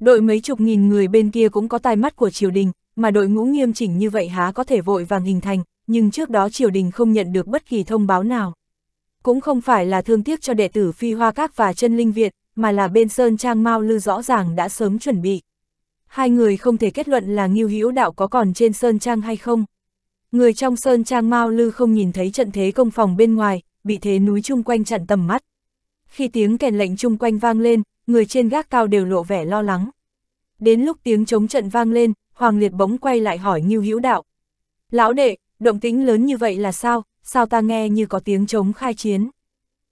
Đội mấy chục nghìn người bên kia cũng có tai mắt của triều đình, mà đội ngũ nghiêm chỉnh như vậy há có thể vội vàng hình thành, nhưng trước đó triều đình không nhận được bất kỳ thông báo nào. Cũng không phải là thương tiếc cho đệ tử Phi Hoa Các và chân Linh Việt, mà là bên Sơn Trang Mao Lư rõ ràng đã sớm chuẩn bị. Hai người không thể kết luận là nghiêu Hữu Đạo có còn trên Sơn Trang hay không. Người trong Sơn Trang Mao Lư không nhìn thấy trận thế công phòng bên ngoài, bị thế núi chung quanh chặn tầm mắt. Khi tiếng kèn lệnh chung quanh vang lên, người trên gác cao đều lộ vẻ lo lắng. Đến lúc tiếng chống trận vang lên, Hoàng Liệt bỗng quay lại hỏi Ngưu Hữu Đạo. Lão đệ, động tĩnh lớn như vậy là sao, sao ta nghe như có tiếng chống khai chiến?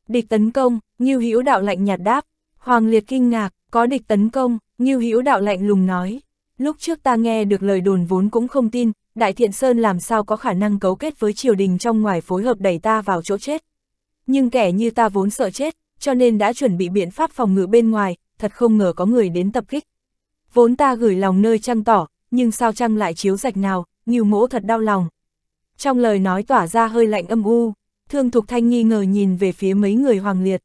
Địch tấn công, Ngưu Hữu Đạo lạnh nhạt đáp. Hoàng Liệt kinh ngạc, có địch tấn công, Ngưu Hữu Đạo lạnh lùng nói. Lúc trước ta nghe được lời đồn vốn cũng không tin, Đại Thiện Sơn làm sao có khả năng cấu kết với triều đình trong ngoài phối hợp đẩy ta vào chỗ chết. Nhưng kẻ như ta vốn sợ chết, cho nên đã chuẩn bị biện pháp phòng ngự bên ngoài, thật không ngờ có người đến tập kích. Vốn ta gửi lòng nơi trăng tỏ, nhưng sao trăng lại chiếu rạch nào, nhiều mỗ thật đau lòng. Trong lời nói tỏa ra hơi lạnh âm u, thương thục thanh nghi ngờ nhìn về phía mấy người hoàng liệt.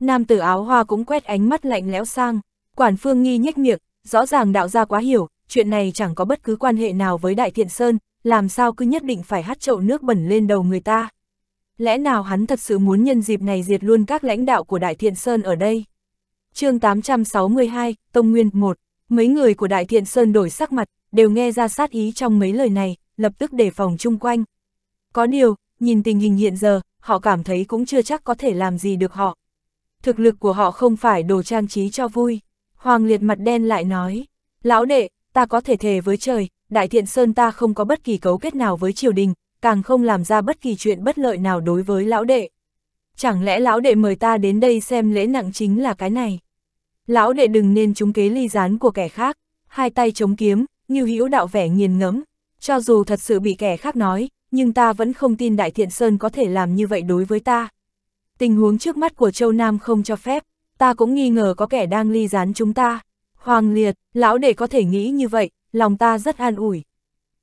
Nam tử áo hoa cũng quét ánh mắt lạnh lẽo sang, quản phương nghi nhếch miệng, rõ ràng đạo gia quá hiểu, chuyện này chẳng có bất cứ quan hệ nào với đại thiện sơn, làm sao cứ nhất định phải hát chậu nước bẩn lên đầu người ta. Lẽ nào hắn thật sự muốn nhân dịp này diệt luôn các lãnh đạo của Đại Thiện Sơn ở đây? chương 862, Tông Nguyên 1 Mấy người của Đại Thiện Sơn đổi sắc mặt, đều nghe ra sát ý trong mấy lời này, lập tức đề phòng chung quanh. Có điều, nhìn tình hình hiện giờ, họ cảm thấy cũng chưa chắc có thể làm gì được họ. Thực lực của họ không phải đồ trang trí cho vui. Hoàng liệt mặt đen lại nói, lão đệ, ta có thể thề với trời, Đại Thiện Sơn ta không có bất kỳ cấu kết nào với triều đình, càng không làm ra bất kỳ chuyện bất lợi nào đối với lão đệ. Chẳng lẽ lão đệ mời ta đến đây xem lễ nặng chính là cái này? Lão đệ đừng nên trúng kế ly gián của kẻ khác, hai tay chống kiếm, như hữu đạo vẻ nghiền ngẫm cho dù thật sự bị kẻ khác nói, nhưng ta vẫn không tin Đại Thiện Sơn có thể làm như vậy đối với ta. Tình huống trước mắt của Châu Nam không cho phép, ta cũng nghi ngờ có kẻ đang ly gián chúng ta. Hoàng liệt, lão đệ có thể nghĩ như vậy, lòng ta rất an ủi.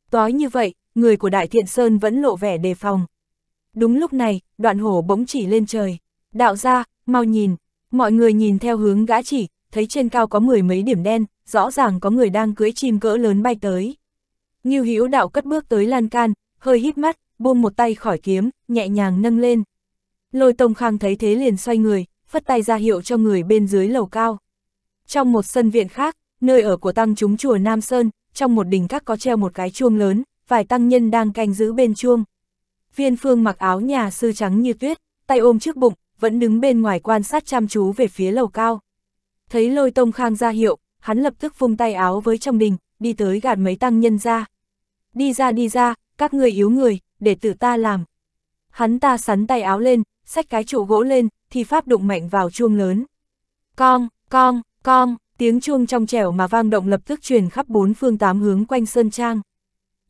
Tối như vậy, người của Đại Thiện Sơn vẫn lộ vẻ đề phòng. Đúng lúc này, đoạn hổ bỗng chỉ lên trời. Đạo ra, mau nhìn, mọi người nhìn theo hướng gã chỉ, thấy trên cao có mười mấy điểm đen, rõ ràng có người đang cưỡi chim cỡ lớn bay tới. Ngưu Hữu đạo cất bước tới lan can, hơi hít mắt, buông một tay khỏi kiếm, nhẹ nhàng nâng lên. Lôi Tông Khang thấy thế liền xoay người, phất tay ra hiệu cho người bên dưới lầu cao. Trong một sân viện khác, nơi ở của tăng chúng chùa Nam Sơn, trong một đình các có treo một cái chuông lớn, vài tăng nhân đang canh giữ bên chuông. Viên phương mặc áo nhà sư trắng như tuyết, tay ôm trước bụng, vẫn đứng bên ngoài quan sát chăm chú về phía lầu cao. Thấy lôi tông khang ra hiệu, hắn lập tức vung tay áo với trong đình, đi tới gạt mấy tăng nhân ra. Đi ra đi ra, các người yếu người, để tự ta làm. Hắn ta sắn tay áo lên, xách cái trụ gỗ lên, thì pháp đụng mạnh vào chuông lớn. con, con, con, tiếng chuông trong trẻo mà vang động lập tức truyền khắp bốn phương tám hướng quanh sơn trang.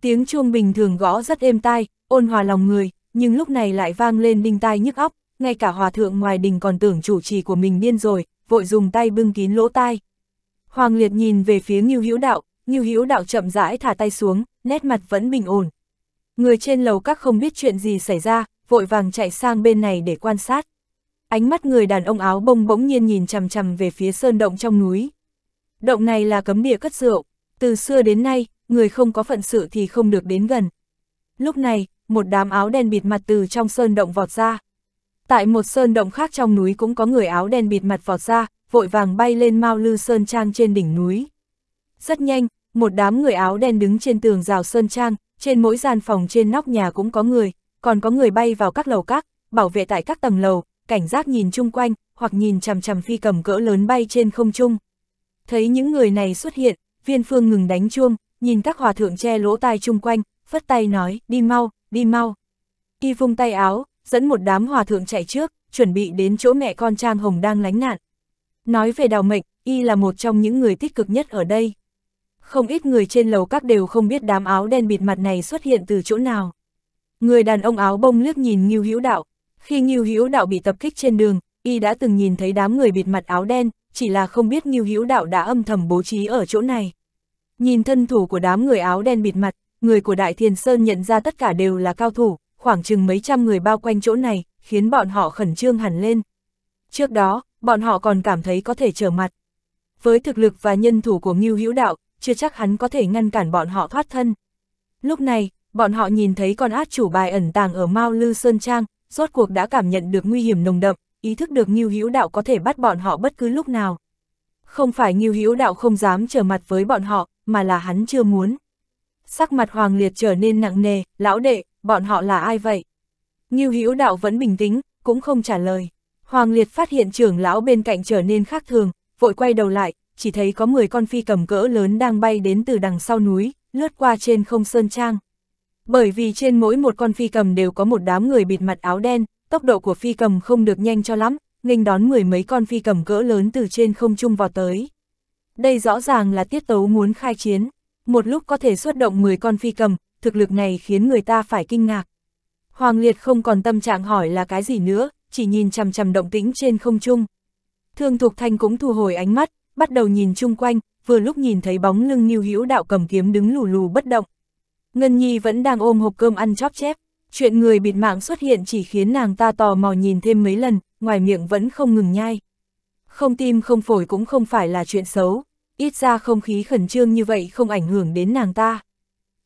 Tiếng chuông bình thường gõ rất êm tai, ôn hòa lòng người, nhưng lúc này lại vang lên đinh tai nhức óc, ngay cả hòa thượng ngoài đình còn tưởng chủ trì của mình điên rồi, vội dùng tay bưng kín lỗ tai. Hoàng Liệt nhìn về phía Ngưu Hữu Đạo, Ngưu Hữu Đạo chậm rãi thả tay xuống, nét mặt vẫn bình ổn. Người trên lầu các không biết chuyện gì xảy ra, vội vàng chạy sang bên này để quan sát. Ánh mắt người đàn ông áo bông bỗng nhiên nhìn chằm chằm về phía sơn động trong núi. Động này là cấm địa cất rượu, từ xưa đến nay, người không có phận sự thì không được đến gần. Lúc này, một đám áo đen bịt mặt từ trong sơn động vọt ra. Tại một sơn động khác trong núi cũng có người áo đen bịt mặt vọt ra, vội vàng bay lên Mao Lư Sơn Trang trên đỉnh núi. Rất nhanh, một đám người áo đen đứng trên tường rào Sơn Trang, trên mỗi gian phòng trên nóc nhà cũng có người, còn có người bay vào các lầu các, bảo vệ tại các tầng lầu, cảnh giác nhìn chung quanh, hoặc nhìn chằm chằm phi cầm cỡ lớn bay trên không trung. Thấy những người này xuất hiện, viên phương ngừng đánh chuông, nhìn các hòa thượng che lỗ tai chung quanh, phất tay nói, đi mau, đi mau. Y vung tay áo, dẫn một đám hòa thượng chạy trước, chuẩn bị đến chỗ mẹ con Trang Hồng đang lánh nạn. Nói về đào mệnh, Y là một trong những người tích cực nhất ở đây. Không ít người trên lầu các đều không biết đám áo đen bịt mặt này xuất hiện từ chỗ nào. Người đàn ông áo bông liếc nhìn Ngưu Hữu Đạo. Khi Ngưu Hữu Đạo bị tập kích trên đường, Y đã từng nhìn thấy đám người bịt mặt áo đen, chỉ là không biết Ngưu Hữu Đạo đã âm thầm bố trí ở chỗ này. Nhìn thân thủ của đám người áo đen bịt mặt, người của Đại Thiền Sơn nhận ra tất cả đều là cao thủ, khoảng chừng mấy trăm người bao quanh chỗ này, khiến bọn họ khẩn trương hẳn lên. Trước đó, bọn họ còn cảm thấy có thể trở mặt. Với thực lực và nhân thủ của Ngưu Hữu Đạo, chưa chắc hắn có thể ngăn cản bọn họ thoát thân. Lúc này, bọn họ nhìn thấy con át chủ bài ẩn tàng ở Mao Lư Sơn Trang, rốt cuộc đã cảm nhận được nguy hiểm nồng đậm, ý thức được Ngưu Hữu Đạo có thể bắt bọn họ bất cứ lúc nào. Không phải Ngưu Hữu Đạo không dám trở mặt với bọn họ, mà là hắn chưa muốn. Sắc mặt Hoàng Liệt trở nên nặng nề, lão đệ, bọn họ là ai vậy? Ngưu Hữu Đạo vẫn bình tĩnh, cũng không trả lời. Hoàng Liệt phát hiện trưởng lão bên cạnh trở nên khác thường, vội quay đầu lại, chỉ thấy có 10 con phi cầm cỡ lớn đang bay đến từ đằng sau núi, lướt qua trên không sơn trang. Bởi vì trên mỗi một con phi cầm đều có một đám người bịt mặt áo đen, tốc độ của phi cầm không được nhanh cho lắm, nghênh đón mười mấy con phi cầm cỡ lớn từ trên không trung vào tới. Đây rõ ràng là tiết tấu muốn khai chiến, một lúc có thể xuất động 10 con phi cầm, thực lực này khiến người ta phải kinh ngạc. Hoàng Liệt không còn tâm trạng hỏi là cái gì nữa, chỉ nhìn chằm chằm động tĩnh trên không trung. Thương Thục Thanh cũng thu hồi ánh mắt, bắt đầu nhìn chung quanh, vừa lúc nhìn thấy bóng lưng Nưu Hữu Đạo cầm kiếm đứng lù lù bất động. Ngân Nhi vẫn đang ôm hộp cơm ăn chóp chép, chuyện người bịt mạng xuất hiện chỉ khiến nàng ta tò mò nhìn thêm mấy lần, ngoài miệng vẫn không ngừng nhai. Không tim không phổi cũng không phải là chuyện xấu, ít ra không khí khẩn trương như vậy không ảnh hưởng đến nàng ta.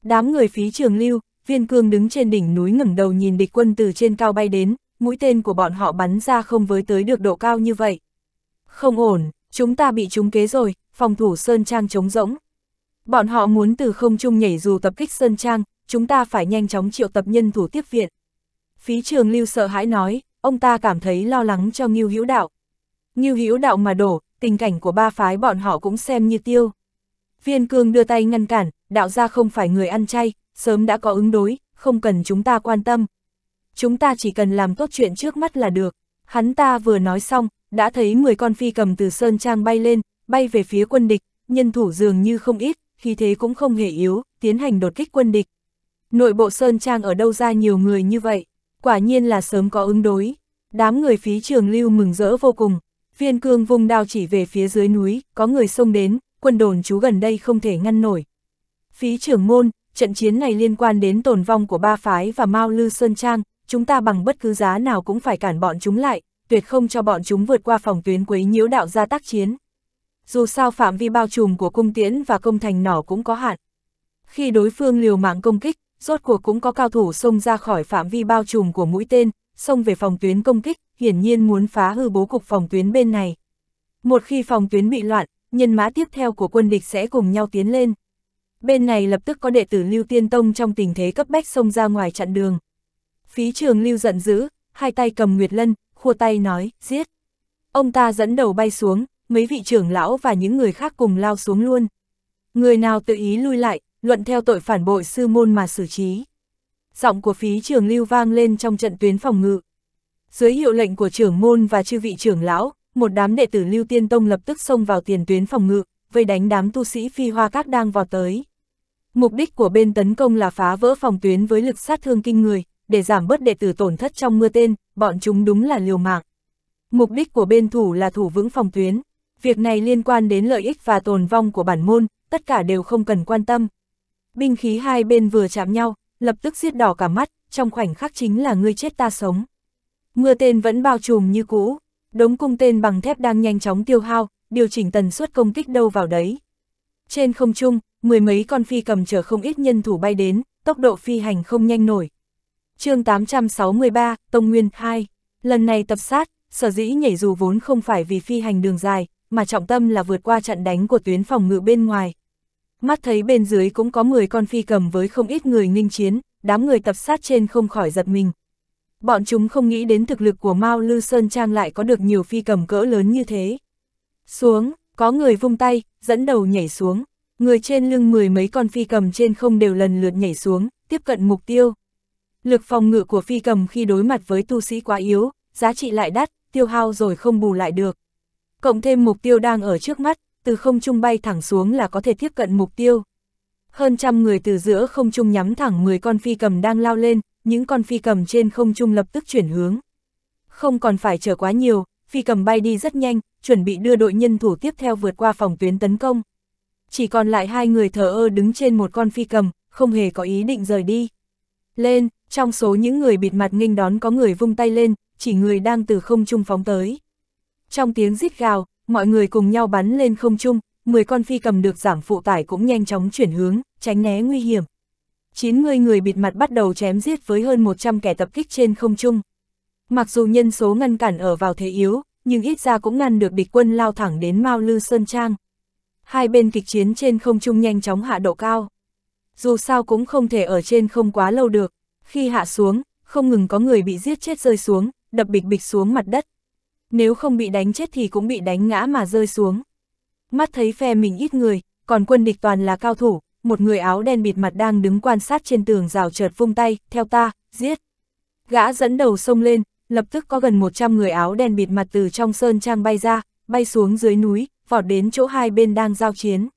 Đám người phí trường lưu, viên cương đứng trên đỉnh núi ngẩng đầu nhìn địch quân từ trên cao bay đến, mũi tên của bọn họ bắn ra không với tới được độ cao như vậy. Không ổn, chúng ta bị trúng kế rồi, phòng thủ Sơn Trang trống rỗng. Bọn họ muốn từ không trung nhảy dù tập kích Sơn Trang, chúng ta phải nhanh chóng triệu tập nhân thủ tiếp viện. Phí trường lưu sợ hãi nói, ông ta cảm thấy lo lắng cho Ngưu Hữu Đạo, như hữu đạo mà đổ, tình cảnh của ba phái bọn họ cũng xem như tiêu. Viên cương đưa tay ngăn cản, đạo gia không phải người ăn chay, sớm đã có ứng đối, không cần chúng ta quan tâm. Chúng ta chỉ cần làm tốt chuyện trước mắt là được. Hắn ta vừa nói xong, đã thấy 10 con phi cầm từ sơn trang bay lên, bay về phía quân địch, nhân thủ dường như không ít, khi thế cũng không hề yếu, tiến hành đột kích quân địch. Nội bộ sơn trang ở đâu ra nhiều người như vậy, quả nhiên là sớm có ứng đối. Đám người phí trường lưu mừng rỡ vô cùng, Viên cương vùng đao chỉ về phía dưới núi, có người xông đến, quân đồn chú gần đây không thể ngăn nổi. Phí trưởng môn, trận chiến này liên quan đến tồn vong của ba phái và Mao Lư Sơn Trang, chúng ta bằng bất cứ giá nào cũng phải cản bọn chúng lại, tuyệt không cho bọn chúng vượt qua phòng tuyến quấy nhiễu đạo ra tác chiến. Dù sao phạm vi bao trùm của cung tiễn và công thành nỏ cũng có hạn. Khi đối phương liều mạng công kích, rốt cuộc cũng có cao thủ xông ra khỏi phạm vi bao trùm của mũi tên, xông về phòng tuyến công kích, hiển nhiên muốn phá hư bố cục phòng tuyến bên này. Một khi phòng tuyến bị loạn, nhân mã tiếp theo của quân địch sẽ cùng nhau tiến lên. Bên này lập tức có đệ tử Lưu Tiên Tông trong tình thế cấp bách xông ra ngoài chặn đường. Phí trường Lưu giận dữ, hai tay cầm Nguyệt Lân, khua tay nói, giết. Ông ta dẫn đầu bay xuống, mấy vị trưởng lão và những người khác cùng lao xuống luôn. Người nào tự ý lui lại, luận theo tội phản bội sư môn mà xử trí. Giọng của phí trường lưu vang lên trong trận tuyến phòng ngự. Dưới hiệu lệnh của trưởng môn và chư vị trưởng lão, một đám đệ tử Lưu Tiên Tông lập tức xông vào tiền tuyến phòng ngự, vây đánh đám tu sĩ phi hoa các đang vọt tới. Mục đích của bên tấn công là phá vỡ phòng tuyến với lực sát thương kinh người, để giảm bớt đệ tử tổn thất trong mưa tên, bọn chúng đúng là liều mạng. Mục đích của bên thủ là thủ vững phòng tuyến, việc này liên quan đến lợi ích và tồn vong của bản môn, tất cả đều không cần quan tâm. Binh khí hai bên vừa chạm nhau, lập tức giết đỏ cả mắt, trong khoảnh khắc chính là ngươi chết ta sống. Mưa tên vẫn bao trùm như cũ, đống cung tên bằng thép đang nhanh chóng tiêu hao, điều chỉnh tần suất công kích đâu vào đấy. Trên không trung, mười mấy con phi cầm chở không ít nhân thủ bay đến, tốc độ phi hành không nhanh nổi. chương 863, Tông Nguyên 2. Lần này tập sát, sở dĩ nhảy dù vốn không phải vì phi hành đường dài, mà trọng tâm là vượt qua trận đánh của tuyến phòng ngự bên ngoài. Mắt thấy bên dưới cũng có 10 con phi cầm với không ít người nghinh chiến, đám người tập sát trên không khỏi giật mình, Bọn chúng không nghĩ đến thực lực của Mao Lư Sơn Trang lại có được nhiều phi cầm cỡ lớn như thế. Xuống, có người vung tay, dẫn đầu nhảy xuống. Người trên lưng mười mấy con phi cầm trên không đều lần lượt nhảy xuống, tiếp cận mục tiêu. Lực phòng ngự của phi cầm khi đối mặt với tu sĩ quá yếu, giá trị lại đắt, tiêu hao rồi không bù lại được. Cộng thêm mục tiêu đang ở trước mắt, từ không trung bay thẳng xuống là có thể tiếp cận mục tiêu. Hơn trăm người từ giữa không trung nhắm thẳng 10 con phi cầm đang lao lên, những con phi cầm trên không trung lập tức chuyển hướng. Không còn phải chờ quá nhiều, phi cầm bay đi rất nhanh, chuẩn bị đưa đội nhân thủ tiếp theo vượt qua phòng tuyến tấn công. Chỉ còn lại hai người thờ ơ đứng trên một con phi cầm, không hề có ý định rời đi. Lên, trong số những người bịt mặt nghênh đón có người vung tay lên, chỉ người đang từ không trung phóng tới. Trong tiếng rít gào, mọi người cùng nhau bắn lên không trung, 10 con phi cầm được giảm phụ tải cũng nhanh chóng chuyển hướng, tránh né nguy hiểm. 90 người bịt mặt bắt đầu chém giết với hơn 100 kẻ tập kích trên không trung. Mặc dù nhân số ngăn cản ở vào thế yếu, nhưng ít ra cũng ngăn được địch quân lao thẳng đến Mao Lư Sơn Trang. Hai bên kịch chiến trên không trung nhanh chóng hạ độ cao. Dù sao cũng không thể ở trên không quá lâu được, khi hạ xuống, không ngừng có người bị giết chết rơi xuống, đập bịch bịch xuống mặt đất. Nếu không bị đánh chết thì cũng bị đánh ngã mà rơi xuống. Mắt thấy phe mình ít người, còn quân địch toàn là cao thủ, một người áo đen bịt mặt đang đứng quan sát trên tường rào chợt vung tay, theo ta, giết. Gã dẫn đầu sông lên, lập tức có gần 100 người áo đen bịt mặt từ trong sơn trang bay ra, bay xuống dưới núi, vọt đến chỗ hai bên đang giao chiến.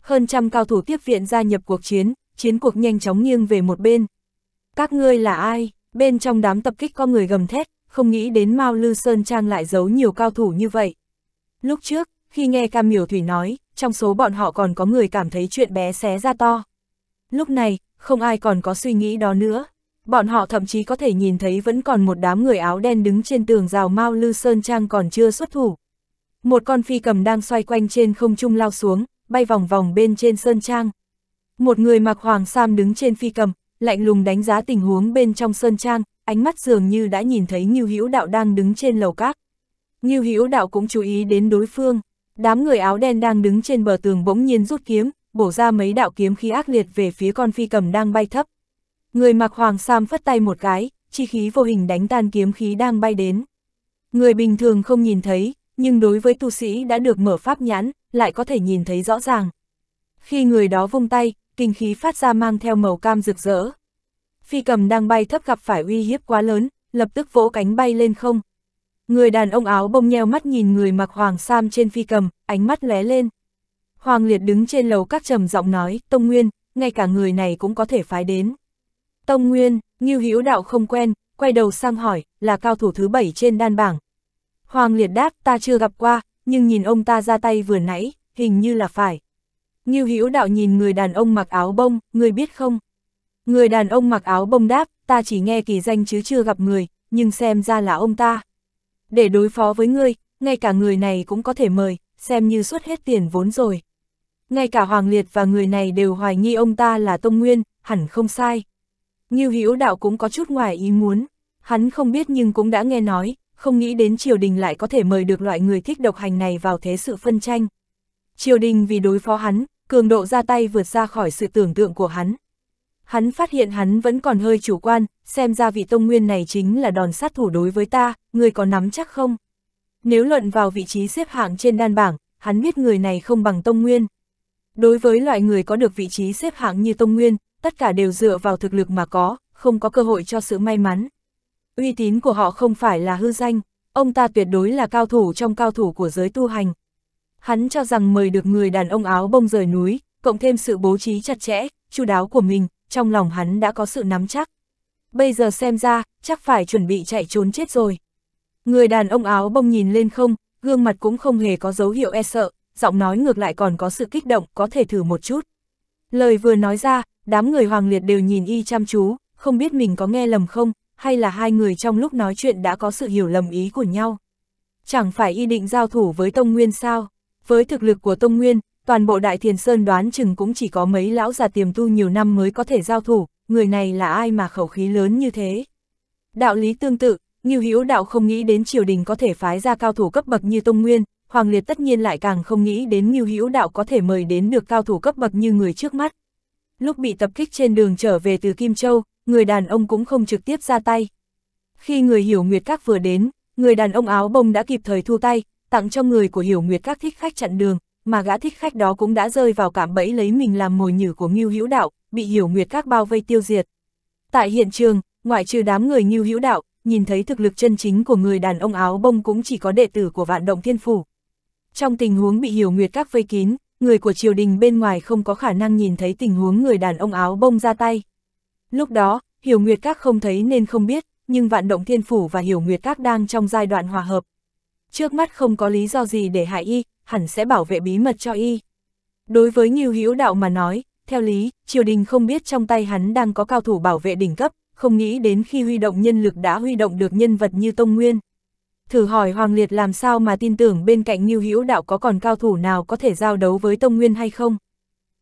Hơn trăm cao thủ tiếp viện gia nhập cuộc chiến, chiến cuộc nhanh chóng nghiêng về một bên. Các ngươi là ai? Bên trong đám tập kích có người gầm thét, không nghĩ đến Mao Lư Sơn Trang lại giấu nhiều cao thủ như vậy. Lúc trước, khi nghe Cam Miểu Thủy nói, trong số bọn họ còn có người cảm thấy chuyện bé xé ra to. Lúc này, không ai còn có suy nghĩ đó nữa. Bọn họ thậm chí có thể nhìn thấy vẫn còn một đám người áo đen đứng trên tường rào Mao Lư Sơn Trang còn chưa xuất thủ. Một con phi cầm đang xoay quanh trên không trung lao xuống, bay vòng vòng bên trên Sơn Trang. Một người mặc hoàng sam đứng trên phi cầm, lạnh lùng đánh giá tình huống bên trong Sơn Trang, ánh mắt dường như đã nhìn thấy Ngưu Hữu Đạo đang đứng trên lầu cát Ngưu Hữu Đạo cũng chú ý đến đối phương. Đám người áo đen đang đứng trên bờ tường bỗng nhiên rút kiếm, bổ ra mấy đạo kiếm khí ác liệt về phía con phi cầm đang bay thấp. Người mặc hoàng sam phất tay một cái, chi khí vô hình đánh tan kiếm khí đang bay đến. Người bình thường không nhìn thấy, nhưng đối với tu sĩ đã được mở pháp nhãn, lại có thể nhìn thấy rõ ràng. Khi người đó vung tay, kinh khí phát ra mang theo màu cam rực rỡ. Phi cầm đang bay thấp gặp phải uy hiếp quá lớn, lập tức vỗ cánh bay lên không, Người đàn ông áo bông nheo mắt nhìn người mặc hoàng sam trên phi cầm, ánh mắt lé lên. Hoàng liệt đứng trên lầu các trầm giọng nói, Tông Nguyên, ngay cả người này cũng có thể phái đến. Tông Nguyên, Ngưu Hữu Đạo không quen, quay đầu sang hỏi, là cao thủ thứ bảy trên đan bảng. Hoàng liệt đáp, ta chưa gặp qua, nhưng nhìn ông ta ra tay vừa nãy, hình như là phải. Ngưu Hữu Đạo nhìn người đàn ông mặc áo bông, người biết không? Người đàn ông mặc áo bông đáp, ta chỉ nghe kỳ danh chứ chưa gặp người, nhưng xem ra là ông ta để đối phó với ngươi, ngay cả người này cũng có thể mời, xem như suốt hết tiền vốn rồi. Ngay cả Hoàng Liệt và người này đều hoài nghi ông ta là Tông Nguyên, hẳn không sai. Nghiêu Hữu Đạo cũng có chút ngoài ý muốn, hắn không biết nhưng cũng đã nghe nói, không nghĩ đến triều đình lại có thể mời được loại người thích độc hành này vào thế sự phân tranh. Triều đình vì đối phó hắn, cường độ ra tay vượt ra khỏi sự tưởng tượng của hắn hắn phát hiện hắn vẫn còn hơi chủ quan, xem ra vị tông nguyên này chính là đòn sát thủ đối với ta, người có nắm chắc không? Nếu luận vào vị trí xếp hạng trên đan bảng, hắn biết người này không bằng tông nguyên. Đối với loại người có được vị trí xếp hạng như tông nguyên, tất cả đều dựa vào thực lực mà có, không có cơ hội cho sự may mắn. Uy tín của họ không phải là hư danh, ông ta tuyệt đối là cao thủ trong cao thủ của giới tu hành. Hắn cho rằng mời được người đàn ông áo bông rời núi, cộng thêm sự bố trí chặt chẽ, chu đáo của mình, trong lòng hắn đã có sự nắm chắc. Bây giờ xem ra, chắc phải chuẩn bị chạy trốn chết rồi. Người đàn ông áo bông nhìn lên không, gương mặt cũng không hề có dấu hiệu e sợ, giọng nói ngược lại còn có sự kích động, có thể thử một chút. Lời vừa nói ra, đám người hoàng liệt đều nhìn y chăm chú, không biết mình có nghe lầm không, hay là hai người trong lúc nói chuyện đã có sự hiểu lầm ý của nhau. Chẳng phải y định giao thủ với Tông Nguyên sao? Với thực lực của Tông Nguyên, toàn bộ Đại Thiền Sơn đoán chừng cũng chỉ có mấy lão già tiềm tu nhiều năm mới có thể giao thủ, người này là ai mà khẩu khí lớn như thế. Đạo lý tương tự, Ngưu Hữu Đạo không nghĩ đến triều đình có thể phái ra cao thủ cấp bậc như Tông Nguyên, Hoàng Liệt tất nhiên lại càng không nghĩ đến Ngưu Hữu Đạo có thể mời đến được cao thủ cấp bậc như người trước mắt. Lúc bị tập kích trên đường trở về từ Kim Châu, người đàn ông cũng không trực tiếp ra tay. Khi người Hiểu Nguyệt Các vừa đến, người đàn ông áo bông đã kịp thời thu tay, tặng cho người của Hiểu Nguyệt Các thích khách chặn đường, mà gã thích khách đó cũng đã rơi vào cảm bẫy lấy mình làm mồi nhử của Ngưu Hữu Đạo, bị Hiểu Nguyệt các bao vây tiêu diệt. Tại hiện trường, ngoại trừ đám người Ngưu Hữu Đạo, nhìn thấy thực lực chân chính của người đàn ông áo bông cũng chỉ có đệ tử của Vạn Động Thiên phủ. Trong tình huống bị Hiểu Nguyệt các vây kín, người của triều đình bên ngoài không có khả năng nhìn thấy tình huống người đàn ông áo bông ra tay. Lúc đó, Hiểu Nguyệt các không thấy nên không biết, nhưng Vạn Động Thiên phủ và Hiểu Nguyệt các đang trong giai đoạn hòa hợp. Trước mắt không có lý do gì để hại y, hẳn sẽ bảo vệ bí mật cho y. Đối với Ngưu Hữu Đạo mà nói, theo lý, triều đình không biết trong tay hắn đang có cao thủ bảo vệ đỉnh cấp, không nghĩ đến khi huy động nhân lực đã huy động được nhân vật như Tông Nguyên. Thử hỏi Hoàng Liệt làm sao mà tin tưởng bên cạnh Ngưu Hữu Đạo có còn cao thủ nào có thể giao đấu với Tông Nguyên hay không?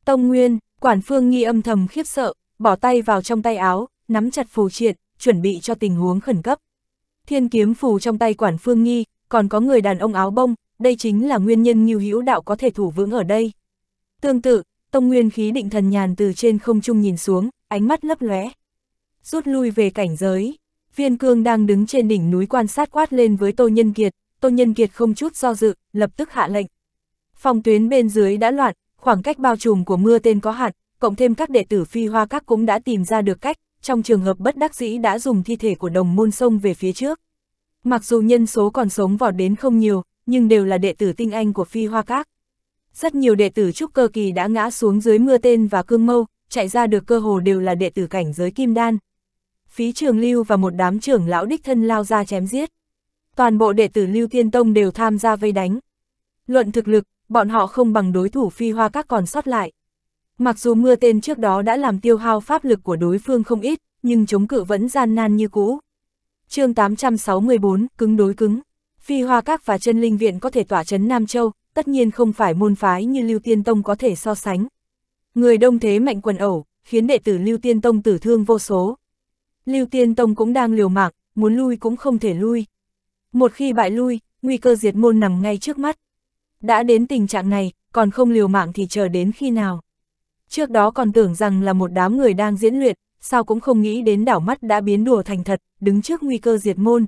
Tông Nguyên, Quản Phương nghi âm thầm khiếp sợ, bỏ tay vào trong tay áo, nắm chặt phù triệt, chuẩn bị cho tình huống khẩn cấp. Thiên kiếm phù trong tay Quản Phương nghi, còn có người đàn ông áo bông, đây chính là nguyên nhân Ngưu Hữu Đạo có thể thủ vững ở đây. Tương tự, Tông Nguyên khí định thần nhàn từ trên không trung nhìn xuống, ánh mắt lấp lóe. Rút lui về cảnh giới, viên cương đang đứng trên đỉnh núi quan sát quát lên với Tô Nhân Kiệt, Tô Nhân Kiệt không chút do dự, lập tức hạ lệnh. Phòng tuyến bên dưới đã loạn, khoảng cách bao trùm của mưa tên có hạn, cộng thêm các đệ tử phi hoa các cũng đã tìm ra được cách, trong trường hợp bất đắc dĩ đã dùng thi thể của đồng môn sông về phía trước. Mặc dù nhân số còn sống vọt đến không nhiều, nhưng đều là đệ tử tinh anh của phi hoa các. Rất nhiều đệ tử trúc cơ kỳ đã ngã xuống dưới mưa tên và cương mâu, chạy ra được cơ hồ đều là đệ tử cảnh giới kim đan. Phí trường lưu và một đám trưởng lão đích thân lao ra chém giết. Toàn bộ đệ tử lưu tiên tông đều tham gia vây đánh. Luận thực lực, bọn họ không bằng đối thủ phi hoa các còn sót lại. Mặc dù mưa tên trước đó đã làm tiêu hao pháp lực của đối phương không ít, nhưng chống cự vẫn gian nan như cũ. chương 864, cứng đối cứng. Phi Hoa Các và chân linh viện có thể tỏa chấn Nam Châu, tất nhiên không phải môn phái như Lưu Tiên Tông có thể so sánh. Người đông thế mạnh quần ẩu, khiến đệ tử Lưu Tiên Tông tử thương vô số. Lưu Tiên Tông cũng đang liều mạng, muốn lui cũng không thể lui. Một khi bại lui, nguy cơ diệt môn nằm ngay trước mắt. Đã đến tình trạng này, còn không liều mạng thì chờ đến khi nào. Trước đó còn tưởng rằng là một đám người đang diễn luyện, sao cũng không nghĩ đến đảo mắt đã biến đùa thành thật, đứng trước nguy cơ diệt môn,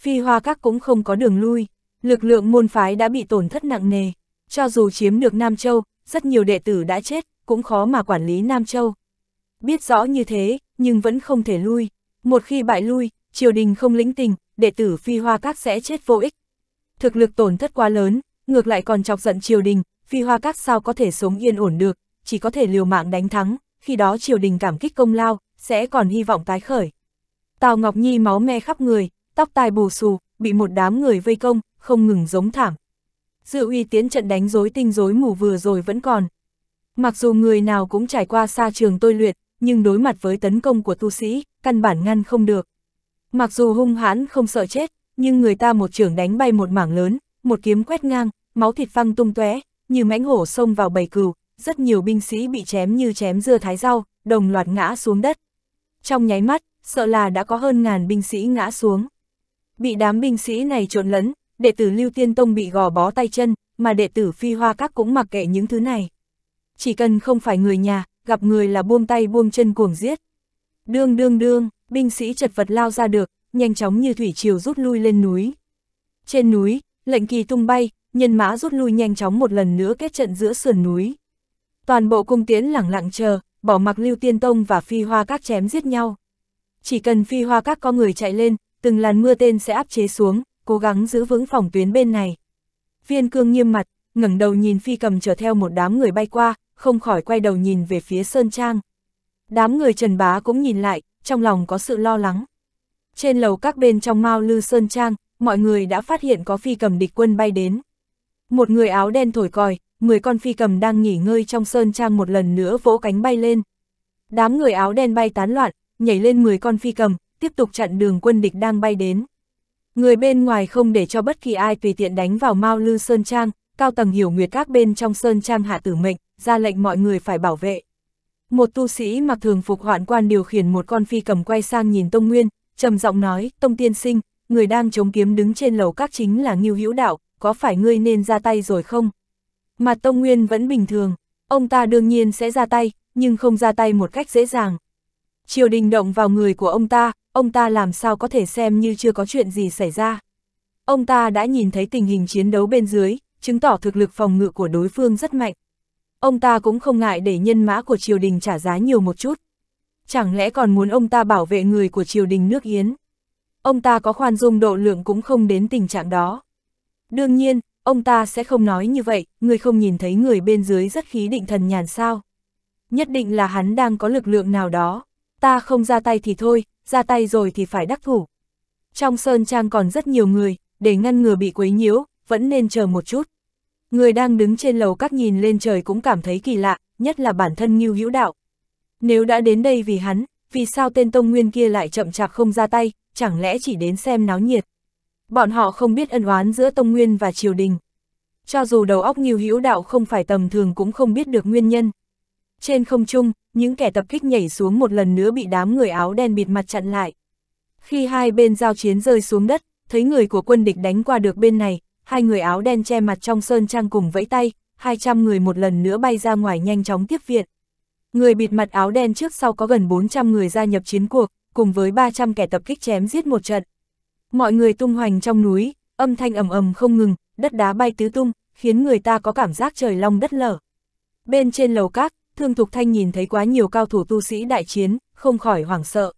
phi hoa các cũng không có đường lui, lực lượng môn phái đã bị tổn thất nặng nề, cho dù chiếm được Nam Châu, rất nhiều đệ tử đã chết, cũng khó mà quản lý Nam Châu. Biết rõ như thế, nhưng vẫn không thể lui, một khi bại lui, triều đình không lĩnh tình, đệ tử phi hoa các sẽ chết vô ích. Thực lực tổn thất quá lớn, ngược lại còn chọc giận triều đình, phi hoa các sao có thể sống yên ổn được, chỉ có thể liều mạng đánh thắng, khi đó triều đình cảm kích công lao, sẽ còn hy vọng tái khởi. Tào Ngọc Nhi máu me khắp người, tóc tai bù xù, bị một đám người vây công, không ngừng giống thảm. Dự uy tiến trận đánh rối tinh rối mù vừa rồi vẫn còn. Mặc dù người nào cũng trải qua xa trường tôi luyện, nhưng đối mặt với tấn công của tu sĩ, căn bản ngăn không được. Mặc dù hung hãn không sợ chết, nhưng người ta một trưởng đánh bay một mảng lớn, một kiếm quét ngang, máu thịt văng tung tóe, như mãnh hổ xông vào bầy cừu, rất nhiều binh sĩ bị chém như chém dưa thái rau, đồng loạt ngã xuống đất. Trong nháy mắt, sợ là đã có hơn ngàn binh sĩ ngã xuống bị đám binh sĩ này trộn lẫn, đệ tử Lưu Tiên Tông bị gò bó tay chân, mà đệ tử Phi Hoa Các cũng mặc kệ những thứ này. Chỉ cần không phải người nhà, gặp người là buông tay buông chân cuồng giết. Đương đương đương, binh sĩ chật vật lao ra được, nhanh chóng như thủy triều rút lui lên núi. Trên núi, lệnh kỳ tung bay, nhân mã rút lui nhanh chóng một lần nữa kết trận giữa sườn núi. Toàn bộ cung tiến lẳng lặng chờ, bỏ mặc Lưu Tiên Tông và Phi Hoa Các chém giết nhau. Chỉ cần Phi Hoa Các có người chạy lên, từng làn mưa tên sẽ áp chế xuống, cố gắng giữ vững phòng tuyến bên này. Viên cương nghiêm mặt, ngẩng đầu nhìn phi cầm chở theo một đám người bay qua, không khỏi quay đầu nhìn về phía Sơn Trang. Đám người Trần Bá cũng nhìn lại, trong lòng có sự lo lắng. Trên lầu các bên trong Mao Lư Sơn Trang, mọi người đã phát hiện có phi cầm địch quân bay đến. Một người áo đen thổi còi, 10 con phi cầm đang nghỉ ngơi trong Sơn Trang một lần nữa vỗ cánh bay lên. Đám người áo đen bay tán loạn, nhảy lên 10 con phi cầm, tiếp tục chặn đường quân địch đang bay đến. Người bên ngoài không để cho bất kỳ ai tùy tiện đánh vào Mao Lư Sơn Trang, cao tầng hiểu nguyệt các bên trong Sơn Trang hạ tử mệnh, ra lệnh mọi người phải bảo vệ. Một tu sĩ mặc thường phục hoạn quan điều khiển một con phi cầm quay sang nhìn Tông Nguyên, trầm giọng nói, Tông Tiên Sinh, người đang chống kiếm đứng trên lầu các chính là Ngưu Hữu Đạo, có phải ngươi nên ra tay rồi không? Mà Tông Nguyên vẫn bình thường, ông ta đương nhiên sẽ ra tay, nhưng không ra tay một cách dễ dàng, triều đình động vào người của ông ta, ông ta làm sao có thể xem như chưa có chuyện gì xảy ra. Ông ta đã nhìn thấy tình hình chiến đấu bên dưới, chứng tỏ thực lực phòng ngự của đối phương rất mạnh. Ông ta cũng không ngại để nhân mã của triều đình trả giá nhiều một chút. Chẳng lẽ còn muốn ông ta bảo vệ người của triều đình nước Yến? Ông ta có khoan dung độ lượng cũng không đến tình trạng đó. Đương nhiên, ông ta sẽ không nói như vậy, người không nhìn thấy người bên dưới rất khí định thần nhàn sao. Nhất định là hắn đang có lực lượng nào đó ta không ra tay thì thôi, ra tay rồi thì phải đắc thủ. Trong sơn trang còn rất nhiều người, để ngăn ngừa bị quấy nhiễu, vẫn nên chờ một chút. Người đang đứng trên lầu các nhìn lên trời cũng cảm thấy kỳ lạ, nhất là bản thân Ngưu Hữu Đạo. Nếu đã đến đây vì hắn, vì sao tên Tông Nguyên kia lại chậm chạp không ra tay, chẳng lẽ chỉ đến xem náo nhiệt. Bọn họ không biết ân oán giữa Tông Nguyên và triều đình. Cho dù đầu óc Ngưu Hữu Đạo không phải tầm thường cũng không biết được nguyên nhân. Trên không trung, những kẻ tập kích nhảy xuống một lần nữa bị đám người áo đen bịt mặt chặn lại. Khi hai bên giao chiến rơi xuống đất, thấy người của quân địch đánh qua được bên này, hai người áo đen che mặt trong sơn trang cùng vẫy tay, 200 người một lần nữa bay ra ngoài nhanh chóng tiếp viện. Người bịt mặt áo đen trước sau có gần 400 người gia nhập chiến cuộc, cùng với 300 kẻ tập kích chém giết một trận. Mọi người tung hoành trong núi, âm thanh ầm ầm không ngừng, đất đá bay tứ tung, khiến người ta có cảm giác trời long đất lở. Bên trên lầu các, Thương Thục Thanh nhìn thấy quá nhiều cao thủ tu sĩ đại chiến, không khỏi hoảng sợ.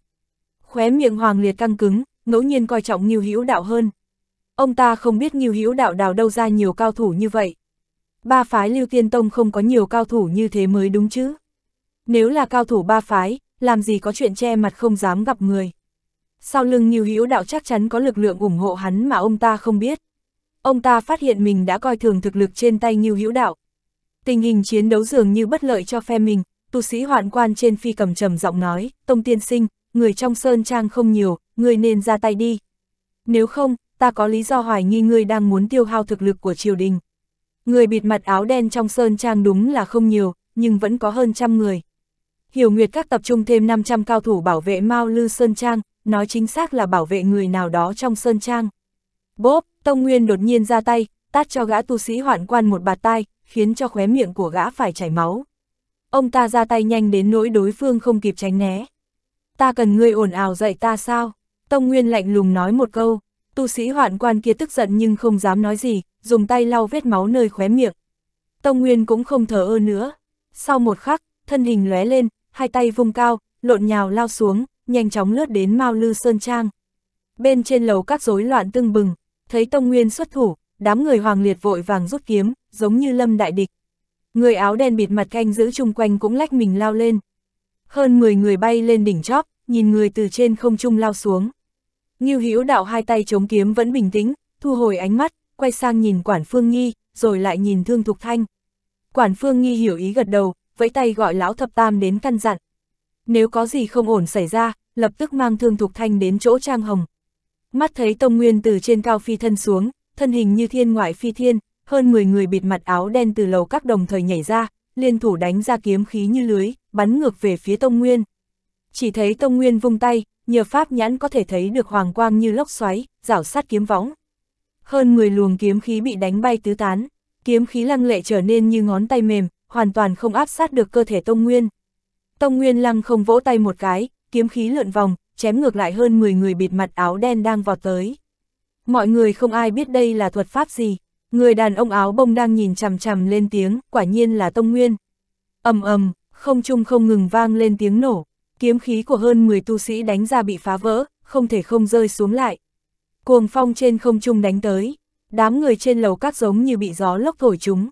Khóe miệng Hoàng Liệt căng cứng, ngẫu nhiên coi trọng Ngưu Hữu Đạo hơn. Ông ta không biết Ngưu Hữu Đạo đào đâu ra nhiều cao thủ như vậy. Ba phái Lưu Tiên Tông không có nhiều cao thủ như thế mới đúng chứ. Nếu là cao thủ ba phái, làm gì có chuyện che mặt không dám gặp người. Sau lưng Ngưu Hữu Đạo chắc chắn có lực lượng ủng hộ hắn mà ông ta không biết. Ông ta phát hiện mình đã coi thường thực lực trên tay Ngưu Hữu Đạo, Tình hình chiến đấu dường như bất lợi cho phe mình, tu sĩ hoạn quan trên phi cầm trầm giọng nói, Tông Tiên Sinh, người trong sơn trang không nhiều, người nên ra tay đi. Nếu không, ta có lý do hoài nghi người đang muốn tiêu hao thực lực của triều đình. Người bịt mặt áo đen trong sơn trang đúng là không nhiều, nhưng vẫn có hơn trăm người. Hiểu Nguyệt các tập trung thêm 500 cao thủ bảo vệ Mao Lư Sơn Trang, nói chính xác là bảo vệ người nào đó trong Sơn Trang. Bốp, Tông Nguyên đột nhiên ra tay, tát cho gã tu sĩ hoạn quan một bạt tai, khiến cho khóe miệng của gã phải chảy máu. Ông ta ra tay nhanh đến nỗi đối phương không kịp tránh né. Ta cần ngươi ồn ào dạy ta sao? Tông Nguyên lạnh lùng nói một câu, tu sĩ hoạn quan kia tức giận nhưng không dám nói gì, dùng tay lau vết máu nơi khóe miệng. Tông Nguyên cũng không thở ơ nữa. Sau một khắc, thân hình lóe lên, hai tay vung cao, lộn nhào lao xuống, nhanh chóng lướt đến Mao Lư Sơn Trang. Bên trên lầu các rối loạn tưng bừng, thấy Tông Nguyên xuất thủ, đám người hoàng liệt vội vàng rút kiếm, giống như lâm đại địch. Người áo đen bịt mặt canh giữ chung quanh cũng lách mình lao lên. Hơn 10 người bay lên đỉnh chóp, nhìn người từ trên không trung lao xuống. Nghiêu Hữu đạo hai tay chống kiếm vẫn bình tĩnh, thu hồi ánh mắt, quay sang nhìn Quản Phương Nghi, rồi lại nhìn Thương Thục Thanh. Quản Phương Nghi hiểu ý gật đầu, vẫy tay gọi lão thập tam đến căn dặn. Nếu có gì không ổn xảy ra, lập tức mang Thương Thục Thanh đến chỗ Trang Hồng. Mắt thấy Tông Nguyên từ trên cao phi thân xuống, thân hình như thiên ngoại phi thiên, hơn 10 người bịt mặt áo đen từ lầu các đồng thời nhảy ra, liên thủ đánh ra kiếm khí như lưới, bắn ngược về phía Tông Nguyên. Chỉ thấy Tông Nguyên vung tay, nhờ pháp nhãn có thể thấy được hoàng quang như lốc xoáy, rảo sát kiếm võng. Hơn 10 luồng kiếm khí bị đánh bay tứ tán, kiếm khí lăng lệ trở nên như ngón tay mềm, hoàn toàn không áp sát được cơ thể Tông Nguyên. Tông Nguyên lăng không vỗ tay một cái, kiếm khí lượn vòng, chém ngược lại hơn 10 người bịt mặt áo đen đang vọt tới. Mọi người không ai biết đây là thuật pháp gì. Người đàn ông áo bông đang nhìn chằm chằm lên tiếng, quả nhiên là Tông Nguyên. ầm ầm, không trung không ngừng vang lên tiếng nổ, kiếm khí của hơn 10 tu sĩ đánh ra bị phá vỡ, không thể không rơi xuống lại. Cuồng phong trên không trung đánh tới, đám người trên lầu các giống như bị gió lốc thổi chúng.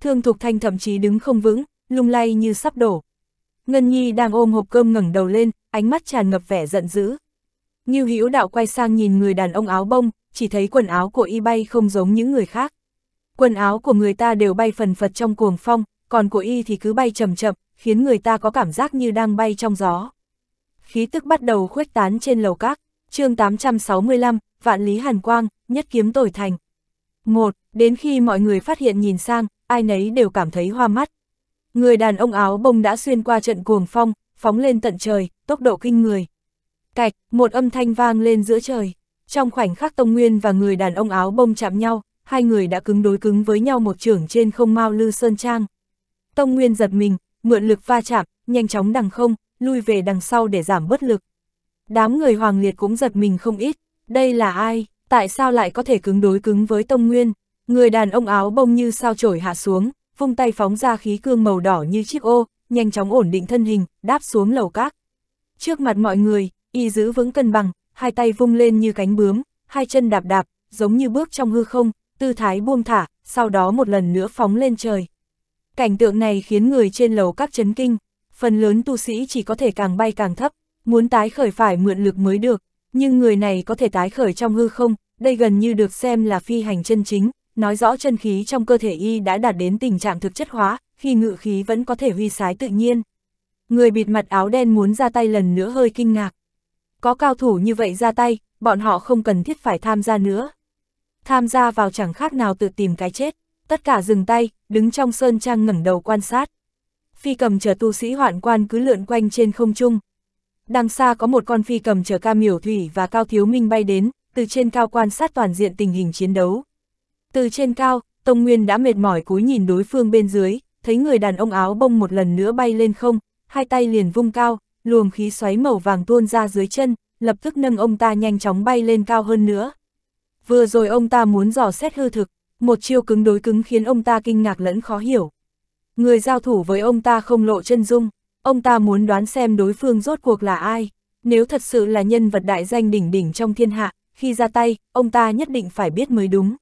Thương Thục Thanh thậm chí đứng không vững, lung lay như sắp đổ. Ngân Nhi đang ôm hộp cơm ngẩng đầu lên, ánh mắt tràn ngập vẻ giận dữ. Ngưu Hữu Đạo quay sang nhìn người đàn ông áo bông, chỉ thấy quần áo của y bay không giống những người khác. Quần áo của người ta đều bay phần phật trong cuồng phong, còn của y thì cứ bay chậm chậm, khiến người ta có cảm giác như đang bay trong gió. Khí tức bắt đầu khuếch tán trên lầu các, chương 865, Vạn Lý Hàn Quang, Nhất Kiếm Tổi Thành. Một, Đến khi mọi người phát hiện nhìn sang, ai nấy đều cảm thấy hoa mắt. Người đàn ông áo bông đã xuyên qua trận cuồng phong, phóng lên tận trời, tốc độ kinh người. Cạch, một âm thanh vang lên giữa trời. Trong khoảnh khắc Tông Nguyên và người đàn ông áo bông chạm nhau, hai người đã cứng đối cứng với nhau một trưởng trên không mau lư sơn trang. Tông Nguyên giật mình, mượn lực va chạm, nhanh chóng đằng không, lui về đằng sau để giảm bất lực. Đám người Hoàng Liệt cũng giật mình không ít, đây là ai, tại sao lại có thể cứng đối cứng với Tông Nguyên? Người đàn ông áo bông như sao trổi hạ xuống, vung tay phóng ra khí cương màu đỏ như chiếc ô, nhanh chóng ổn định thân hình, đáp xuống lầu các. Trước mặt mọi người, y giữ vững cân bằng, hai tay vung lên như cánh bướm, hai chân đạp đạp, giống như bước trong hư không, tư thái buông thả, sau đó một lần nữa phóng lên trời. Cảnh tượng này khiến người trên lầu các chấn kinh, phần lớn tu sĩ chỉ có thể càng bay càng thấp, muốn tái khởi phải mượn lực mới được, nhưng người này có thể tái khởi trong hư không, đây gần như được xem là phi hành chân chính, nói rõ chân khí trong cơ thể y đã đạt đến tình trạng thực chất hóa, khi ngự khí vẫn có thể huy sái tự nhiên. Người bịt mặt áo đen muốn ra tay lần nữa hơi kinh ngạc, có cao thủ như vậy ra tay, bọn họ không cần thiết phải tham gia nữa. Tham gia vào chẳng khác nào tự tìm cái chết, tất cả dừng tay, đứng trong sơn trang ngẩng đầu quan sát. Phi cầm chờ tu sĩ hoạn quan cứ lượn quanh trên không trung. Đằng xa có một con phi cầm chờ ca miểu thủy và cao thiếu minh bay đến, từ trên cao quan sát toàn diện tình hình chiến đấu. Từ trên cao, Tông Nguyên đã mệt mỏi cúi nhìn đối phương bên dưới, thấy người đàn ông áo bông một lần nữa bay lên không, hai tay liền vung cao, luồng khí xoáy màu vàng tuôn ra dưới chân, lập tức nâng ông ta nhanh chóng bay lên cao hơn nữa. Vừa rồi ông ta muốn dò xét hư thực, một chiêu cứng đối cứng khiến ông ta kinh ngạc lẫn khó hiểu. Người giao thủ với ông ta không lộ chân dung, ông ta muốn đoán xem đối phương rốt cuộc là ai. Nếu thật sự là nhân vật đại danh đỉnh đỉnh trong thiên hạ, khi ra tay, ông ta nhất định phải biết mới đúng.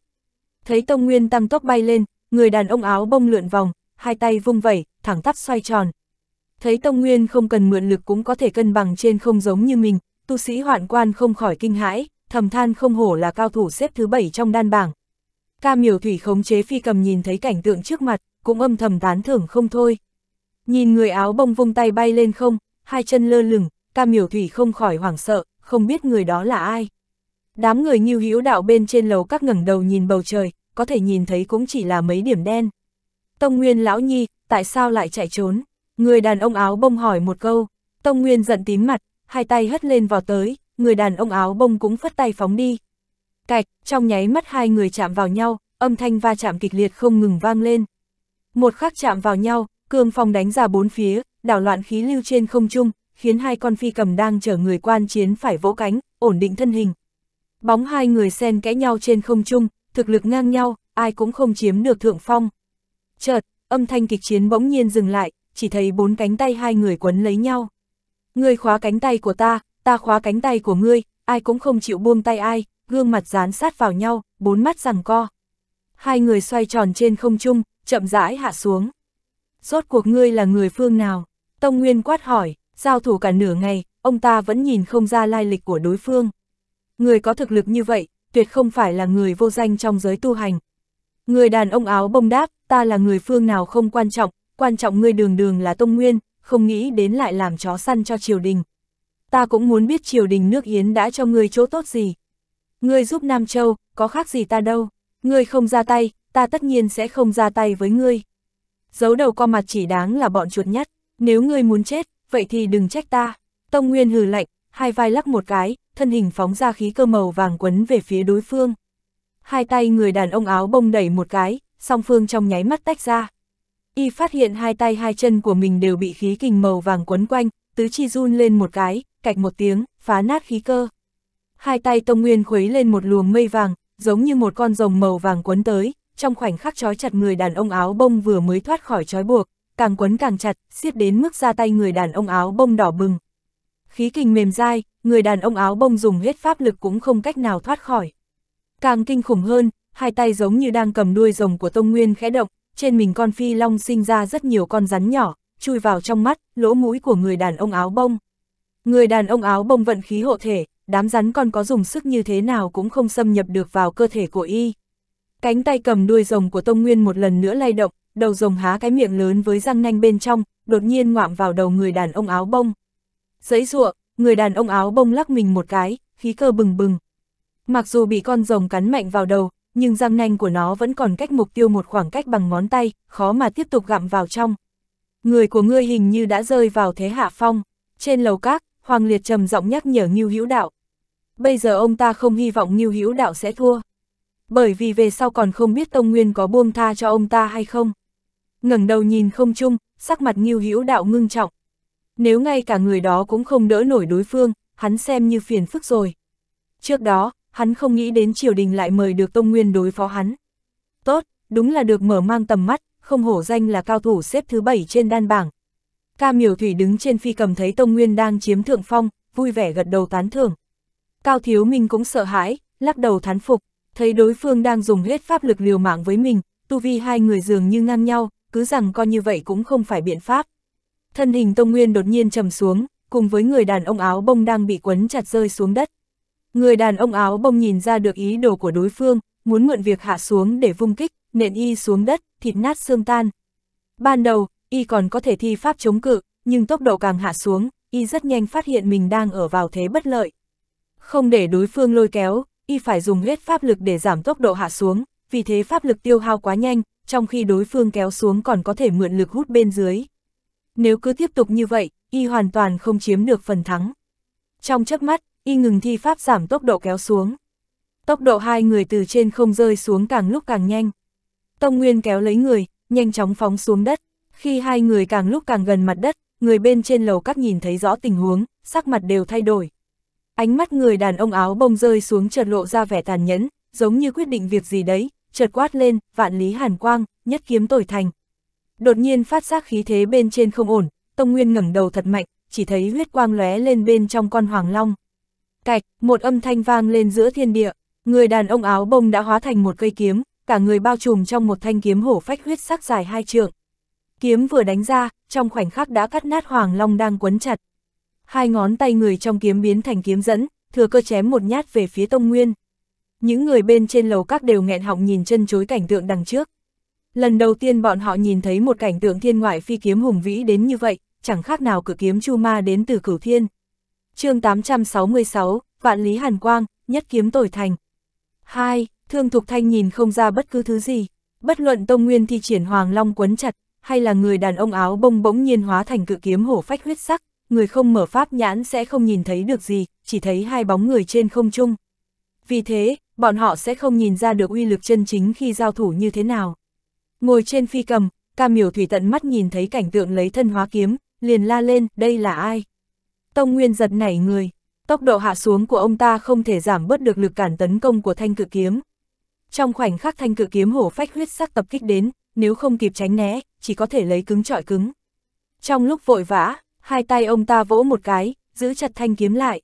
Thấy Tông Nguyên tăng tốc bay lên, người đàn ông áo bông lượn vòng, hai tay vung vẩy, thẳng tắp xoay tròn, thấy Tông Nguyên không cần mượn lực cũng có thể cân bằng trên không giống như mình, tu sĩ hoạn quan không khỏi kinh hãi, thầm than không hổ là cao thủ xếp thứ bảy trong đan bảng. Ca miểu thủy khống chế phi cầm nhìn thấy cảnh tượng trước mặt, cũng âm thầm tán thưởng không thôi. Nhìn người áo bông vung tay bay lên không, hai chân lơ lửng, ca miểu thủy không khỏi hoảng sợ, không biết người đó là ai. Đám người nghiêu hữu đạo bên trên lầu các ngẩng đầu nhìn bầu trời, có thể nhìn thấy cũng chỉ là mấy điểm đen. Tông Nguyên lão nhi, tại sao lại chạy trốn? Người đàn ông áo bông hỏi một câu, Tông Nguyên giận tím mặt, hai tay hất lên vào tới, người đàn ông áo bông cũng phất tay phóng đi. Cạch, trong nháy mắt hai người chạm vào nhau, âm thanh va chạm kịch liệt không ngừng vang lên. Một khắc chạm vào nhau, cương phong đánh ra bốn phía, đảo loạn khí lưu trên không trung, khiến hai con phi cầm đang chở người quan chiến phải vỗ cánh, ổn định thân hình. Bóng hai người xen kẽ nhau trên không trung, thực lực ngang nhau, ai cũng không chiếm được thượng phong. Chợt, âm thanh kịch chiến bỗng nhiên dừng lại, chỉ thấy bốn cánh tay hai người quấn lấy nhau. Ngươi khóa cánh tay của ta, ta khóa cánh tay của ngươi, ai cũng không chịu buông tay ai, gương mặt dán sát vào nhau, bốn mắt rằng co. Hai người xoay tròn trên không trung, chậm rãi hạ xuống. Rốt cuộc ngươi là người phương nào? Tông Nguyên quát hỏi, giao thủ cả nửa ngày, ông ta vẫn nhìn không ra lai lịch của đối phương. Người có thực lực như vậy, tuyệt không phải là người vô danh trong giới tu hành. Người đàn ông áo bông đáp, ta là người phương nào không quan trọng, quan trọng ngươi đường đường là Tông Nguyên, không nghĩ đến lại làm chó săn cho triều đình. Ta cũng muốn biết triều đình nước Yến đã cho ngươi chỗ tốt gì. Ngươi giúp Nam Châu, có khác gì ta đâu. Ngươi không ra tay, ta tất nhiên sẽ không ra tay với ngươi. Giấu đầu co mặt chỉ đáng là bọn chuột nhắt, nếu ngươi muốn chết, vậy thì đừng trách ta. Tông Nguyên hừ lạnh, hai vai lắc một cái, thân hình phóng ra khí cơ màu vàng quấn về phía đối phương. Hai tay người đàn ông áo bông đẩy một cái, song phương trong nháy mắt tách ra y phát hiện hai tay hai chân của mình đều bị khí kình màu vàng quấn quanh, tứ chi run lên một cái, cạch một tiếng, phá nát khí cơ. Hai tay Tông Nguyên khuấy lên một luồng mây vàng, giống như một con rồng màu vàng quấn tới, trong khoảnh khắc trói chặt người đàn ông áo bông vừa mới thoát khỏi trói buộc, càng quấn càng chặt, siết đến mức ra tay người đàn ông áo bông đỏ bừng. Khí kình mềm dai, người đàn ông áo bông dùng hết pháp lực cũng không cách nào thoát khỏi. Càng kinh khủng hơn, hai tay giống như đang cầm đuôi rồng của Tông Nguyên khẽ động, trên mình con phi long sinh ra rất nhiều con rắn nhỏ, chui vào trong mắt, lỗ mũi của người đàn ông áo bông. Người đàn ông áo bông vận khí hộ thể, đám rắn con có dùng sức như thế nào cũng không xâm nhập được vào cơ thể của y. Cánh tay cầm đuôi rồng của Tông Nguyên một lần nữa lay động, đầu rồng há cái miệng lớn với răng nanh bên trong, đột nhiên ngoạm vào đầu người đàn ông áo bông. Giấy ruộng, người đàn ông áo bông lắc mình một cái, khí cơ bừng bừng. Mặc dù bị con rồng cắn mạnh vào đầu, nhưng răng nanh của nó vẫn còn cách mục tiêu một khoảng cách bằng ngón tay, khó mà tiếp tục gặm vào trong. Người của ngươi hình như đã rơi vào thế hạ phong. Trên lầu các, Hoàng Liệt trầm giọng nhắc nhở Ngưu Hữu Đạo. Bây giờ ông ta không hy vọng Ngưu Hữu Đạo sẽ thua. Bởi vì về sau còn không biết Tông Nguyên có buông tha cho ông ta hay không. ngẩng đầu nhìn không chung, sắc mặt Ngưu Hữu Đạo ngưng trọng. Nếu ngay cả người đó cũng không đỡ nổi đối phương, hắn xem như phiền phức rồi. Trước đó, hắn không nghĩ đến triều đình lại mời được Tông Nguyên đối phó hắn. Tốt, đúng là được mở mang tầm mắt, không hổ danh là cao thủ xếp thứ bảy trên đan bảng. Ca miểu thủy đứng trên phi cầm thấy Tông Nguyên đang chiếm thượng phong, vui vẻ gật đầu tán thưởng. Cao Thiếu Minh cũng sợ hãi, lắc đầu thán phục, thấy đối phương đang dùng hết pháp lực liều mạng với mình, tu vi hai người dường như ngang nhau, cứ rằng con như vậy cũng không phải biện pháp. Thân hình Tông Nguyên đột nhiên trầm xuống, cùng với người đàn ông áo bông đang bị quấn chặt rơi xuống đất. Người đàn ông áo bông nhìn ra được ý đồ của đối phương, muốn mượn việc hạ xuống để vung kích, nện y xuống đất, thịt nát xương tan. Ban đầu, y còn có thể thi pháp chống cự, nhưng tốc độ càng hạ xuống, y rất nhanh phát hiện mình đang ở vào thế bất lợi. Không để đối phương lôi kéo, y phải dùng hết pháp lực để giảm tốc độ hạ xuống, vì thế pháp lực tiêu hao quá nhanh, trong khi đối phương kéo xuống còn có thể mượn lực hút bên dưới. Nếu cứ tiếp tục như vậy, y hoàn toàn không chiếm được phần thắng. Trong chớp mắt, y ngừng thi pháp giảm tốc độ kéo xuống. Tốc độ hai người từ trên không rơi xuống càng lúc càng nhanh. Tông Nguyên kéo lấy người, nhanh chóng phóng xuống đất. Khi hai người càng lúc càng gần mặt đất, người bên trên lầu các nhìn thấy rõ tình huống, sắc mặt đều thay đổi. Ánh mắt người đàn ông áo bông rơi xuống chợt lộ ra vẻ tàn nhẫn, giống như quyết định việc gì đấy, chợt quát lên, vạn lý hàn quang, nhất kiếm tổi thành. Đột nhiên phát giác khí thế bên trên không ổn, Tông Nguyên ngẩng đầu thật mạnh, chỉ thấy huyết quang lóe lên bên trong con hoàng long. Cạch, một âm thanh vang lên giữa thiên địa, người đàn ông áo bông đã hóa thành một cây kiếm, cả người bao trùm trong một thanh kiếm hổ phách huyết sắc dài hai trượng. Kiếm vừa đánh ra, trong khoảnh khắc đã cắt nát Hoàng Long đang quấn chặt. Hai ngón tay người trong kiếm biến thành kiếm dẫn, thừa cơ chém một nhát về phía Tông Nguyên. Những người bên trên lầu các đều nghẹn họng nhìn chân chối cảnh tượng đằng trước. Lần đầu tiên bọn họ nhìn thấy một cảnh tượng thiên ngoại phi kiếm hùng vĩ đến như vậy, chẳng khác nào cử kiếm Chu Ma đến từ cửu thiên chương 866, Vạn Lý Hàn Quang, Nhất Kiếm Tổi Thành. 2. Thương Thục Thanh nhìn không ra bất cứ thứ gì, bất luận Tông Nguyên thi triển Hoàng Long quấn chặt, hay là người đàn ông áo bông bỗng nhiên hóa thành cự kiếm hổ phách huyết sắc, người không mở pháp nhãn sẽ không nhìn thấy được gì, chỉ thấy hai bóng người trên không trung. Vì thế, bọn họ sẽ không nhìn ra được uy lực chân chính khi giao thủ như thế nào. Ngồi trên phi cầm, ca miểu thủy tận mắt nhìn thấy cảnh tượng lấy thân hóa kiếm, liền la lên, đây là ai? Tông Nguyên giật nảy người, tốc độ hạ xuống của ông ta không thể giảm bớt được lực cản tấn công của thanh cự kiếm. Trong khoảnh khắc thanh cự kiếm hổ phách huyết sắc tập kích đến, nếu không kịp tránh né, chỉ có thể lấy cứng trọi cứng. Trong lúc vội vã, hai tay ông ta vỗ một cái, giữ chặt thanh kiếm lại.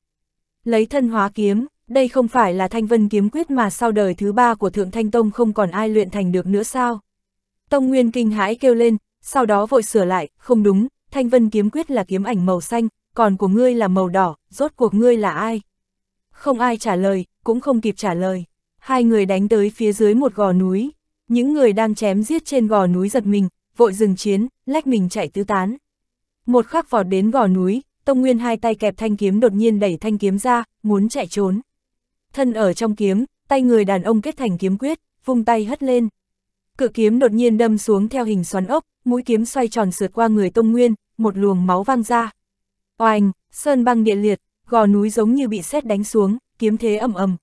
Lấy thân hóa kiếm, đây không phải là thanh vân kiếm quyết mà sau đời thứ ba của Thượng Thanh Tông không còn ai luyện thành được nữa sao. Tông Nguyên kinh hãi kêu lên, sau đó vội sửa lại, không đúng, thanh vân kiếm quyết là kiếm ảnh màu xanh, còn của ngươi là màu đỏ, rốt cuộc ngươi là ai? Không ai trả lời, cũng không kịp trả lời. Hai người đánh tới phía dưới một gò núi. Những người đang chém giết trên gò núi giật mình, vội dừng chiến, lách mình chạy tứ tán. Một khắc vọt đến gò núi, Tông Nguyên hai tay kẹp thanh kiếm đột nhiên đẩy thanh kiếm ra, muốn chạy trốn. Thân ở trong kiếm, tay người đàn ông kết thành kiếm quyết, vung tay hất lên. Cự kiếm đột nhiên đâm xuống theo hình xoắn ốc, mũi kiếm xoay tròn sượt qua người Tông Nguyên, một luồng máu văng ra. Oanh, sơn băng địa liệt, gò núi giống như bị sét đánh xuống, kiếm thế ầm ầm.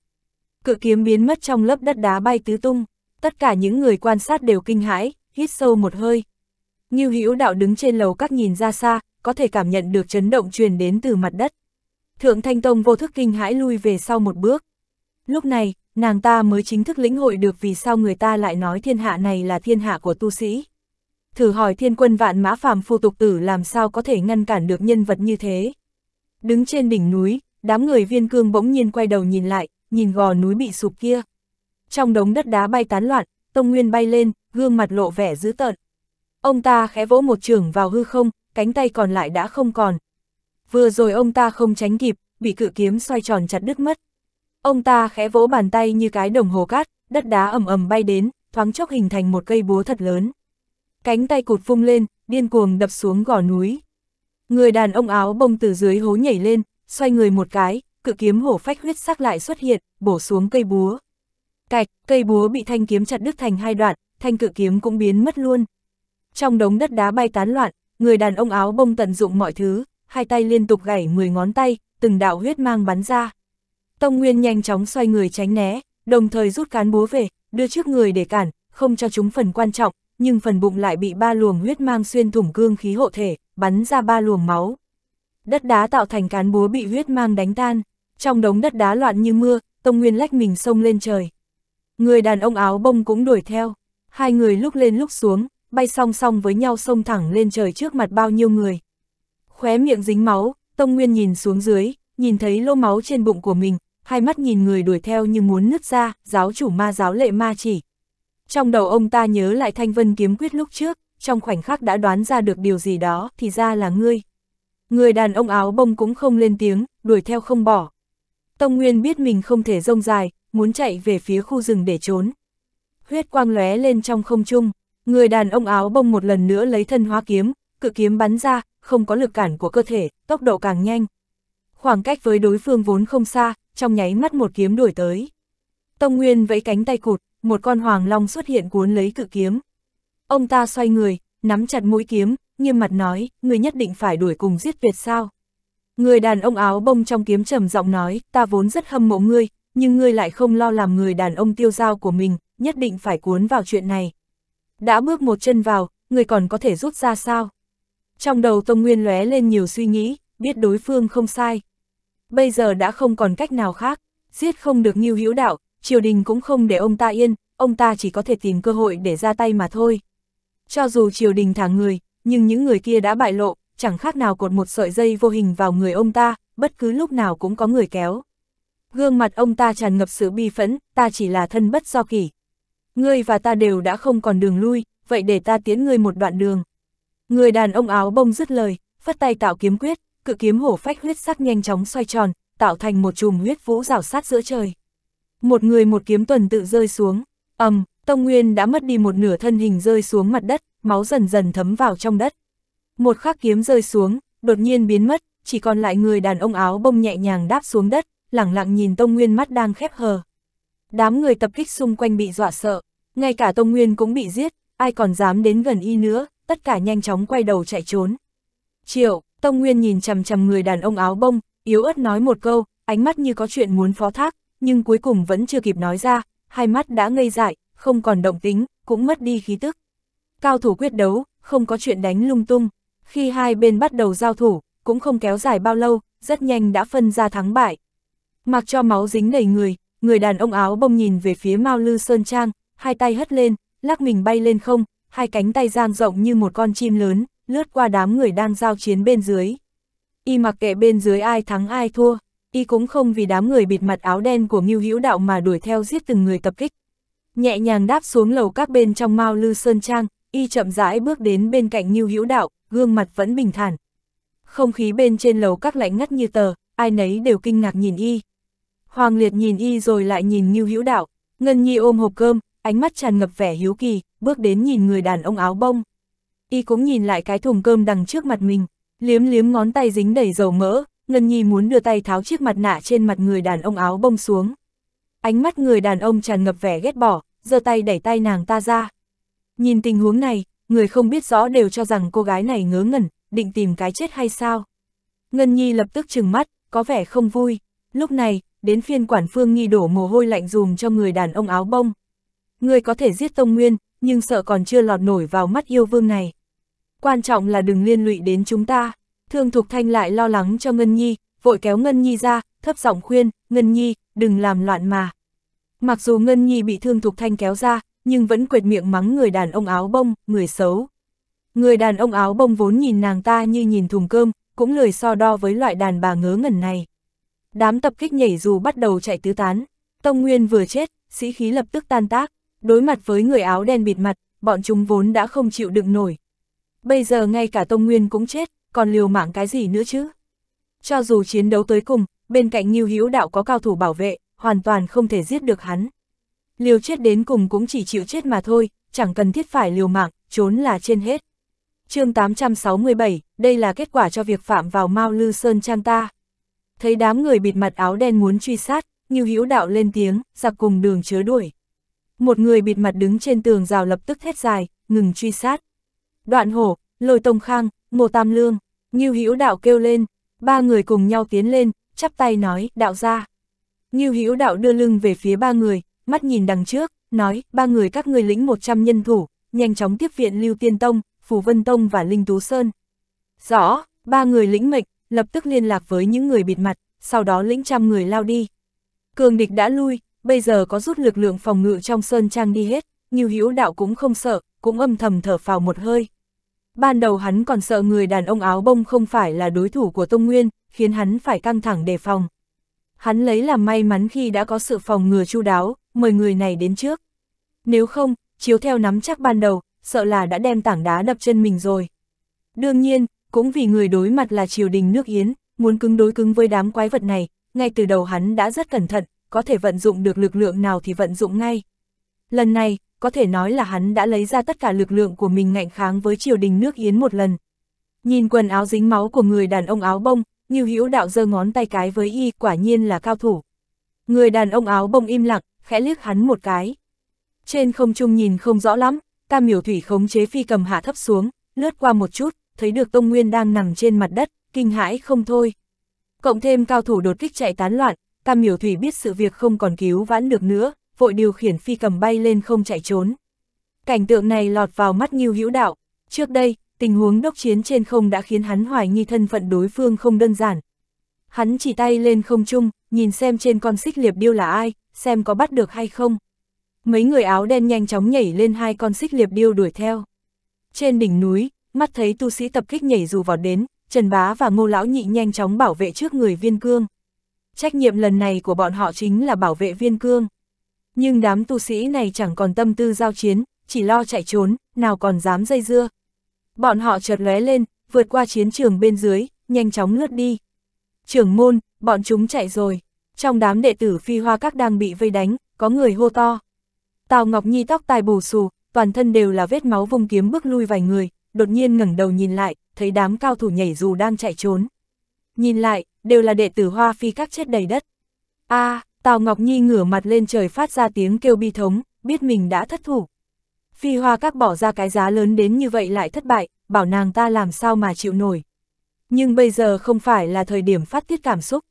Cự kiếm biến mất trong lớp đất đá bay tứ tung, tất cả những người quan sát đều kinh hãi, hít sâu một hơi. Như Hữu Đạo đứng trên lầu các nhìn ra xa, có thể cảm nhận được chấn động truyền đến từ mặt đất. Thượng Thanh Tông vô thức kinh hãi lui về sau một bước. Lúc này, nàng ta mới chính thức lĩnh hội được vì sao người ta lại nói thiên hạ này là thiên hạ của tu sĩ thử hỏi thiên quân vạn mã phàm phu tục tử làm sao có thể ngăn cản được nhân vật như thế. Đứng trên đỉnh núi, đám người viên cương bỗng nhiên quay đầu nhìn lại, nhìn gò núi bị sụp kia. Trong đống đất đá bay tán loạn, Tông Nguyên bay lên, gương mặt lộ vẻ dữ tợn. Ông ta khẽ vỗ một trường vào hư không, cánh tay còn lại đã không còn. Vừa rồi ông ta không tránh kịp, bị cự kiếm xoay tròn chặt đứt mất. Ông ta khẽ vỗ bàn tay như cái đồng hồ cát, đất đá ầm ầm bay đến, thoáng chốc hình thành một cây búa thật lớn cánh tay cụt phung lên, điên cuồng đập xuống gò núi. Người đàn ông áo bông từ dưới hố nhảy lên, xoay người một cái, cự kiếm hổ phách huyết sắc lại xuất hiện, bổ xuống cây búa. Cạch, cây búa bị thanh kiếm chặt đứt thành hai đoạn, thanh cự kiếm cũng biến mất luôn. Trong đống đất đá bay tán loạn, người đàn ông áo bông tận dụng mọi thứ, hai tay liên tục gảy 10 ngón tay, từng đạo huyết mang bắn ra. Tông Nguyên nhanh chóng xoay người tránh né, đồng thời rút cán búa về, đưa trước người để cản, không cho chúng phần quan trọng, nhưng phần bụng lại bị ba luồng huyết mang xuyên thủng cương khí hộ thể, bắn ra ba luồng máu. Đất đá tạo thành cán búa bị huyết mang đánh tan, trong đống đất đá loạn như mưa, Tông Nguyên lách mình xông lên trời. Người đàn ông áo bông cũng đuổi theo, hai người lúc lên lúc xuống, bay song song với nhau xông thẳng lên trời trước mặt bao nhiêu người. Khóe miệng dính máu, Tông Nguyên nhìn xuống dưới, nhìn thấy lô máu trên bụng của mình, hai mắt nhìn người đuổi theo như muốn nứt ra, giáo chủ ma giáo lệ ma chỉ. Trong đầu ông ta nhớ lại thanh vân kiếm quyết lúc trước, trong khoảnh khắc đã đoán ra được điều gì đó, thì ra là ngươi. Người đàn ông áo bông cũng không lên tiếng, đuổi theo không bỏ. Tông Nguyên biết mình không thể rông dài, muốn chạy về phía khu rừng để trốn. Huyết quang lóe lên trong không trung, người đàn ông áo bông một lần nữa lấy thân hóa kiếm, cự kiếm bắn ra, không có lực cản của cơ thể, tốc độ càng nhanh. Khoảng cách với đối phương vốn không xa, trong nháy mắt một kiếm đuổi tới. Tông Nguyên vẫy cánh tay cụt, một con hoàng long xuất hiện cuốn lấy cự kiếm. Ông ta xoay người, nắm chặt mũi kiếm, nghiêm mặt nói, người nhất định phải đuổi cùng giết tuyệt sao. Người đàn ông áo bông trong kiếm trầm giọng nói, ta vốn rất hâm mộ ngươi, nhưng ngươi lại không lo làm người đàn ông tiêu dao của mình, nhất định phải cuốn vào chuyện này. Đã bước một chân vào, người còn có thể rút ra sao? Trong đầu Tông Nguyên lóe lên nhiều suy nghĩ, biết đối phương không sai. Bây giờ đã không còn cách nào khác, giết không được Ngưu Hữu Đạo, triều đình cũng không để ông ta yên, ông ta chỉ có thể tìm cơ hội để ra tay mà thôi. Cho dù triều đình thả người, nhưng những người kia đã bại lộ, chẳng khác nào cột một sợi dây vô hình vào người ông ta, bất cứ lúc nào cũng có người kéo. Gương mặt ông ta tràn ngập sự bi phẫn, ta chỉ là thân bất do kỷ. Ngươi và ta đều đã không còn đường lui, vậy để ta tiến ngươi một đoạn đường. Người đàn ông áo bông dứt lời, phất tay tạo kiếm quyết, cự kiếm hổ phách huyết sắc nhanh chóng xoay tròn, tạo thành một chùm huyết vũ rào sát giữa trời một người một kiếm tuần tự rơi xuống, ầm, um, Tông Nguyên đã mất đi một nửa thân hình rơi xuống mặt đất, máu dần dần thấm vào trong đất. Một khắc kiếm rơi xuống, đột nhiên biến mất, chỉ còn lại người đàn ông áo bông nhẹ nhàng đáp xuống đất, lẳng lặng nhìn Tông Nguyên mắt đang khép hờ. Đám người tập kích xung quanh bị dọa sợ, ngay cả Tông Nguyên cũng bị giết, ai còn dám đến gần y nữa, tất cả nhanh chóng quay đầu chạy trốn. Triệu, Tông Nguyên nhìn chằm chằm người đàn ông áo bông, yếu ớt nói một câu, ánh mắt như có chuyện muốn phó thác, nhưng cuối cùng vẫn chưa kịp nói ra, hai mắt đã ngây dại, không còn động tính, cũng mất đi khí tức. Cao thủ quyết đấu, không có chuyện đánh lung tung, khi hai bên bắt đầu giao thủ, cũng không kéo dài bao lâu, rất nhanh đã phân ra thắng bại. Mặc cho máu dính đầy người, người đàn ông áo bông nhìn về phía Mao Lư Sơn Trang, hai tay hất lên, lắc mình bay lên không, hai cánh tay giang rộng như một con chim lớn, lướt qua đám người đang giao chiến bên dưới. Y mặc kệ bên dưới ai thắng ai thua y cũng không vì đám người bịt mặt áo đen của Ngưu Hữu Đạo mà đuổi theo giết từng người tập kích. Nhẹ nhàng đáp xuống lầu các bên trong Mao Lư Sơn Trang, y chậm rãi bước đến bên cạnh Ngưu Hữu Đạo, gương mặt vẫn bình thản. Không khí bên trên lầu các lạnh ngắt như tờ, ai nấy đều kinh ngạc nhìn y. Hoàng Liệt nhìn y rồi lại nhìn Ngưu Hữu Đạo, Ngân Nhi ôm hộp cơm, ánh mắt tràn ngập vẻ hiếu kỳ, bước đến nhìn người đàn ông áo bông. Y cũng nhìn lại cái thùng cơm đằng trước mặt mình, liếm liếm ngón tay dính đầy dầu mỡ, Ngân Nhi muốn đưa tay tháo chiếc mặt nạ trên mặt người đàn ông áo bông xuống. Ánh mắt người đàn ông tràn ngập vẻ ghét bỏ, giơ tay đẩy tay nàng ta ra. Nhìn tình huống này, người không biết rõ đều cho rằng cô gái này ngớ ngẩn, định tìm cái chết hay sao. Ngân Nhi lập tức trừng mắt, có vẻ không vui. Lúc này, đến phiên quản phương nghi đổ mồ hôi lạnh dùm cho người đàn ông áo bông. Người có thể giết Tông Nguyên, nhưng sợ còn chưa lọt nổi vào mắt yêu vương này. Quan trọng là đừng liên lụy đến chúng ta. Thương Thục Thanh lại lo lắng cho Ngân Nhi, vội kéo Ngân Nhi ra, thấp giọng khuyên, Ngân Nhi, đừng làm loạn mà. Mặc dù Ngân Nhi bị Thương Thục Thanh kéo ra, nhưng vẫn quệt miệng mắng người đàn ông áo bông, người xấu. Người đàn ông áo bông vốn nhìn nàng ta như nhìn thùng cơm, cũng lười so đo với loại đàn bà ngớ ngẩn này. Đám tập kích nhảy dù bắt đầu chạy tứ tán, Tông Nguyên vừa chết, sĩ khí lập tức tan tác, đối mặt với người áo đen bịt mặt, bọn chúng vốn đã không chịu đựng nổi. Bây giờ ngay cả Tông Nguyên cũng chết, còn liều mạng cái gì nữa chứ? Cho dù chiến đấu tới cùng, bên cạnh Ngưu Hữu Đạo có cao thủ bảo vệ, hoàn toàn không thể giết được hắn. Liều chết đến cùng cũng chỉ chịu chết mà thôi, chẳng cần thiết phải liều mạng, trốn là trên hết. chương 867, đây là kết quả cho việc phạm vào Mao Lư Sơn Trang ta. Thấy đám người bịt mặt áo đen muốn truy sát, Ngưu Hữu Đạo lên tiếng, giặc cùng đường chứa đuổi. Một người bịt mặt đứng trên tường rào lập tức thét dài, ngừng truy sát. Đoạn hổ, lôi tông khang, ngô tam lương. Ngưu Hữu Đạo kêu lên, ba người cùng nhau tiến lên, chắp tay nói, đạo gia. Ngưu Hữu Đạo đưa lưng về phía ba người, mắt nhìn đằng trước, nói, ba người các ngươi lĩnh 100 nhân thủ, nhanh chóng tiếp viện Lưu Tiên Tông, Phù Vân Tông và Linh Tú Sơn. Rõ, ba người lĩnh mệnh, lập tức liên lạc với những người bịt mặt, sau đó lĩnh trăm người lao đi. Cường địch đã lui, bây giờ có rút lực lượng phòng ngự trong sơn trang đi hết, Ngưu Hữu Đạo cũng không sợ, cũng âm thầm thở phào một hơi. Ban đầu hắn còn sợ người đàn ông áo bông không phải là đối thủ của Tông Nguyên, khiến hắn phải căng thẳng đề phòng. Hắn lấy làm may mắn khi đã có sự phòng ngừa chu đáo, mời người này đến trước. Nếu không, chiếu theo nắm chắc ban đầu, sợ là đã đem tảng đá đập chân mình rồi. Đương nhiên, cũng vì người đối mặt là triều đình nước Yến, muốn cứng đối cứng với đám quái vật này, ngay từ đầu hắn đã rất cẩn thận, có thể vận dụng được lực lượng nào thì vận dụng ngay. Lần này, có thể nói là hắn đã lấy ra tất cả lực lượng của mình ngạnh kháng với triều đình nước Yến một lần. Nhìn quần áo dính máu của người đàn ông áo bông, như hữu đạo giơ ngón tay cái với y quả nhiên là cao thủ. Người đàn ông áo bông im lặng, khẽ liếc hắn một cái. Trên không trung nhìn không rõ lắm, Tam Miểu Thủy khống chế phi cầm hạ thấp xuống, lướt qua một chút, thấy được Tông Nguyên đang nằm trên mặt đất, kinh hãi không thôi. Cộng thêm cao thủ đột kích chạy tán loạn, Tam Miểu Thủy biết sự việc không còn cứu vãn được nữa, vội điều khiển phi cầm bay lên không chạy trốn. Cảnh tượng này lọt vào mắt Ngưu Hữu Đạo, trước đây, tình huống đốc chiến trên không đã khiến hắn hoài nghi thân phận đối phương không đơn giản. Hắn chỉ tay lên không trung, nhìn xem trên con xích liệp điêu là ai, xem có bắt được hay không. Mấy người áo đen nhanh chóng nhảy lên hai con xích liệp điêu đuổi theo. Trên đỉnh núi, mắt thấy tu sĩ tập kích nhảy dù vào đến, Trần Bá và Ngô Lão Nhị nhanh chóng bảo vệ trước người viên cương. Trách nhiệm lần này của bọn họ chính là bảo vệ viên cương. Nhưng đám tu sĩ này chẳng còn tâm tư giao chiến, chỉ lo chạy trốn, nào còn dám dây dưa. Bọn họ chợt lóe lên, vượt qua chiến trường bên dưới, nhanh chóng lướt đi. Trưởng môn, bọn chúng chạy rồi. Trong đám đệ tử phi hoa các đang bị vây đánh, có người hô to. Tào Ngọc Nhi tóc tai bù xù, toàn thân đều là vết máu vung kiếm bước lui vài người, đột nhiên ngẩng đầu nhìn lại, thấy đám cao thủ nhảy dù đang chạy trốn. Nhìn lại, đều là đệ tử hoa phi các chết đầy đất. a à, Tào Ngọc Nhi ngửa mặt lên trời phát ra tiếng kêu bi thống, biết mình đã thất thủ. Phi hoa các bỏ ra cái giá lớn đến như vậy lại thất bại, bảo nàng ta làm sao mà chịu nổi. Nhưng bây giờ không phải là thời điểm phát tiết cảm xúc.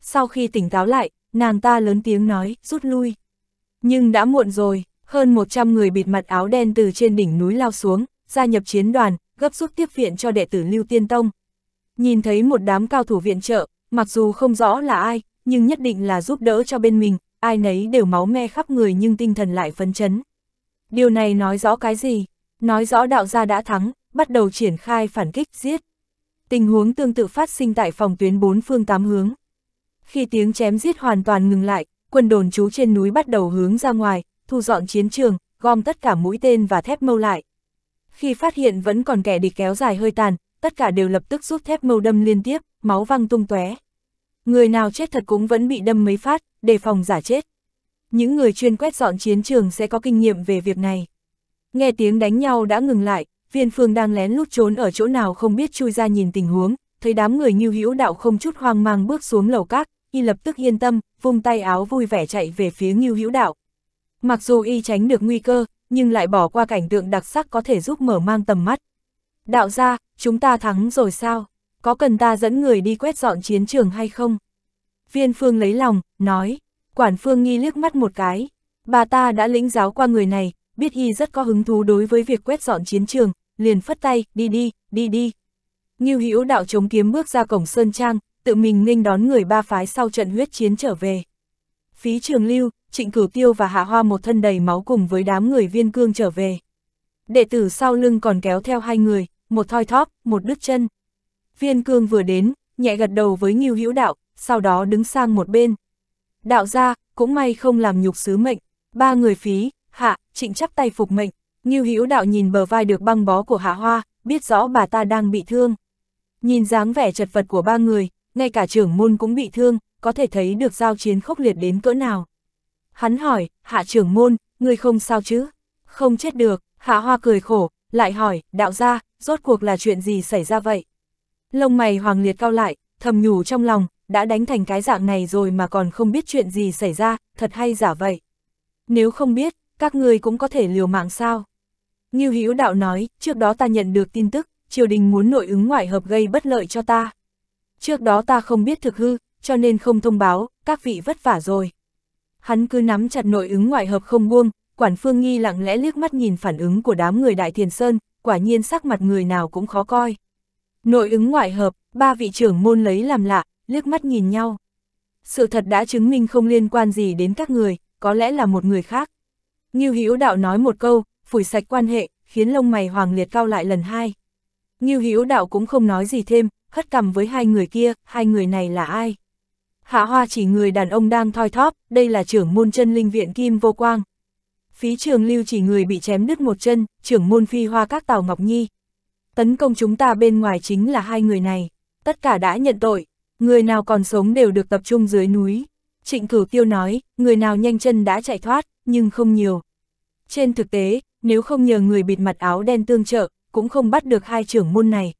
Sau khi tỉnh táo lại, nàng ta lớn tiếng nói, rút lui. Nhưng đã muộn rồi, hơn 100 người bịt mặt áo đen từ trên đỉnh núi lao xuống, gia nhập chiến đoàn, gấp rút tiếp viện cho đệ tử Lưu Tiên Tông. Nhìn thấy một đám cao thủ viện trợ, mặc dù không rõ là ai, nhưng nhất định là giúp đỡ cho bên mình, ai nấy đều máu me khắp người nhưng tinh thần lại phấn chấn. Điều này nói rõ cái gì? Nói rõ đạo gia đã thắng, bắt đầu triển khai phản kích giết. Tình huống tương tự phát sinh tại phòng tuyến bốn phương tám hướng. Khi tiếng chém giết hoàn toàn ngừng lại, quân đồn trú trên núi bắt đầu hướng ra ngoài, thu dọn chiến trường, gom tất cả mũi tên và thép mâu lại. Khi phát hiện vẫn còn kẻ địch kéo dài hơi tàn, tất cả đều lập tức rút thép mâu đâm liên tiếp, máu văng tung tóe. Người nào chết thật cũng vẫn bị đâm mấy phát, đề phòng giả chết. Những người chuyên quét dọn chiến trường sẽ có kinh nghiệm về việc này. Nghe tiếng đánh nhau đã ngừng lại, viên phương đang lén lút trốn ở chỗ nào không biết chui ra nhìn tình huống, thấy đám người như hữu đạo không chút hoang mang bước xuống lầu các, y lập tức yên tâm, vung tay áo vui vẻ chạy về phía Như Hữu Đạo. Mặc dù y tránh được nguy cơ, nhưng lại bỏ qua cảnh tượng đặc sắc có thể giúp mở mang tầm mắt. Đạo ra, chúng ta thắng rồi sao? có cần ta dẫn người đi quét dọn chiến trường hay không? Viên Phương lấy lòng, nói, quản Phương nghi liếc mắt một cái, bà ta đã lĩnh giáo qua người này, biết y rất có hứng thú đối với việc quét dọn chiến trường, liền phất tay, đi đi, đi đi. Ngưu Hữu đạo chống kiếm bước ra cổng Sơn Trang, tự mình nghênh đón người ba phái sau trận huyết chiến trở về. Phí Trường Lưu, Trịnh Cửu Tiêu và Hạ Hoa một thân đầy máu cùng với đám người viên cương trở về. Đệ tử sau lưng còn kéo theo hai người, một thoi thóp, một đứt chân. Viên cương vừa đến, nhẹ gật đầu với Ngưu Hữu Đạo, sau đó đứng sang một bên. Đạo gia cũng may không làm nhục sứ mệnh, ba người phí, hạ, trịnh chắp tay phục mệnh, Ngưu Hữu Đạo nhìn bờ vai được băng bó của Hạ Hoa, biết rõ bà ta đang bị thương. Nhìn dáng vẻ chật vật của ba người, ngay cả trưởng môn cũng bị thương, có thể thấy được giao chiến khốc liệt đến cỡ nào. Hắn hỏi, hạ trưởng môn, người không sao chứ? Không chết được, hạ hoa cười khổ, lại hỏi, đạo gia, rốt cuộc là chuyện gì xảy ra vậy? Lông mày Hoàng Liệt cao lại, thầm nhủ trong lòng, đã đánh thành cái dạng này rồi mà còn không biết chuyện gì xảy ra, thật hay giả vậy. Nếu không biết, các người cũng có thể liều mạng sao? như Hữu Đạo nói, trước đó ta nhận được tin tức, triều đình muốn nội ứng ngoại hợp gây bất lợi cho ta. Trước đó ta không biết thực hư, cho nên không thông báo, các vị vất vả rồi. Hắn cứ nắm chặt nội ứng ngoại hợp không buông, quản phương nghi lặng lẽ liếc mắt nhìn phản ứng của đám người Đại Thiền Sơn, quả nhiên sắc mặt người nào cũng khó coi. Nội ứng ngoại hợp, ba vị trưởng môn lấy làm lạ, liếc mắt nhìn nhau. Sự thật đã chứng minh không liên quan gì đến các người, có lẽ là một người khác. Ngưu Hữu Đạo nói một câu, phủi sạch quan hệ, khiến lông mày Hoàng Liệt cao lại lần hai. Ngưu Hữu Đạo cũng không nói gì thêm, hất cằm với hai người kia, hai người này là ai? Hạ Hoa chỉ người đàn ông đang thoi thóp, đây là trưởng môn chân linh viện Kim Vô Quang. Phí trường lưu chỉ người bị chém đứt một chân, trưởng môn phi hoa các Tào Ngọc Nhi, Tấn công chúng ta bên ngoài chính là hai người này, tất cả đã nhận tội, người nào còn sống đều được tập trung dưới núi. Trịnh cửu tiêu nói, người nào nhanh chân đã chạy thoát, nhưng không nhiều. Trên thực tế, nếu không nhờ người bịt mặt áo đen tương trợ, cũng không bắt được hai trưởng môn này.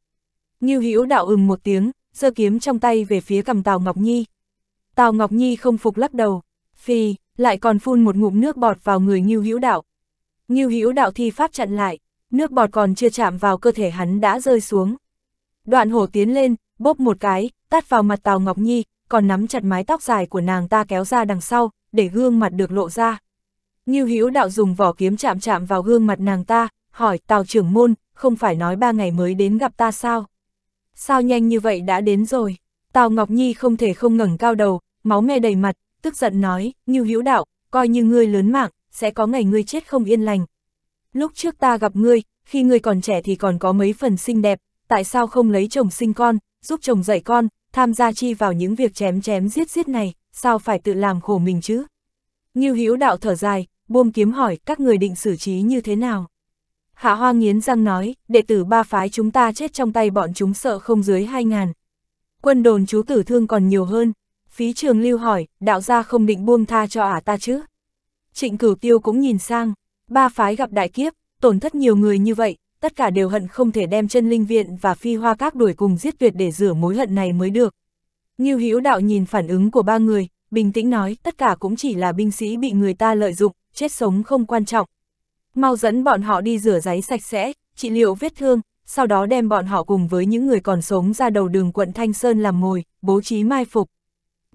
Nghiêu Hữu đạo ừm một tiếng, giơ kiếm trong tay về phía cầm Tào Ngọc Nhi. Tào Ngọc Nhi không phục lắc đầu, phi, lại còn phun một ngụm nước bọt vào người Nghiêu Hữu đạo. Nghiêu Hữu đạo thi pháp chặn lại, nước bọt còn chưa chạm vào cơ thể hắn đã rơi xuống. Đoạn hổ tiến lên, bóp một cái, tát vào mặt Tào Ngọc Nhi, còn nắm chặt mái tóc dài của nàng ta kéo ra đằng sau, để gương mặt được lộ ra. Như Hữu đạo dùng vỏ kiếm chạm chạm vào gương mặt nàng ta, hỏi Tào trưởng môn, không phải nói ba ngày mới đến gặp ta sao? Sao nhanh như vậy đã đến rồi? Tào Ngọc Nhi không thể không ngẩng cao đầu, máu me đầy mặt, tức giận nói, Như Hữu đạo, coi như ngươi lớn mạng, sẽ có ngày ngươi chết không yên lành, lúc trước ta gặp ngươi, khi ngươi còn trẻ thì còn có mấy phần xinh đẹp, tại sao không lấy chồng sinh con, giúp chồng dạy con, tham gia chi vào những việc chém chém giết giết này, sao phải tự làm khổ mình chứ? Nghiêu Hữu đạo thở dài, buông kiếm hỏi các người định xử trí như thế nào? Hạ Hoa nghiến răng nói, đệ tử ba phái chúng ta chết trong tay bọn chúng sợ không dưới hai ngàn. Quân đồn chú tử thương còn nhiều hơn. Phí trường lưu hỏi, đạo gia không định buông tha cho ả à ta chứ? Trịnh cửu tiêu cũng nhìn sang, Ba phái gặp đại kiếp, tổn thất nhiều người như vậy, tất cả đều hận không thể đem chân linh viện và phi hoa các đuổi cùng giết tuyệt để rửa mối hận này mới được. Ngưu Hữu Đạo nhìn phản ứng của ba người, bình tĩnh nói tất cả cũng chỉ là binh sĩ bị người ta lợi dụng, chết sống không quan trọng. Mau dẫn bọn họ đi rửa giấy sạch sẽ, trị liệu vết thương, sau đó đem bọn họ cùng với những người còn sống ra đầu đường quận Thanh Sơn làm mồi, bố trí mai phục.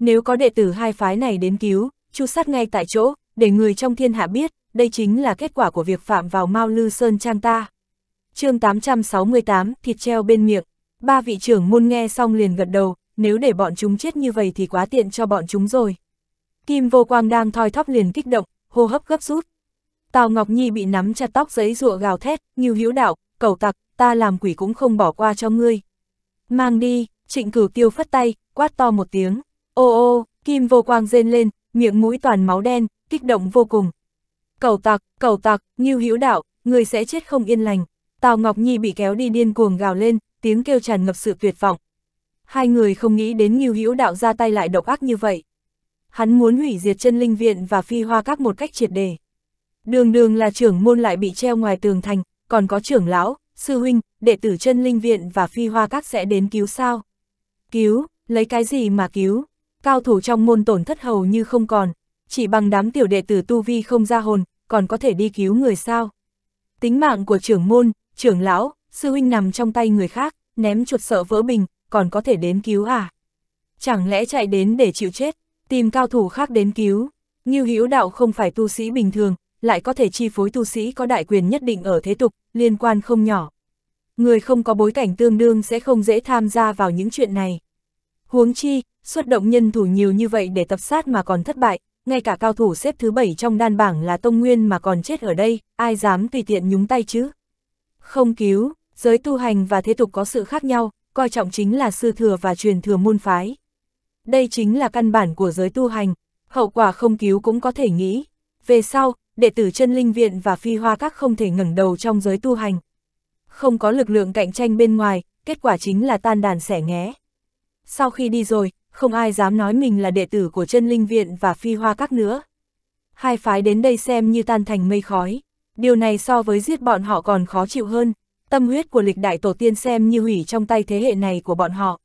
Nếu có đệ tử hai phái này đến cứu, chu sát ngay tại chỗ, để người trong thiên hạ biết, đây chính là kết quả của việc phạm vào Mao Lư Sơn Trang ta. chương 868, thịt treo bên miệng, ba vị trưởng môn nghe xong liền gật đầu, nếu để bọn chúng chết như vậy thì quá tiện cho bọn chúng rồi. Kim vô quang đang thoi thóp liền kích động, hô hấp gấp rút. Tào Ngọc Nhi bị nắm chặt tóc giấy rụa gào thét, như hiếu đạo, cầu tặc, ta làm quỷ cũng không bỏ qua cho ngươi. Mang đi, trịnh cửu tiêu phất tay, quát to một tiếng. Ô ô, Kim vô quang rên lên, miệng mũi toàn máu đen, kích động vô cùng, Cầu tặc, cầu tặc, như hữu đạo, người sẽ chết không yên lành. Tào Ngọc Nhi bị kéo đi điên cuồng gào lên, tiếng kêu tràn ngập sự tuyệt vọng. Hai người không nghĩ đến Ngưu Hữu Đạo ra tay lại độc ác như vậy. Hắn muốn hủy diệt chân linh viện và phi hoa các một cách triệt đề. Đường đường là trưởng môn lại bị treo ngoài tường thành, còn có trưởng lão, sư huynh, đệ tử chân linh viện và phi hoa các sẽ đến cứu sao. Cứu, lấy cái gì mà cứu? Cao thủ trong môn tổn thất hầu như không còn, chỉ bằng đám tiểu đệ tử tu vi không ra hồn, còn có thể đi cứu người sao. Tính mạng của trưởng môn, trưởng lão, sư huynh nằm trong tay người khác, ném chuột sợ vỡ bình, còn có thể đến cứu à? Chẳng lẽ chạy đến để chịu chết, tìm cao thủ khác đến cứu? Như hữu đạo không phải tu sĩ bình thường, lại có thể chi phối tu sĩ có đại quyền nhất định ở thế tục, liên quan không nhỏ. Người không có bối cảnh tương đương sẽ không dễ tham gia vào những chuyện này. Huống chi, xuất động nhân thủ nhiều như vậy để tập sát mà còn thất bại, ngay cả cao thủ xếp thứ bảy trong đan bảng là Tông Nguyên mà còn chết ở đây, ai dám tùy tiện nhúng tay chứ? Không cứu, giới tu hành và thế tục có sự khác nhau, coi trọng chính là sư thừa và truyền thừa môn phái. Đây chính là căn bản của giới tu hành, hậu quả không cứu cũng có thể nghĩ. Về sau, đệ tử chân linh viện và phi hoa các không thể ngẩng đầu trong giới tu hành. Không có lực lượng cạnh tranh bên ngoài, kết quả chính là tan đàn sẻ nghé. Sau khi đi rồi, không ai dám nói mình là đệ tử của chân linh viện và phi hoa các nữa. Hai phái đến đây xem như tan thành mây khói, điều này so với giết bọn họ còn khó chịu hơn, tâm huyết của lịch đại tổ tiên xem như hủy trong tay thế hệ này của bọn họ.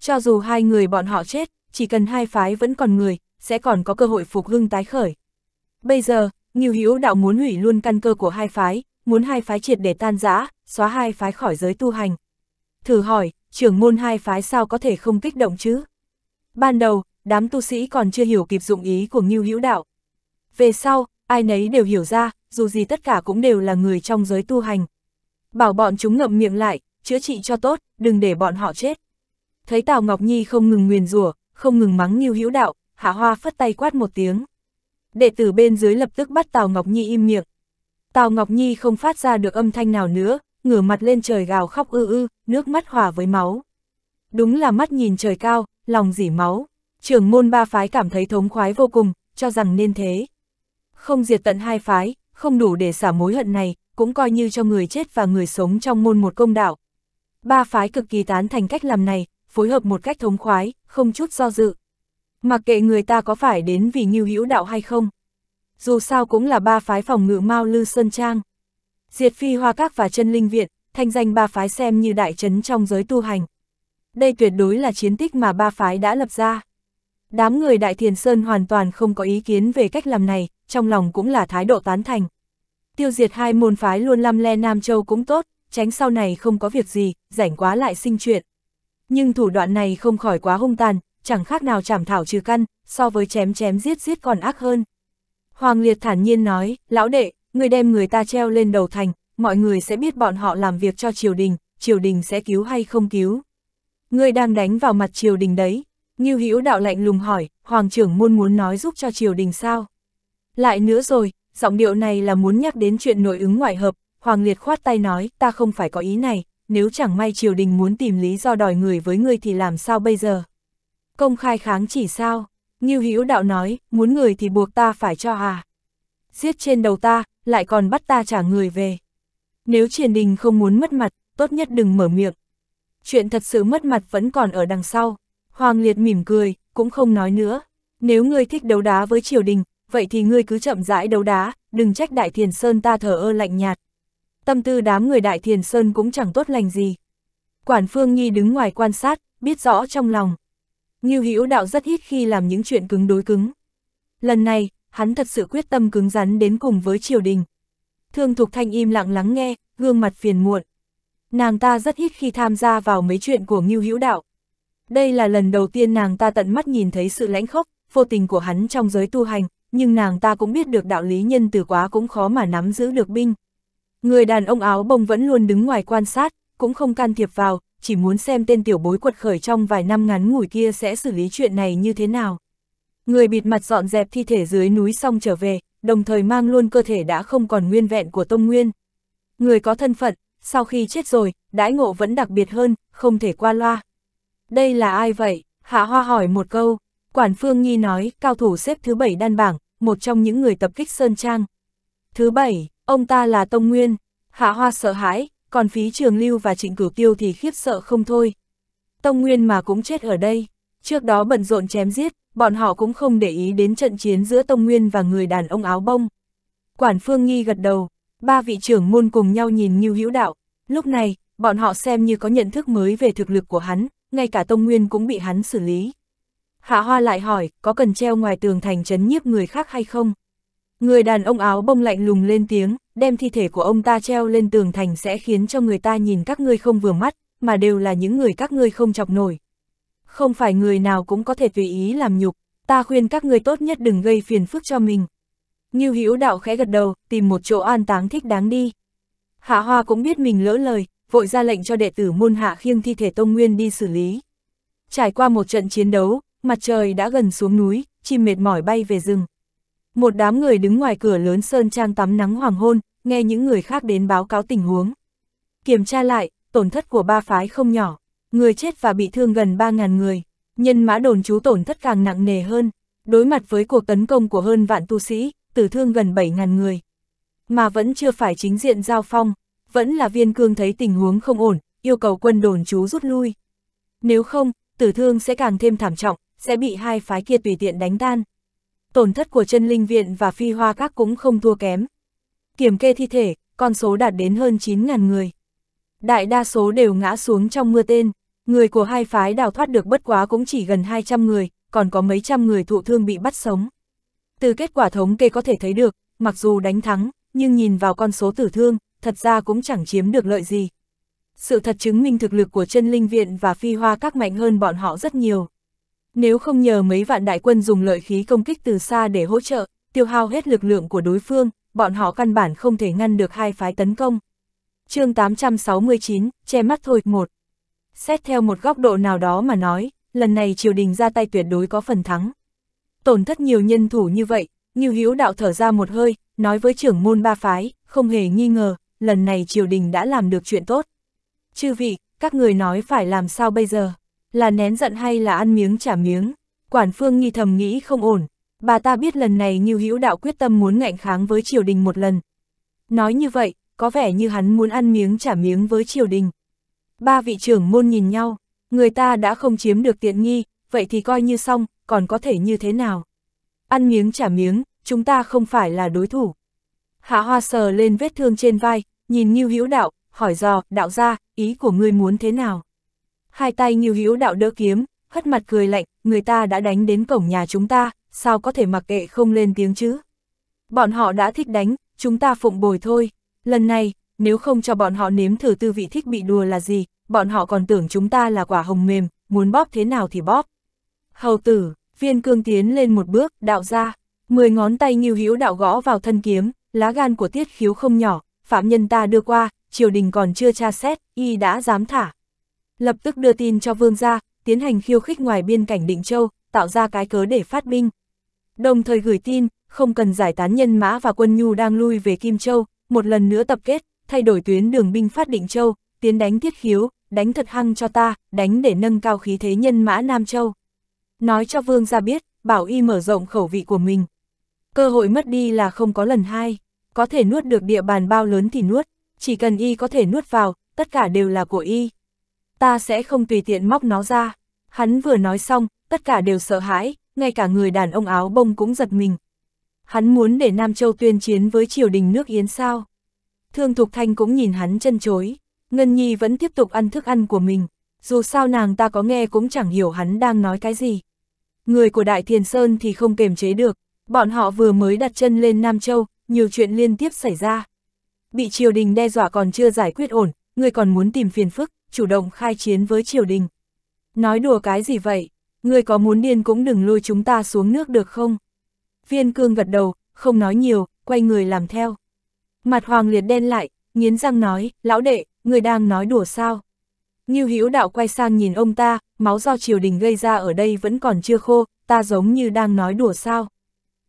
Cho dù hai người bọn họ chết, chỉ cần hai phái vẫn còn người, sẽ còn có cơ hội phục hưng tái khởi. Bây giờ, Nghiêu Hữu đạo muốn hủy luôn căn cơ của hai phái, muốn hai phái triệt để tan rã, xóa hai phái khỏi giới tu hành. Thử hỏi, trưởng môn hai phái sao có thể không kích động chứ? Ban đầu, đám tu sĩ còn chưa hiểu kịp dụng ý của Ngưu Hữu Đạo. Về sau, ai nấy đều hiểu ra, dù gì tất cả cũng đều là người trong giới tu hành. Bảo bọn chúng ngậm miệng lại, chữa trị cho tốt, đừng để bọn họ chết. Thấy Tào Ngọc Nhi không ngừng nguyền rủa, không ngừng mắng Ngưu Hữu Đạo, Hạ Hoa phất tay quát một tiếng. Đệ tử bên dưới lập tức bắt Tào Ngọc Nhi im miệng. Tào Ngọc Nhi không phát ra được âm thanh nào nữa, ngửa mặt lên trời gào khóc ư ư, nước mắt hòa với máu. Đúng là mắt nhìn trời cao, lòng dỉ máu. Trưởng môn ba phái cảm thấy thống khoái vô cùng, cho rằng nên thế. Không diệt tận hai phái, không đủ để xả mối hận này, cũng coi như cho người chết và người sống trong môn một công đạo. Ba phái cực kỳ tán thành cách làm này, phối hợp một cách thống khoái, không chút do dự. Mặc kệ người ta có phải đến vì nghiêu hữu đạo hay không. Dù sao cũng là ba phái phòng ngự Mao Lư Sơn Trang. Diệt phi hoa các và chân linh viện, thanh danh ba phái xem như đại trấn trong giới tu hành đây tuyệt đối là chiến tích mà ba phái đã lập ra. Đám người Đại Thiền Sơn hoàn toàn không có ý kiến về cách làm này, trong lòng cũng là thái độ tán thành. Tiêu diệt hai môn phái luôn lăm le Nam Châu cũng tốt, tránh sau này không có việc gì, rảnh quá lại sinh chuyện. Nhưng thủ đoạn này không khỏi quá hung tàn, chẳng khác nào chảm thảo trừ căn, so với chém chém giết giết còn ác hơn. Hoàng Liệt thản nhiên nói, lão đệ, người đem người ta treo lên đầu thành, mọi người sẽ biết bọn họ làm việc cho triều đình, triều đình sẽ cứu hay không cứu. Ngươi đang đánh vào mặt triều đình đấy. Như Hữu đạo lạnh lùng hỏi, Hoàng trưởng môn muốn nói giúp cho triều đình sao? Lại nữa rồi, giọng điệu này là muốn nhắc đến chuyện nội ứng ngoại hợp, Hoàng Liệt khoát tay nói, ta không phải có ý này, nếu chẳng may triều đình muốn tìm lý do đòi người với ngươi thì làm sao bây giờ? Công khai kháng chỉ sao? Như Hữu đạo nói, muốn người thì buộc ta phải cho à? Giết trên đầu ta, lại còn bắt ta trả người về. Nếu triều đình không muốn mất mặt, tốt nhất đừng mở miệng, chuyện thật sự mất mặt vẫn còn ở đằng sau. Hoàng Liệt mỉm cười, cũng không nói nữa. Nếu ngươi thích đấu đá với triều đình, vậy thì ngươi cứ chậm rãi đấu đá, đừng trách Đại Thiền Sơn ta thở ơ lạnh nhạt. Tâm tư đám người Đại Thiền Sơn cũng chẳng tốt lành gì. Quản Phương Nhi đứng ngoài quan sát, biết rõ trong lòng. Ngưu Hữu Đạo rất ít khi làm những chuyện cứng đối cứng. Lần này, hắn thật sự quyết tâm cứng rắn đến cùng với triều đình. Thương Thục Thanh im lặng lắng nghe, gương mặt phiền muộn nàng ta rất ít khi tham gia vào mấy chuyện của Ngưu Hữu Đạo. Đây là lần đầu tiên nàng ta tận mắt nhìn thấy sự lãnh khốc, vô tình của hắn trong giới tu hành, nhưng nàng ta cũng biết được đạo lý nhân từ quá cũng khó mà nắm giữ được binh. Người đàn ông áo bông vẫn luôn đứng ngoài quan sát, cũng không can thiệp vào, chỉ muốn xem tên tiểu bối quật khởi trong vài năm ngắn ngủi kia sẽ xử lý chuyện này như thế nào. Người bịt mặt dọn dẹp thi thể dưới núi xong trở về, đồng thời mang luôn cơ thể đã không còn nguyên vẹn của Tông Nguyên. Người có thân phận, sau khi chết rồi, đãi ngộ vẫn đặc biệt hơn, không thể qua loa. Đây là ai vậy? Hạ Hoa hỏi một câu. Quản Phương Nhi nói, cao thủ xếp thứ bảy đan bảng, một trong những người tập kích Sơn Trang. Thứ bảy, ông ta là Tông Nguyên. Hạ Hoa sợ hãi, còn phí trường lưu và trịnh cửu tiêu thì khiếp sợ không thôi. Tông Nguyên mà cũng chết ở đây. Trước đó bận rộn chém giết, bọn họ cũng không để ý đến trận chiến giữa Tông Nguyên và người đàn ông áo bông. Quản Phương Nhi gật đầu, Ba vị trưởng môn cùng nhau nhìn Ngưu Hữu Đạo, lúc này, bọn họ xem như có nhận thức mới về thực lực của hắn, ngay cả Tông Nguyên cũng bị hắn xử lý. Hạ Hoa lại hỏi, có cần treo ngoài tường thành trấn nhiếp người khác hay không? Người đàn ông áo bông lạnh lùng lên tiếng, đem thi thể của ông ta treo lên tường thành sẽ khiến cho người ta nhìn các ngươi không vừa mắt, mà đều là những người các ngươi không chọc nổi. Không phải người nào cũng có thể tùy ý làm nhục, ta khuyên các ngươi tốt nhất đừng gây phiền phức cho mình, Ngưu Hữu Đạo khẽ gật đầu, tìm một chỗ an táng thích đáng đi. Hạ Hoa cũng biết mình lỡ lời, vội ra lệnh cho đệ tử môn hạ khiêng thi thể Tông Nguyên đi xử lý. Trải qua một trận chiến đấu, mặt trời đã gần xuống núi, chim mệt mỏi bay về rừng. Một đám người đứng ngoài cửa lớn sơn trang tắm nắng hoàng hôn, nghe những người khác đến báo cáo tình huống. Kiểm tra lại, tổn thất của ba phái không nhỏ, người chết và bị thương gần 3.000 người, nhân mã đồn trú tổn thất càng nặng nề hơn. Đối mặt với cuộc tấn công của hơn vạn tu sĩ, tử thương gần 7.000 người. Mà vẫn chưa phải chính diện giao phong, vẫn là viên cương thấy tình huống không ổn, yêu cầu quân đồn trú rút lui. Nếu không, tử thương sẽ càng thêm thảm trọng, sẽ bị hai phái kia tùy tiện đánh tan. Tổn thất của chân linh viện và phi hoa các cũng không thua kém. Kiểm kê thi thể, con số đạt đến hơn 9.000 người. Đại đa số đều ngã xuống trong mưa tên, người của hai phái đào thoát được bất quá cũng chỉ gần 200 người, còn có mấy trăm người thụ thương bị bắt sống. Từ kết quả thống kê có thể thấy được, mặc dù đánh thắng, nhưng nhìn vào con số tử thương, thật ra cũng chẳng chiếm được lợi gì. Sự thật chứng minh thực lực của chân linh viện và phi hoa các mạnh hơn bọn họ rất nhiều. Nếu không nhờ mấy vạn đại quân dùng lợi khí công kích từ xa để hỗ trợ, tiêu hao hết lực lượng của đối phương, bọn họ căn bản không thể ngăn được hai phái tấn công. chương 869, che mắt thôi, một. Xét theo một góc độ nào đó mà nói, lần này triều đình ra tay tuyệt đối có phần thắng tổn thất nhiều nhân thủ như vậy, như Hiếu đạo thở ra một hơi, nói với trưởng môn ba phái, không hề nghi ngờ, lần này triều đình đã làm được chuyện tốt. Chư vị, các người nói phải làm sao bây giờ? Là nén giận hay là ăn miếng trả miếng? Quản phương nghi thầm nghĩ không ổn. Bà ta biết lần này như Hiếu đạo quyết tâm muốn ngạnh kháng với triều đình một lần. Nói như vậy, có vẻ như hắn muốn ăn miếng trả miếng với triều đình. Ba vị trưởng môn nhìn nhau, người ta đã không chiếm được tiện nghi, vậy thì coi như xong, còn có thể như thế nào? Ăn miếng trả miếng, chúng ta không phải là đối thủ. Hạ Hoa sờ lên vết thương trên vai, nhìn Ngưu Hữu Đạo, hỏi dò, đạo ra, ý của ngươi muốn thế nào? Hai tay Ngưu Hữu Đạo đỡ kiếm, hất mặt cười lạnh, người ta đã đánh đến cổng nhà chúng ta, sao có thể mặc kệ không lên tiếng chứ? Bọn họ đã thích đánh, chúng ta phụng bồi thôi. Lần này, nếu không cho bọn họ nếm thử tư vị thích bị đùa là gì, bọn họ còn tưởng chúng ta là quả hồng mềm, muốn bóp thế nào thì bóp. Hầu tử, Viên cương tiến lên một bước, đạo ra, mười ngón tay nghiêu hữu đạo gõ vào thân kiếm, lá gan của tiết khiếu không nhỏ, phạm nhân ta đưa qua, triều đình còn chưa tra xét, y đã dám thả. Lập tức đưa tin cho vương gia, tiến hành khiêu khích ngoài biên cảnh Định Châu, tạo ra cái cớ để phát binh. Đồng thời gửi tin, không cần giải tán nhân mã và quân nhu đang lui về Kim Châu, một lần nữa tập kết, thay đổi tuyến đường binh phát Định Châu, tiến đánh tiết khiếu, đánh thật hăng cho ta, đánh để nâng cao khí thế nhân mã Nam Châu nói cho vương gia biết, bảo y mở rộng khẩu vị của mình. Cơ hội mất đi là không có lần hai, có thể nuốt được địa bàn bao lớn thì nuốt, chỉ cần y có thể nuốt vào, tất cả đều là của y. Ta sẽ không tùy tiện móc nó ra. Hắn vừa nói xong, tất cả đều sợ hãi, ngay cả người đàn ông áo bông cũng giật mình. Hắn muốn để Nam Châu tuyên chiến với triều đình nước Yến sao. Thương Thục Thanh cũng nhìn hắn chân chối, Ngân Nhi vẫn tiếp tục ăn thức ăn của mình, dù sao nàng ta có nghe cũng chẳng hiểu hắn đang nói cái gì người của Đại Thiền Sơn thì không kềm chế được, bọn họ vừa mới đặt chân lên Nam Châu, nhiều chuyện liên tiếp xảy ra. Bị triều đình đe dọa còn chưa giải quyết ổn, người còn muốn tìm phiền phức, chủ động khai chiến với triều đình. Nói đùa cái gì vậy, người có muốn điên cũng đừng lôi chúng ta xuống nước được không? Viên cương gật đầu, không nói nhiều, quay người làm theo. Mặt hoàng liệt đen lại, nghiến răng nói, lão đệ, người đang nói đùa sao? Nghiêu Hữu đạo quay sang nhìn ông ta, máu do triều đình gây ra ở đây vẫn còn chưa khô, ta giống như đang nói đùa sao.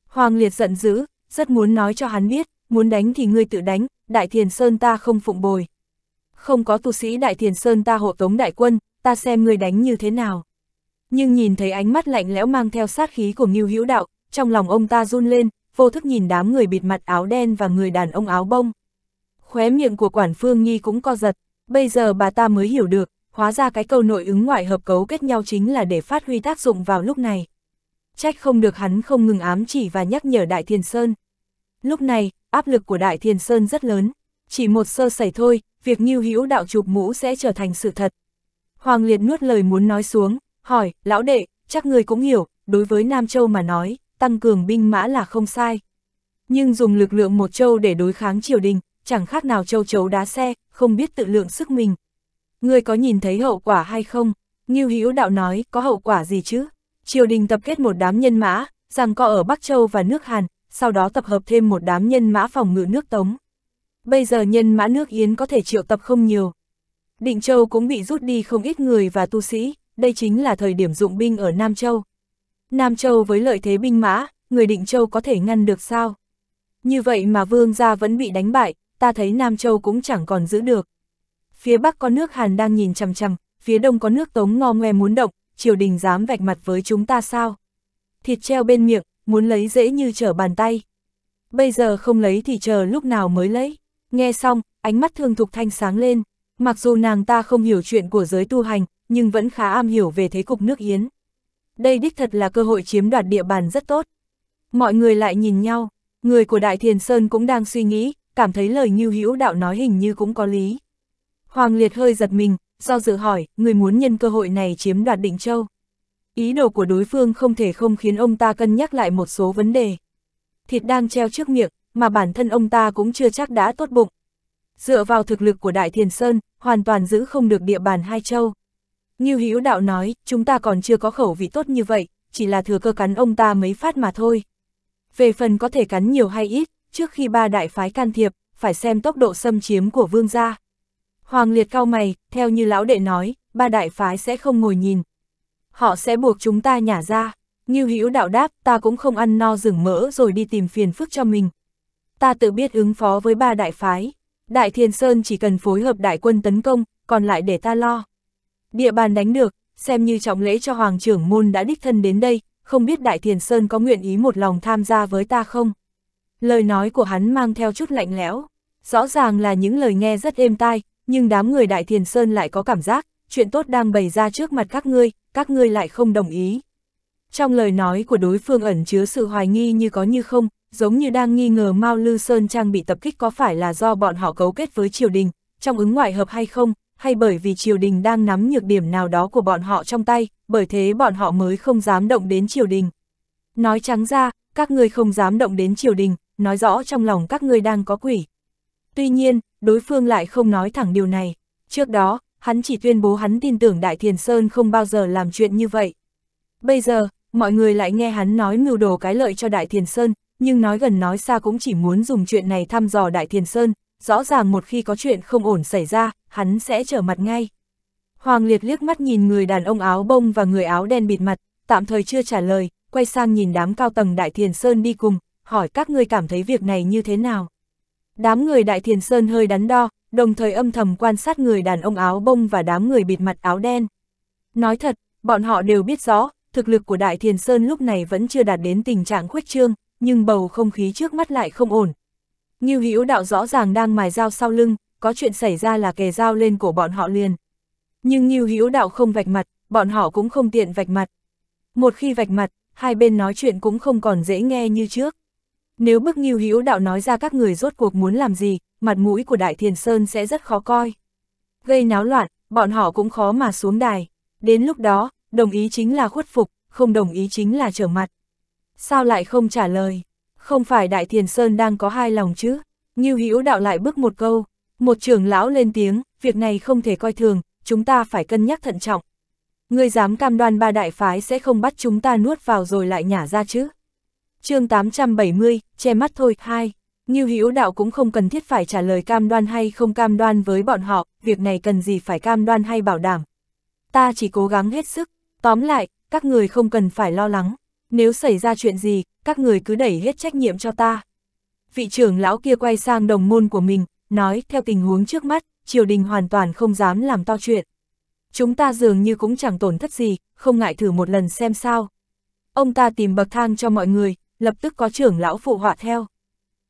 Hoàng Liệt giận dữ, rất muốn nói cho hắn biết, muốn đánh thì ngươi tự đánh, Đại Thiền Sơn ta không phụng bồi. Không có tu sĩ Đại Thiền Sơn ta hộ tống đại quân, ta xem ngươi đánh như thế nào. Nhưng nhìn thấy ánh mắt lạnh lẽo mang theo sát khí của Ngưu Hữu Đạo, trong lòng ông ta run lên, vô thức nhìn đám người bịt mặt áo đen và người đàn ông áo bông. Khóe miệng của Quản Phương Nhi cũng co giật, bây giờ bà ta mới hiểu được, hóa ra cái câu nội ứng ngoại hợp cấu kết nhau chính là để phát huy tác dụng vào lúc này. Trách không được hắn không ngừng ám chỉ và nhắc nhở Đại Thiên Sơn. Lúc này, áp lực của Đại Thiên Sơn rất lớn, chỉ một sơ sẩy thôi, việc nghiêu hữu đạo chụp mũ sẽ trở thành sự thật. Hoàng Liệt nuốt lời muốn nói xuống, hỏi, lão đệ, chắc người cũng hiểu, đối với Nam Châu mà nói, tăng cường binh mã là không sai. Nhưng dùng lực lượng một châu để đối kháng triều đình, chẳng khác nào châu chấu đá xe, không biết tự lượng sức mình. Ngươi có nhìn thấy hậu quả hay không? Ngưu Hữu Đạo nói, có hậu quả gì chứ? Triều đình tập kết một đám nhân mã, rằng co ở Bắc Châu và nước Hàn, sau đó tập hợp thêm một đám nhân mã phòng ngự nước Tống. Bây giờ nhân mã nước Yến có thể triệu tập không nhiều. Định Châu cũng bị rút đi không ít người và tu sĩ, đây chính là thời điểm dụng binh ở Nam Châu. Nam Châu với lợi thế binh mã, người Định Châu có thể ngăn được sao? Như vậy mà vương gia vẫn bị đánh bại, ta thấy Nam Châu cũng chẳng còn giữ được phía Bắc có nước Hàn đang nhìn chằm chằm, phía Đông có nước Tống ngo ngoe muốn động, triều đình dám vạch mặt với chúng ta sao? Thịt treo bên miệng, muốn lấy dễ như trở bàn tay. Bây giờ không lấy thì chờ lúc nào mới lấy. Nghe xong, ánh mắt thương thục thanh sáng lên. Mặc dù nàng ta không hiểu chuyện của giới tu hành, nhưng vẫn khá am hiểu về thế cục nước Yến. Đây đích thật là cơ hội chiếm đoạt địa bàn rất tốt. Mọi người lại nhìn nhau, người của Đại Thiền Sơn cũng đang suy nghĩ, cảm thấy lời như Hữu Đạo nói hình như cũng có lý. Hoàng Liệt hơi giật mình, do dự hỏi, người muốn nhân cơ hội này chiếm đoạt Định Châu. Ý đồ của đối phương không thể không khiến ông ta cân nhắc lại một số vấn đề. Thịt đang treo trước miệng, mà bản thân ông ta cũng chưa chắc đã tốt bụng. Dựa vào thực lực của Đại Thiền Sơn, hoàn toàn giữ không được địa bàn Hai Châu. Như Hữu Đạo nói, chúng ta còn chưa có khẩu vị tốt như vậy, chỉ là thừa cơ cắn ông ta mấy phát mà thôi. Về phần có thể cắn nhiều hay ít, trước khi ba đại phái can thiệp, phải xem tốc độ xâm chiếm của vương gia. Hoàng liệt cao mày, theo như lão đệ nói, ba đại phái sẽ không ngồi nhìn. Họ sẽ buộc chúng ta nhả ra. Như hữu đạo đáp, ta cũng không ăn no rừng mỡ rồi đi tìm phiền phức cho mình. Ta tự biết ứng phó với ba đại phái. Đại Thiên Sơn chỉ cần phối hợp đại quân tấn công, còn lại để ta lo. Địa bàn đánh được, xem như trọng lễ cho Hoàng trưởng môn đã đích thân đến đây, không biết Đại Thiên Sơn có nguyện ý một lòng tham gia với ta không? Lời nói của hắn mang theo chút lạnh lẽo, rõ ràng là những lời nghe rất êm tai, nhưng đám người Đại Thiền Sơn lại có cảm giác, chuyện tốt đang bày ra trước mặt các ngươi, các ngươi lại không đồng ý. Trong lời nói của đối phương ẩn chứa sự hoài nghi như có như không, giống như đang nghi ngờ Mao Lư Sơn trang bị tập kích có phải là do bọn họ cấu kết với triều đình, trong ứng ngoại hợp hay không, hay bởi vì triều đình đang nắm nhược điểm nào đó của bọn họ trong tay, bởi thế bọn họ mới không dám động đến triều đình. Nói trắng ra, các ngươi không dám động đến triều đình, nói rõ trong lòng các ngươi đang có quỷ. Tuy nhiên, đối phương lại không nói thẳng điều này. Trước đó, hắn chỉ tuyên bố hắn tin tưởng Đại Thiền Sơn không bao giờ làm chuyện như vậy. Bây giờ, mọi người lại nghe hắn nói mưu đồ cái lợi cho Đại Thiền Sơn, nhưng nói gần nói xa cũng chỉ muốn dùng chuyện này thăm dò Đại Thiền Sơn, rõ ràng một khi có chuyện không ổn xảy ra, hắn sẽ trở mặt ngay. Hoàng Liệt liếc mắt nhìn người đàn ông áo bông và người áo đen bịt mặt, tạm thời chưa trả lời, quay sang nhìn đám cao tầng Đại Thiền Sơn đi cùng, hỏi các ngươi cảm thấy việc này như thế nào. Đám người Đại Thiền Sơn hơi đắn đo, đồng thời âm thầm quan sát người đàn ông áo bông và đám người bịt mặt áo đen. Nói thật, bọn họ đều biết rõ, thực lực của Đại Thiền Sơn lúc này vẫn chưa đạt đến tình trạng khuếch trương, nhưng bầu không khí trước mắt lại không ổn. Ngưu Hữu đạo rõ ràng đang mài dao sau lưng, có chuyện xảy ra là kề dao lên cổ bọn họ liền. Nhưng Ngưu Hữu đạo không vạch mặt, bọn họ cũng không tiện vạch mặt. Một khi vạch mặt, hai bên nói chuyện cũng không còn dễ nghe như trước. Nếu bức nghiêu hữu đạo nói ra các người rốt cuộc muốn làm gì, mặt mũi của Đại Thiền Sơn sẽ rất khó coi. Gây náo loạn, bọn họ cũng khó mà xuống đài. Đến lúc đó, đồng ý chính là khuất phục, không đồng ý chính là trở mặt. Sao lại không trả lời? Không phải Đại Thiền Sơn đang có hai lòng chứ? Nghiêu hữu đạo lại bước một câu. Một trưởng lão lên tiếng, việc này không thể coi thường, chúng ta phải cân nhắc thận trọng. Người dám cam đoan ba đại phái sẽ không bắt chúng ta nuốt vào rồi lại nhả ra chứ? chương 870, che mắt thôi, hai. Như Hữu Đạo cũng không cần thiết phải trả lời cam đoan hay không cam đoan với bọn họ, việc này cần gì phải cam đoan hay bảo đảm. Ta chỉ cố gắng hết sức, tóm lại, các người không cần phải lo lắng, nếu xảy ra chuyện gì, các người cứ đẩy hết trách nhiệm cho ta. Vị trưởng lão kia quay sang đồng môn của mình, nói theo tình huống trước mắt, triều đình hoàn toàn không dám làm to chuyện. Chúng ta dường như cũng chẳng tổn thất gì, không ngại thử một lần xem sao. Ông ta tìm bậc thang cho mọi người, lập tức có trưởng lão phụ họa theo.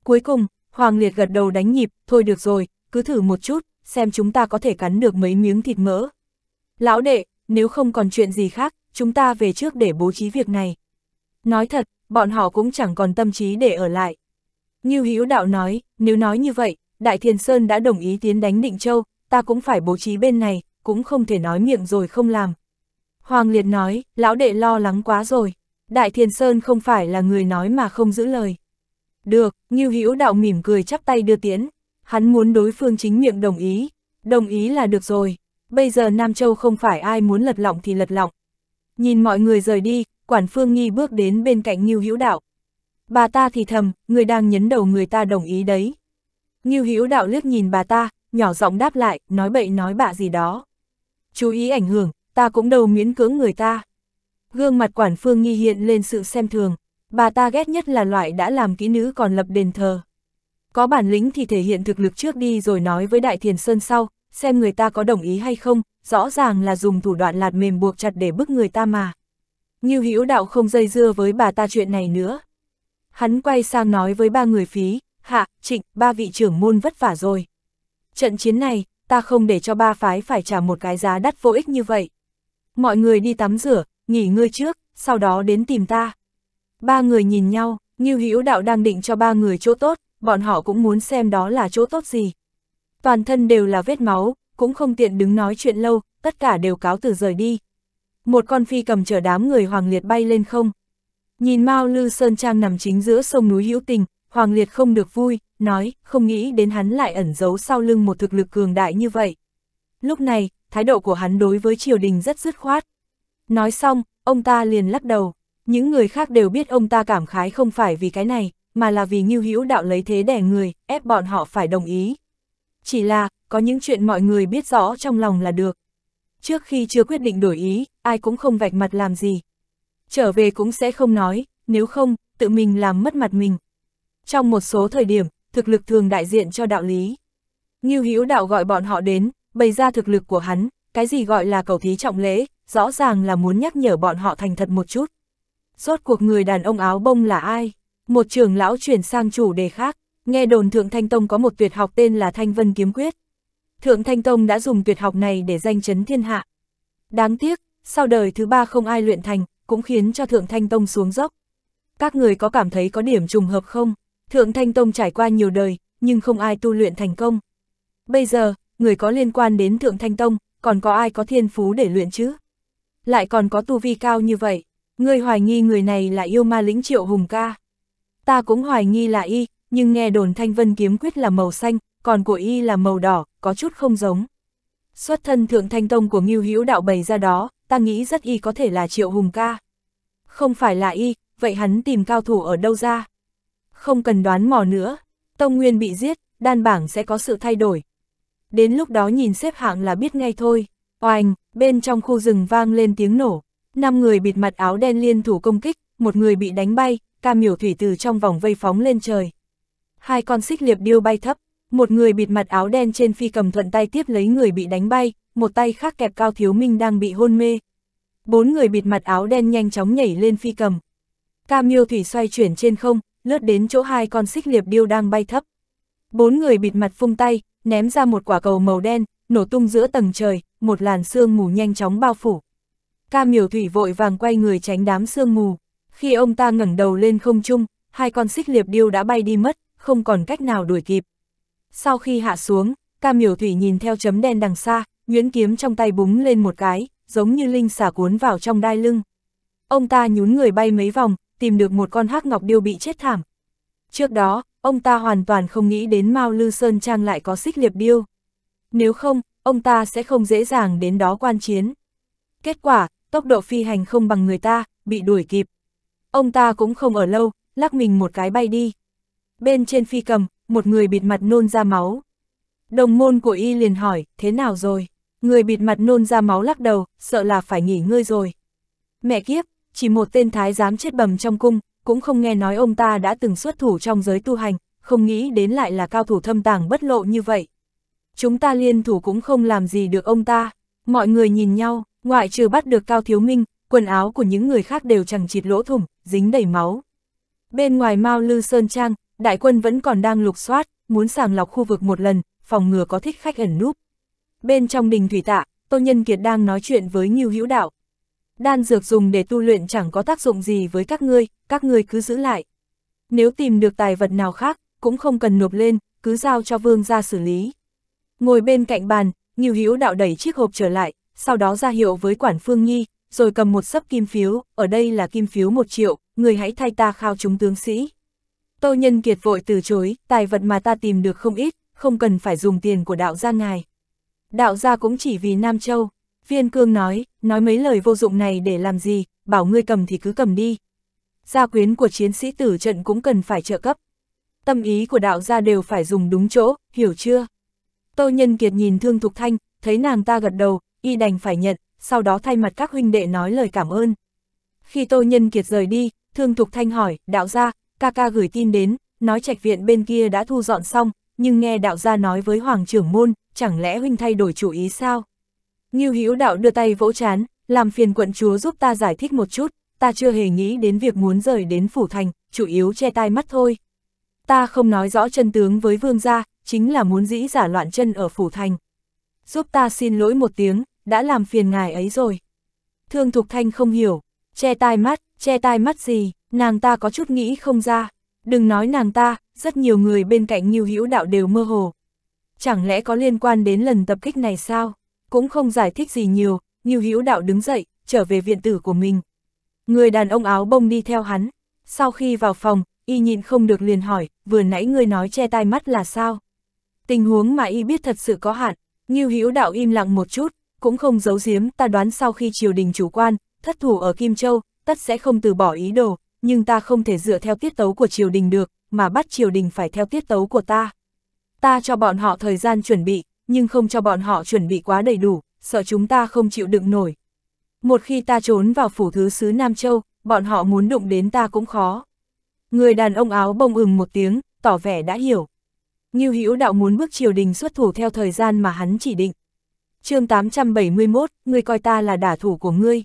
Cuối cùng, Hoàng Liệt gật đầu đánh nhịp, thôi được rồi, cứ thử một chút, xem chúng ta có thể cắn được mấy miếng thịt mỡ. Lão đệ, nếu không còn chuyện gì khác, chúng ta về trước để bố trí việc này. Nói thật, bọn họ cũng chẳng còn tâm trí để ở lại. Như Hữu Đạo nói, nếu nói như vậy, Đại Thiên Sơn đã đồng ý tiến đánh Định Châu, ta cũng phải bố trí bên này, cũng không thể nói miệng rồi không làm. Hoàng Liệt nói, lão đệ lo lắng quá rồi. Đại Thiên Sơn không phải là người nói mà không giữ lời. Được, Ngưu Hữu Đạo mỉm cười chắp tay đưa tiễn, hắn muốn đối phương chính miệng đồng ý, đồng ý là được rồi, bây giờ Nam Châu không phải ai muốn lật lọng thì lật lọng. Nhìn mọi người rời đi, quản phương nghi bước đến bên cạnh Ngưu Hữu Đạo. Bà ta thì thầm, người đang nhấn đầu người ta đồng ý đấy. Ngưu Hữu Đạo liếc nhìn bà ta, nhỏ giọng đáp lại, nói bậy nói bạ gì đó. Chú ý ảnh hưởng, ta cũng đầu miễn cưỡng người ta. Gương mặt quản phương nghi hiện lên sự xem thường, bà ta ghét nhất là loại đã làm kỹ nữ còn lập đền thờ. Có bản lĩnh thì thể hiện thực lực trước đi rồi nói với Đại Thiền Sơn sau, xem người ta có đồng ý hay không, rõ ràng là dùng thủ đoạn lạt mềm buộc chặt để bức người ta mà. Như hữu đạo không dây dưa với bà ta chuyện này nữa. Hắn quay sang nói với ba người phí, hạ, trịnh, ba vị trưởng môn vất vả rồi. Trận chiến này, ta không để cho ba phái phải trả một cái giá đắt vô ích như vậy. Mọi người đi tắm rửa, nghỉ ngơi trước, sau đó đến tìm ta. Ba người nhìn nhau, Như Hữu Đạo đang định cho ba người chỗ tốt, bọn họ cũng muốn xem đó là chỗ tốt gì. Toàn thân đều là vết máu, cũng không tiện đứng nói chuyện lâu, tất cả đều cáo từ rời đi. Một con phi cầm chở đám người Hoàng Liệt bay lên không. Nhìn Mao Lư Sơn Trang nằm chính giữa sông núi Hữu Tình, Hoàng Liệt không được vui, nói, không nghĩ đến hắn lại ẩn giấu sau lưng một thực lực cường đại như vậy. Lúc này, thái độ của hắn đối với triều đình rất dứt khoát, Nói xong, ông ta liền lắc đầu. Những người khác đều biết ông ta cảm khái không phải vì cái này, mà là vì Ngưu Hữu Đạo lấy thế đẻ người, ép bọn họ phải đồng ý. Chỉ là, có những chuyện mọi người biết rõ trong lòng là được. Trước khi chưa quyết định đổi ý, ai cũng không vạch mặt làm gì. Trở về cũng sẽ không nói, nếu không, tự mình làm mất mặt mình. Trong một số thời điểm, thực lực thường đại diện cho đạo lý. Ngưu Hữu Đạo gọi bọn họ đến, bày ra thực lực của hắn, cái gì gọi là cầu thí trọng lễ, rõ ràng là muốn nhắc nhở bọn họ thành thật một chút. Rốt cuộc người đàn ông áo bông là ai? Một trưởng lão chuyển sang chủ đề khác, nghe đồn Thượng Thanh Tông có một tuyệt học tên là Thanh Vân Kiếm Quyết. Thượng Thanh Tông đã dùng tuyệt học này để danh chấn thiên hạ. Đáng tiếc, sau đời thứ ba không ai luyện thành, cũng khiến cho Thượng Thanh Tông xuống dốc. Các người có cảm thấy có điểm trùng hợp không? Thượng Thanh Tông trải qua nhiều đời, nhưng không ai tu luyện thành công. Bây giờ, người có liên quan đến Thượng Thanh Tông, còn có ai có thiên phú để luyện chứ? lại còn có tu vi cao như vậy, ngươi hoài nghi người này là yêu ma lĩnh triệu hùng ca. Ta cũng hoài nghi là y, nhưng nghe đồn thanh vân kiếm quyết là màu xanh, còn của y là màu đỏ, có chút không giống. Xuất thân thượng thanh tông của Ngưu Hữu đạo bày ra đó, ta nghĩ rất y có thể là triệu hùng ca. Không phải là y, vậy hắn tìm cao thủ ở đâu ra? Không cần đoán mò nữa, tông nguyên bị giết, đan bảng sẽ có sự thay đổi. Đến lúc đó nhìn xếp hạng là biết ngay thôi. Oanh, bên trong khu rừng vang lên tiếng nổ, năm người bịt mặt áo đen liên thủ công kích, một người bị đánh bay, cam miểu thủy từ trong vòng vây phóng lên trời. Hai con xích liệp điêu bay thấp, một người bịt mặt áo đen trên phi cầm thuận tay tiếp lấy người bị đánh bay, một tay khác kẹp cao thiếu minh đang bị hôn mê. Bốn người bịt mặt áo đen nhanh chóng nhảy lên phi cầm. Cam miêu thủy xoay chuyển trên không, lướt đến chỗ hai con xích liệp điêu đang bay thấp. Bốn người bịt mặt phung tay, ném ra một quả cầu màu đen, nổ tung giữa tầng trời, một làn sương mù nhanh chóng bao phủ. Ca miểu thủy vội vàng quay người tránh đám sương mù. Khi ông ta ngẩng đầu lên không trung, hai con xích liệp điêu đã bay đi mất, không còn cách nào đuổi kịp. Sau khi hạ xuống, ca miểu thủy nhìn theo chấm đen đằng xa, nguyễn kiếm trong tay búng lên một cái, giống như linh xả cuốn vào trong đai lưng. Ông ta nhún người bay mấy vòng, tìm được một con hắc ngọc điêu bị chết thảm. Trước đó, ông ta hoàn toàn không nghĩ đến Mao Lư Sơn Trang lại có xích liệp điêu. Nếu không, ông ta sẽ không dễ dàng đến đó quan chiến. Kết quả, tốc độ phi hành không bằng người ta, bị đuổi kịp. Ông ta cũng không ở lâu, lắc mình một cái bay đi. Bên trên phi cầm, một người bịt mặt nôn ra máu. Đồng môn của y liền hỏi, thế nào rồi? Người bịt mặt nôn ra máu lắc đầu, sợ là phải nghỉ ngơi rồi. Mẹ kiếp, chỉ một tên thái dám chết bầm trong cung, cũng không nghe nói ông ta đã từng xuất thủ trong giới tu hành, không nghĩ đến lại là cao thủ thâm tàng bất lộ như vậy chúng ta liên thủ cũng không làm gì được ông ta. Mọi người nhìn nhau, ngoại trừ bắt được Cao Thiếu Minh, quần áo của những người khác đều chẳng chịt lỗ thủng, dính đầy máu. Bên ngoài Mao Lư Sơn Trang, đại quân vẫn còn đang lục soát, muốn sàng lọc khu vực một lần, phòng ngừa có thích khách ẩn núp. Bên trong đình thủy tạ, Tô Nhân Kiệt đang nói chuyện với nhiêu Hữu Đạo. Đan dược dùng để tu luyện chẳng có tác dụng gì với các ngươi, các ngươi cứ giữ lại. Nếu tìm được tài vật nào khác, cũng không cần nộp lên, cứ giao cho vương gia xử lý. Ngồi bên cạnh bàn, Nghiêu Hiếu đạo đẩy chiếc hộp trở lại, sau đó ra hiệu với quản Phương Nhi, rồi cầm một sấp kim phiếu, ở đây là kim phiếu một triệu, người hãy thay ta khao chúng tướng sĩ. Tô Nhân Kiệt vội từ chối, tài vật mà ta tìm được không ít, không cần phải dùng tiền của đạo gia ngài. Đạo gia cũng chỉ vì Nam Châu, viên cương nói, nói mấy lời vô dụng này để làm gì, bảo ngươi cầm thì cứ cầm đi. Gia quyến của chiến sĩ tử trận cũng cần phải trợ cấp. Tâm ý của đạo gia đều phải dùng đúng chỗ, hiểu chưa? Tô Nhân Kiệt nhìn Thương Thục Thanh, thấy nàng ta gật đầu, y đành phải nhận, sau đó thay mặt các huynh đệ nói lời cảm ơn. Khi Tô Nhân Kiệt rời đi, Thương Thục Thanh hỏi, đạo gia, ca ca gửi tin đến, nói trạch viện bên kia đã thu dọn xong, nhưng nghe đạo gia nói với Hoàng trưởng môn, chẳng lẽ huynh thay đổi chủ ý sao? Ngưu Hữu đạo đưa tay vỗ chán, làm phiền quận chúa giúp ta giải thích một chút, ta chưa hề nghĩ đến việc muốn rời đến phủ thành, chủ yếu che tai mắt thôi. Ta không nói rõ chân tướng với vương gia, chính là muốn dĩ giả loạn chân ở phủ thành. Giúp ta xin lỗi một tiếng, đã làm phiền ngài ấy rồi. Thương Thục Thanh không hiểu, che tai mắt, che tai mắt gì, nàng ta có chút nghĩ không ra. Đừng nói nàng ta, rất nhiều người bên cạnh Nhiêu Hữu Đạo đều mơ hồ. Chẳng lẽ có liên quan đến lần tập kích này sao? Cũng không giải thích gì nhiều, Nhiêu Hữu Đạo đứng dậy, trở về viện tử của mình. Người đàn ông áo bông đi theo hắn. Sau khi vào phòng, y nhịn không được liền hỏi, vừa nãy ngươi nói che tai mắt là sao? Tình huống mà y biết thật sự có hạn, Ngưu Hữu Đạo im lặng một chút, cũng không giấu giếm, ta đoán sau khi triều đình chủ quan, thất thủ ở Kim Châu, tất sẽ không từ bỏ ý đồ, nhưng ta không thể dựa theo tiết tấu của triều đình được, mà bắt triều đình phải theo tiết tấu của ta. Ta cho bọn họ thời gian chuẩn bị, nhưng không cho bọn họ chuẩn bị quá đầy đủ, sợ chúng ta không chịu đựng nổi. Một khi ta trốn vào phủ thứ xứ Nam Châu, bọn họ muốn đụng đến ta cũng khó. Người đàn ông áo bông ừng một tiếng, tỏ vẻ đã hiểu. Ngưu Hữu Đạo muốn bước triều đình xuất thủ theo thời gian mà hắn chỉ định. chương 871, ngươi coi ta là đả thủ của ngươi.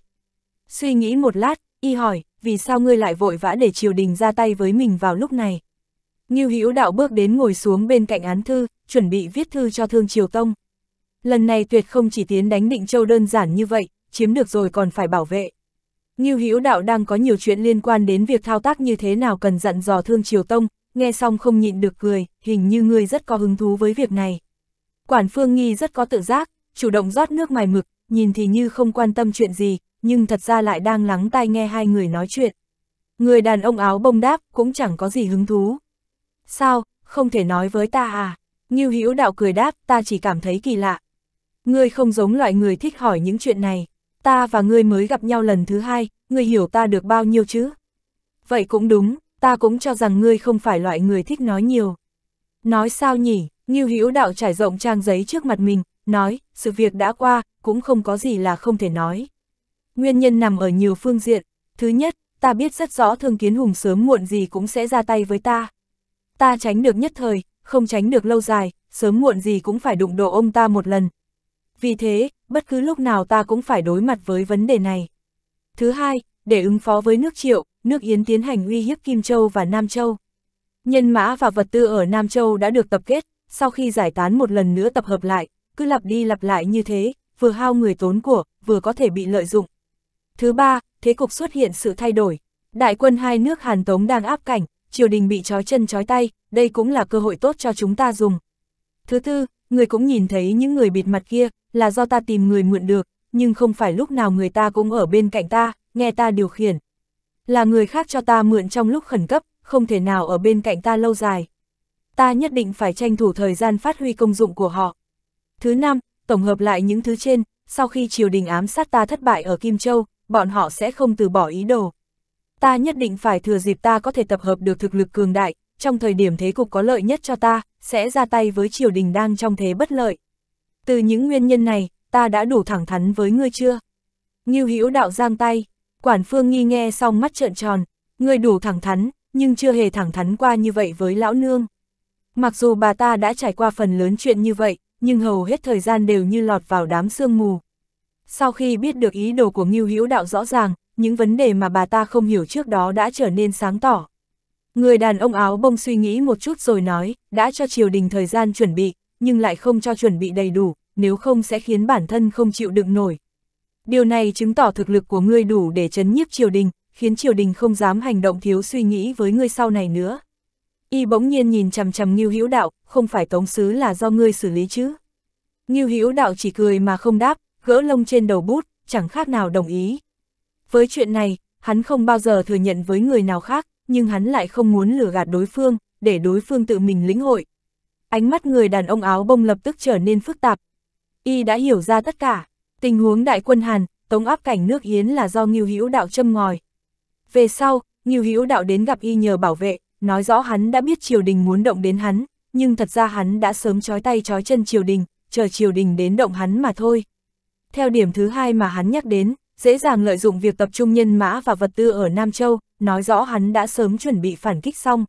Suy nghĩ một lát, y hỏi, vì sao ngươi lại vội vã để triều đình ra tay với mình vào lúc này? Ngưu Hữu Đạo bước đến ngồi xuống bên cạnh án thư, chuẩn bị viết thư cho Thương Triều Tông. Lần này tuyệt không chỉ tiến đánh Định Châu đơn giản như vậy, chiếm được rồi còn phải bảo vệ. Ngưu Hữu Đạo đang có nhiều chuyện liên quan đến việc thao tác như thế nào cần dặn dò Thương Triều Tông, nghe xong không nhịn được cười, hình như ngươi rất có hứng thú với việc này. Quản Phương Nghi rất có tự giác, chủ động rót nước mài mực, nhìn thì như không quan tâm chuyện gì, nhưng thật ra lại đang lắng tai nghe hai người nói chuyện. Người đàn ông áo bông đáp cũng chẳng có gì hứng thú. Sao, không thể nói với ta à? Ngưu Hữu đạo cười đáp, ta chỉ cảm thấy kỳ lạ. Ngươi không giống loại người thích hỏi những chuyện này, ta và ngươi mới gặp nhau lần thứ hai, ngươi hiểu ta được bao nhiêu chứ? Vậy cũng đúng, ta cũng cho rằng ngươi không phải loại người thích nói nhiều. Nói sao nhỉ, Ngưu Hữu Đạo trải rộng trang giấy trước mặt mình, nói, sự việc đã qua, cũng không có gì là không thể nói. Nguyên nhân nằm ở nhiều phương diện, thứ nhất, ta biết rất rõ thương kiến hùng sớm muộn gì cũng sẽ ra tay với ta. Ta tránh được nhất thời, không tránh được lâu dài, sớm muộn gì cũng phải đụng độ ông ta một lần. Vì thế, bất cứ lúc nào ta cũng phải đối mặt với vấn đề này. Thứ hai, để ứng phó với nước triệu, nước Yến tiến hành uy hiếp Kim Châu và Nam Châu. Nhân mã và vật tư ở Nam Châu đã được tập kết, sau khi giải tán một lần nữa tập hợp lại, cứ lặp đi lặp lại như thế, vừa hao người tốn của, vừa có thể bị lợi dụng. Thứ ba, thế cục xuất hiện sự thay đổi. Đại quân hai nước Hàn Tống đang áp cảnh, triều đình bị trói chân trói tay, đây cũng là cơ hội tốt cho chúng ta dùng. Thứ tư, người cũng nhìn thấy những người bịt mặt kia, là do ta tìm người mượn được, nhưng không phải lúc nào người ta cũng ở bên cạnh ta, nghe ta điều khiển, là người khác cho ta mượn trong lúc khẩn cấp, không thể nào ở bên cạnh ta lâu dài. Ta nhất định phải tranh thủ thời gian phát huy công dụng của họ. Thứ năm, tổng hợp lại những thứ trên, sau khi triều đình ám sát ta thất bại ở Kim Châu, bọn họ sẽ không từ bỏ ý đồ. Ta nhất định phải thừa dịp ta có thể tập hợp được thực lực cường đại, trong thời điểm thế cục có lợi nhất cho ta, sẽ ra tay với triều đình đang trong thế bất lợi. Từ những nguyên nhân này, ta đã đủ thẳng thắn với ngươi chưa? Ngưu Hữu đạo giang tay. Quản Phương Nghi nghe xong mắt trợn tròn, người đủ thẳng thắn, nhưng chưa hề thẳng thắn qua như vậy với lão nương. Mặc dù bà ta đã trải qua phần lớn chuyện như vậy, nhưng hầu hết thời gian đều như lọt vào đám sương mù. Sau khi biết được ý đồ của Ngưu Hữu Đạo rõ ràng, những vấn đề mà bà ta không hiểu trước đó đã trở nên sáng tỏ. Người đàn ông áo bông suy nghĩ một chút rồi nói, đã cho triều đình thời gian chuẩn bị, nhưng lại không cho chuẩn bị đầy đủ, nếu không sẽ khiến bản thân không chịu đựng nổi, Điều này chứng tỏ thực lực của ngươi đủ để chấn nhiếp triều đình, khiến triều đình không dám hành động thiếu suy nghĩ với ngươi sau này nữa. Y bỗng nhiên nhìn chằm chằm Ngưu Hữu Đạo, không phải tống sứ là do ngươi xử lý chứ? Ngưu Hữu Đạo chỉ cười mà không đáp, gỡ lông trên đầu bút, chẳng khác nào đồng ý. Với chuyện này, hắn không bao giờ thừa nhận với người nào khác, nhưng hắn lại không muốn lừa gạt đối phương, để đối phương tự mình lĩnh hội. Ánh mắt người đàn ông áo bông lập tức trở nên phức tạp. Y đã hiểu ra tất cả. Tình huống đại quân Hàn, tống áp cảnh nước Yến là do Ngưu Hữu Đạo châm ngòi. Về sau, Ngưu Hữu Đạo đến gặp y nhờ bảo vệ, nói rõ hắn đã biết triều đình muốn động đến hắn, nhưng thật ra hắn đã sớm chói tay chói chân triều đình, chờ triều đình đến động hắn mà thôi. Theo điểm thứ hai mà hắn nhắc đến, dễ dàng lợi dụng việc tập trung nhân mã và vật tư ở Nam Châu, nói rõ hắn đã sớm chuẩn bị phản kích xong.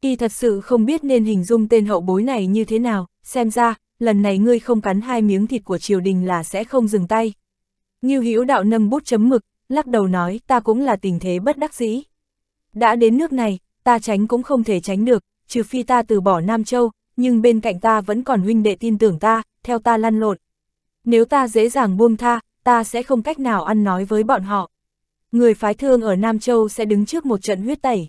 Y thật sự không biết nên hình dung tên hậu bối này như thế nào, xem ra, lần này ngươi không cắn hai miếng thịt của triều đình là sẽ không dừng tay. Nghiêu hữu đạo nâng bút chấm mực, lắc đầu nói ta cũng là tình thế bất đắc dĩ. Đã đến nước này, ta tránh cũng không thể tránh được, trừ phi ta từ bỏ Nam Châu, nhưng bên cạnh ta vẫn còn huynh đệ tin tưởng ta, theo ta lăn lộn. Nếu ta dễ dàng buông tha, ta sẽ không cách nào ăn nói với bọn họ. Người phái thương ở Nam Châu sẽ đứng trước một trận huyết tẩy.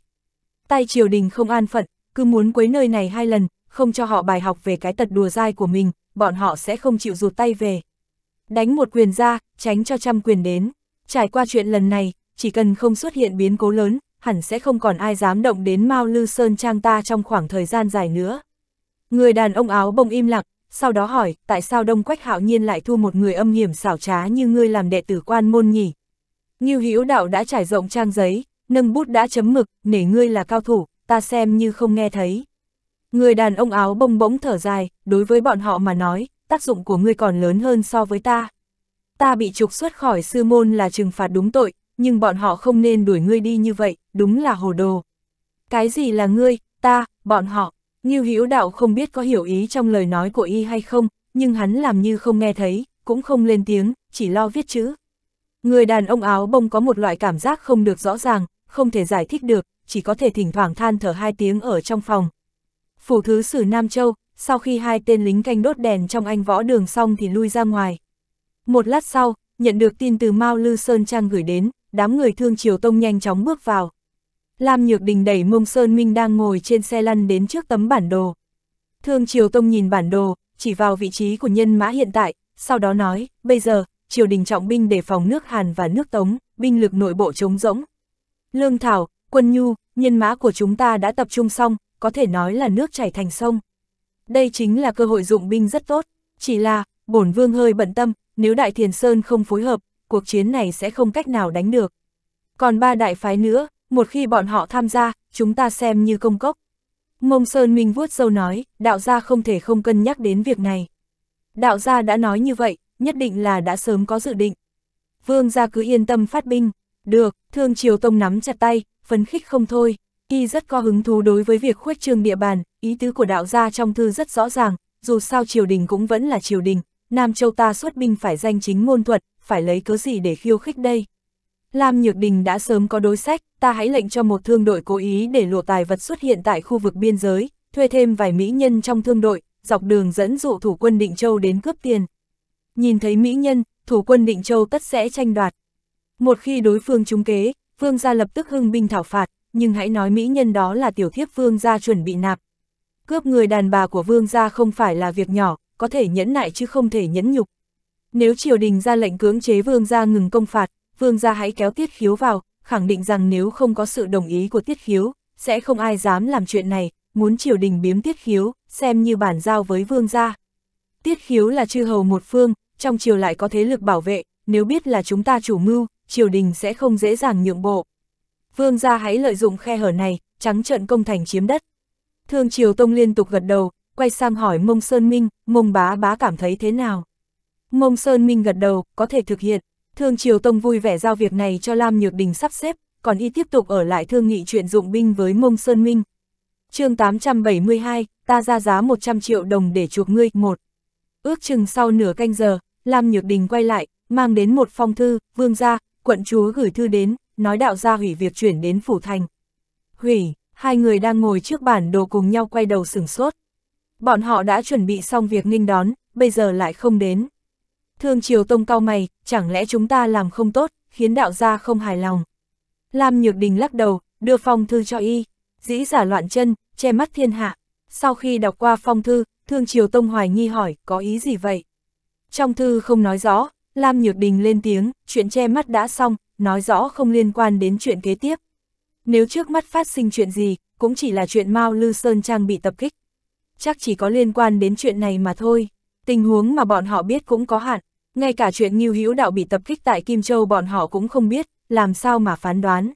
Tay triều đình không an phận, cứ muốn quấy nơi này hai lần, không cho họ bài học về cái tật đùa dai của mình, bọn họ sẽ không chịu rụt tay về. Đánh một quyền ra, tránh cho trăm quyền đến. Trải qua chuyện lần này, chỉ cần không xuất hiện biến cố lớn, hẳn sẽ không còn ai dám động đến Mao Lư Sơn Trang ta trong khoảng thời gian dài nữa. Người đàn ông áo bông im lặng, sau đó hỏi, tại sao Đông Quách Hạo Nhiên lại thu một người âm hiểm xảo trá như ngươi làm đệ tử quan môn nhỉ? Như Hữu Đạo đã trải rộng trang giấy, nâng bút đã chấm mực, nể ngươi là cao thủ, ta xem như không nghe thấy. Người đàn ông áo bông bỗng thở dài, đối với bọn họ mà nói, tác dụng của ngươi còn lớn hơn so với ta. Ta bị trục xuất khỏi sư môn là trừng phạt đúng tội, nhưng bọn họ không nên đuổi ngươi đi như vậy, đúng là hồ đồ. Cái gì là ngươi, ta, bọn họ? như Hữu Đạo không biết có hiểu ý trong lời nói của y hay không, nhưng hắn làm như không nghe thấy, cũng không lên tiếng, chỉ lo viết chữ. Người đàn ông áo bông có một loại cảm giác không được rõ ràng, không thể giải thích được, chỉ có thể thỉnh thoảng than thở hai tiếng ở trong phòng, Phủ thứ sử Nam Châu, sau khi hai tên lính canh đốt đèn trong anh võ đường xong thì lui ra ngoài. Một lát sau, nhận được tin từ Mao Lư Sơn Trang gửi đến, đám người thương Triều Tông nhanh chóng bước vào. Lam Nhược Đình đẩy mông Sơn Minh đang ngồi trên xe lăn đến trước tấm bản đồ. Thương Triều Tông nhìn bản đồ, chỉ vào vị trí của nhân mã hiện tại, sau đó nói, bây giờ, triều đình trọng binh để phòng nước Hàn và nước Tống, binh lực nội bộ chống rỗng. Lương Thảo, quân nhu, nhân mã của chúng ta đã tập trung xong, có thể nói là nước chảy thành sông. Đây chính là cơ hội dụng binh rất tốt, chỉ là, bổn vương hơi bận tâm, nếu Đại Thiền Sơn không phối hợp, cuộc chiến này sẽ không cách nào đánh được. Còn ba đại phái nữa, một khi bọn họ tham gia, chúng ta xem như công cốc. Mông Sơn Minh vuốt sâu nói, đạo gia không thể không cân nhắc đến việc này. Đạo gia đã nói như vậy, nhất định là đã sớm có dự định. Vương gia cứ yên tâm phát binh. Được, Thương Triều Tông nắm chặt tay, phấn khích không thôi y rất có hứng thú đối với việc khuếch trương địa bàn, ý tứ của đạo gia trong thư rất rõ ràng, dù sao triều đình cũng vẫn là triều đình, Nam Châu ta xuất binh phải danh chính ngôn thuật, phải lấy cớ gì để khiêu khích đây. Lam Nhược Đình đã sớm có đối sách, ta hãy lệnh cho một thương đội cố ý để lùa tài vật xuất hiện tại khu vực biên giới, thuê thêm vài mỹ nhân trong thương đội, dọc đường dẫn dụ thủ quân Định Châu đến cướp tiền. Nhìn thấy mỹ nhân, thủ quân Định Châu tất sẽ tranh đoạt. Một khi đối phương trúng kế, vương gia lập tức hưng binh thảo phạt, nhưng hãy nói mỹ nhân đó là tiểu thiếp vương gia chuẩn bị nạp. Cướp người đàn bà của vương gia không phải là việc nhỏ, có thể nhẫn nại chứ không thể nhẫn nhục. Nếu triều đình ra lệnh cưỡng chế vương gia ngừng công phạt, vương gia hãy kéo tiết khiếu vào, khẳng định rằng nếu không có sự đồng ý của tiết khiếu, sẽ không ai dám làm chuyện này, muốn triều đình biếm tiết khiếu, xem như bản giao với vương gia. Tiết khiếu là chư hầu một phương, trong triều lại có thế lực bảo vệ, nếu biết là chúng ta chủ mưu, triều đình sẽ không dễ dàng nhượng bộ vương gia hãy lợi dụng khe hở này, trắng trận công thành chiếm đất. Thương Triều Tông liên tục gật đầu, quay sang hỏi Mông Sơn Minh, Mông Bá Bá cảm thấy thế nào? Mông Sơn Minh gật đầu, có thể thực hiện. Thương Triều Tông vui vẻ giao việc này cho Lam Nhược Đình sắp xếp, còn y tiếp tục ở lại thương nghị chuyện dụng binh với Mông Sơn Minh. chương 872, ta ra giá 100 triệu đồng để chuộc ngươi, một. Ước chừng sau nửa canh giờ, Lam Nhược Đình quay lại, mang đến một phong thư, vương gia, quận chúa gửi thư đến, nói đạo gia hủy việc chuyển đến Phủ Thành. Hủy, hai người đang ngồi trước bản đồ cùng nhau quay đầu sửng sốt. Bọn họ đã chuẩn bị xong việc nghinh đón, bây giờ lại không đến. Thương Triều Tông cao mày, chẳng lẽ chúng ta làm không tốt, khiến đạo gia không hài lòng. Lam Nhược Đình lắc đầu, đưa phong thư cho y, dĩ giả loạn chân, che mắt thiên hạ. Sau khi đọc qua phong thư, Thương Triều Tông hoài nghi hỏi, có ý gì vậy? Trong thư không nói rõ, Lam Nhược Đình lên tiếng, chuyện che mắt đã xong, nói rõ không liên quan đến chuyện kế tiếp. Nếu trước mắt phát sinh chuyện gì, cũng chỉ là chuyện Mao Lư Sơn Trang bị tập kích. Chắc chỉ có liên quan đến chuyện này mà thôi, tình huống mà bọn họ biết cũng có hạn, ngay cả chuyện Ngưu Hữu Đạo bị tập kích tại Kim Châu bọn họ cũng không biết, làm sao mà phán đoán.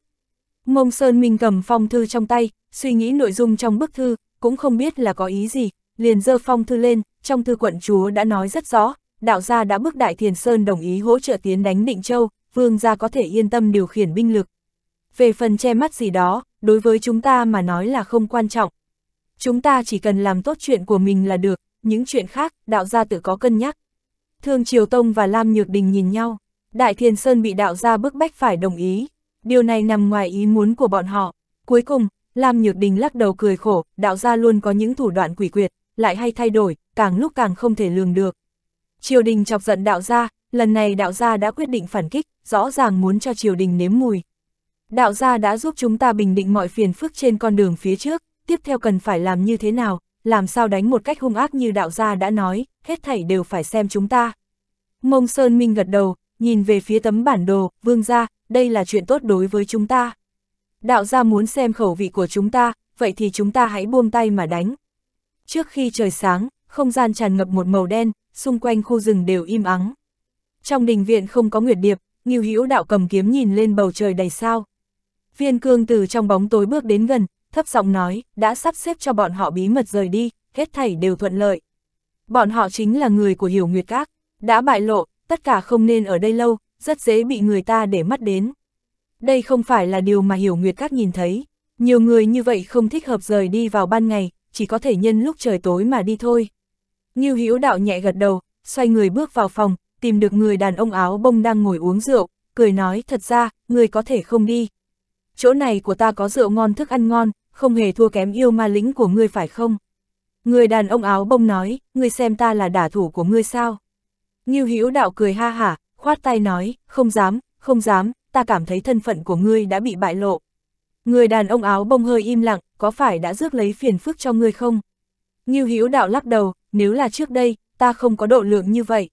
Mông Sơn Minh cầm phong thư trong tay, suy nghĩ nội dung trong bức thư, cũng không biết là có ý gì, liền dơ phong thư lên, trong thư quận chúa đã nói rất rõ, đạo gia đã bước Đại Thiền Sơn đồng ý hỗ trợ tiến đánh Định Châu, vương gia có thể yên tâm điều khiển binh lực. Về phần che mắt gì đó, đối với chúng ta mà nói là không quan trọng. Chúng ta chỉ cần làm tốt chuyện của mình là được, những chuyện khác, đạo gia tự có cân nhắc. Thương Triều Tông và Lam Nhược Đình nhìn nhau, Đại Thiên Sơn bị đạo gia bức bách phải đồng ý, điều này nằm ngoài ý muốn của bọn họ. Cuối cùng, Lam Nhược Đình lắc đầu cười khổ, đạo gia luôn có những thủ đoạn quỷ quyệt, lại hay thay đổi, càng lúc càng không thể lường được. Triều đình chọc giận đạo gia, lần này đạo gia đã quyết định phản kích, rõ ràng muốn cho triều đình nếm mùi. Đạo gia đã giúp chúng ta bình định mọi phiền phức trên con đường phía trước, tiếp theo cần phải làm như thế nào, làm sao đánh một cách hung ác như đạo gia đã nói, hết thảy đều phải xem chúng ta. Mông Sơn Minh gật đầu, nhìn về phía tấm bản đồ, vương gia, đây là chuyện tốt đối với chúng ta. Đạo gia muốn xem khẩu vị của chúng ta, vậy thì chúng ta hãy buông tay mà đánh. Trước khi trời sáng, không gian tràn ngập một màu đen, xung quanh khu rừng đều im ắng. Trong đình viện không có nguyệt điệp, Ngưu Hữu Đạo cầm kiếm nhìn lên bầu trời đầy sao. Viên Cương từ trong bóng tối bước đến gần, thấp giọng nói, đã sắp xếp cho bọn họ bí mật rời đi, hết thảy đều thuận lợi. Bọn họ chính là người của Hiểu Nguyệt Các, đã bại lộ, tất cả không nên ở đây lâu, rất dễ bị người ta để mắt đến. Đây không phải là điều mà Hiểu Nguyệt Các nhìn thấy, nhiều người như vậy không thích hợp rời đi vào ban ngày, chỉ có thể nhân lúc trời tối mà đi thôi. Ngưu Hữu đạo nhẹ gật đầu, xoay người bước vào phòng, tìm được người đàn ông áo bông đang ngồi uống rượu, cười nói thật ra, người có thể không đi. Chỗ này của ta có rượu ngon thức ăn ngon, không hề thua kém yêu ma lĩnh của ngươi phải không? Người đàn ông áo bông nói, ngươi xem ta là đả thủ của ngươi sao? Ngưu Hữu đạo cười ha hả, khoát tay nói, không dám, không dám, ta cảm thấy thân phận của ngươi đã bị bại lộ. Người đàn ông áo bông hơi im lặng, có phải đã rước lấy phiền phức cho ngươi không? Ngưu Hữu Đạo lắc đầu, nếu là trước đây, ta không có độ lượng như vậy.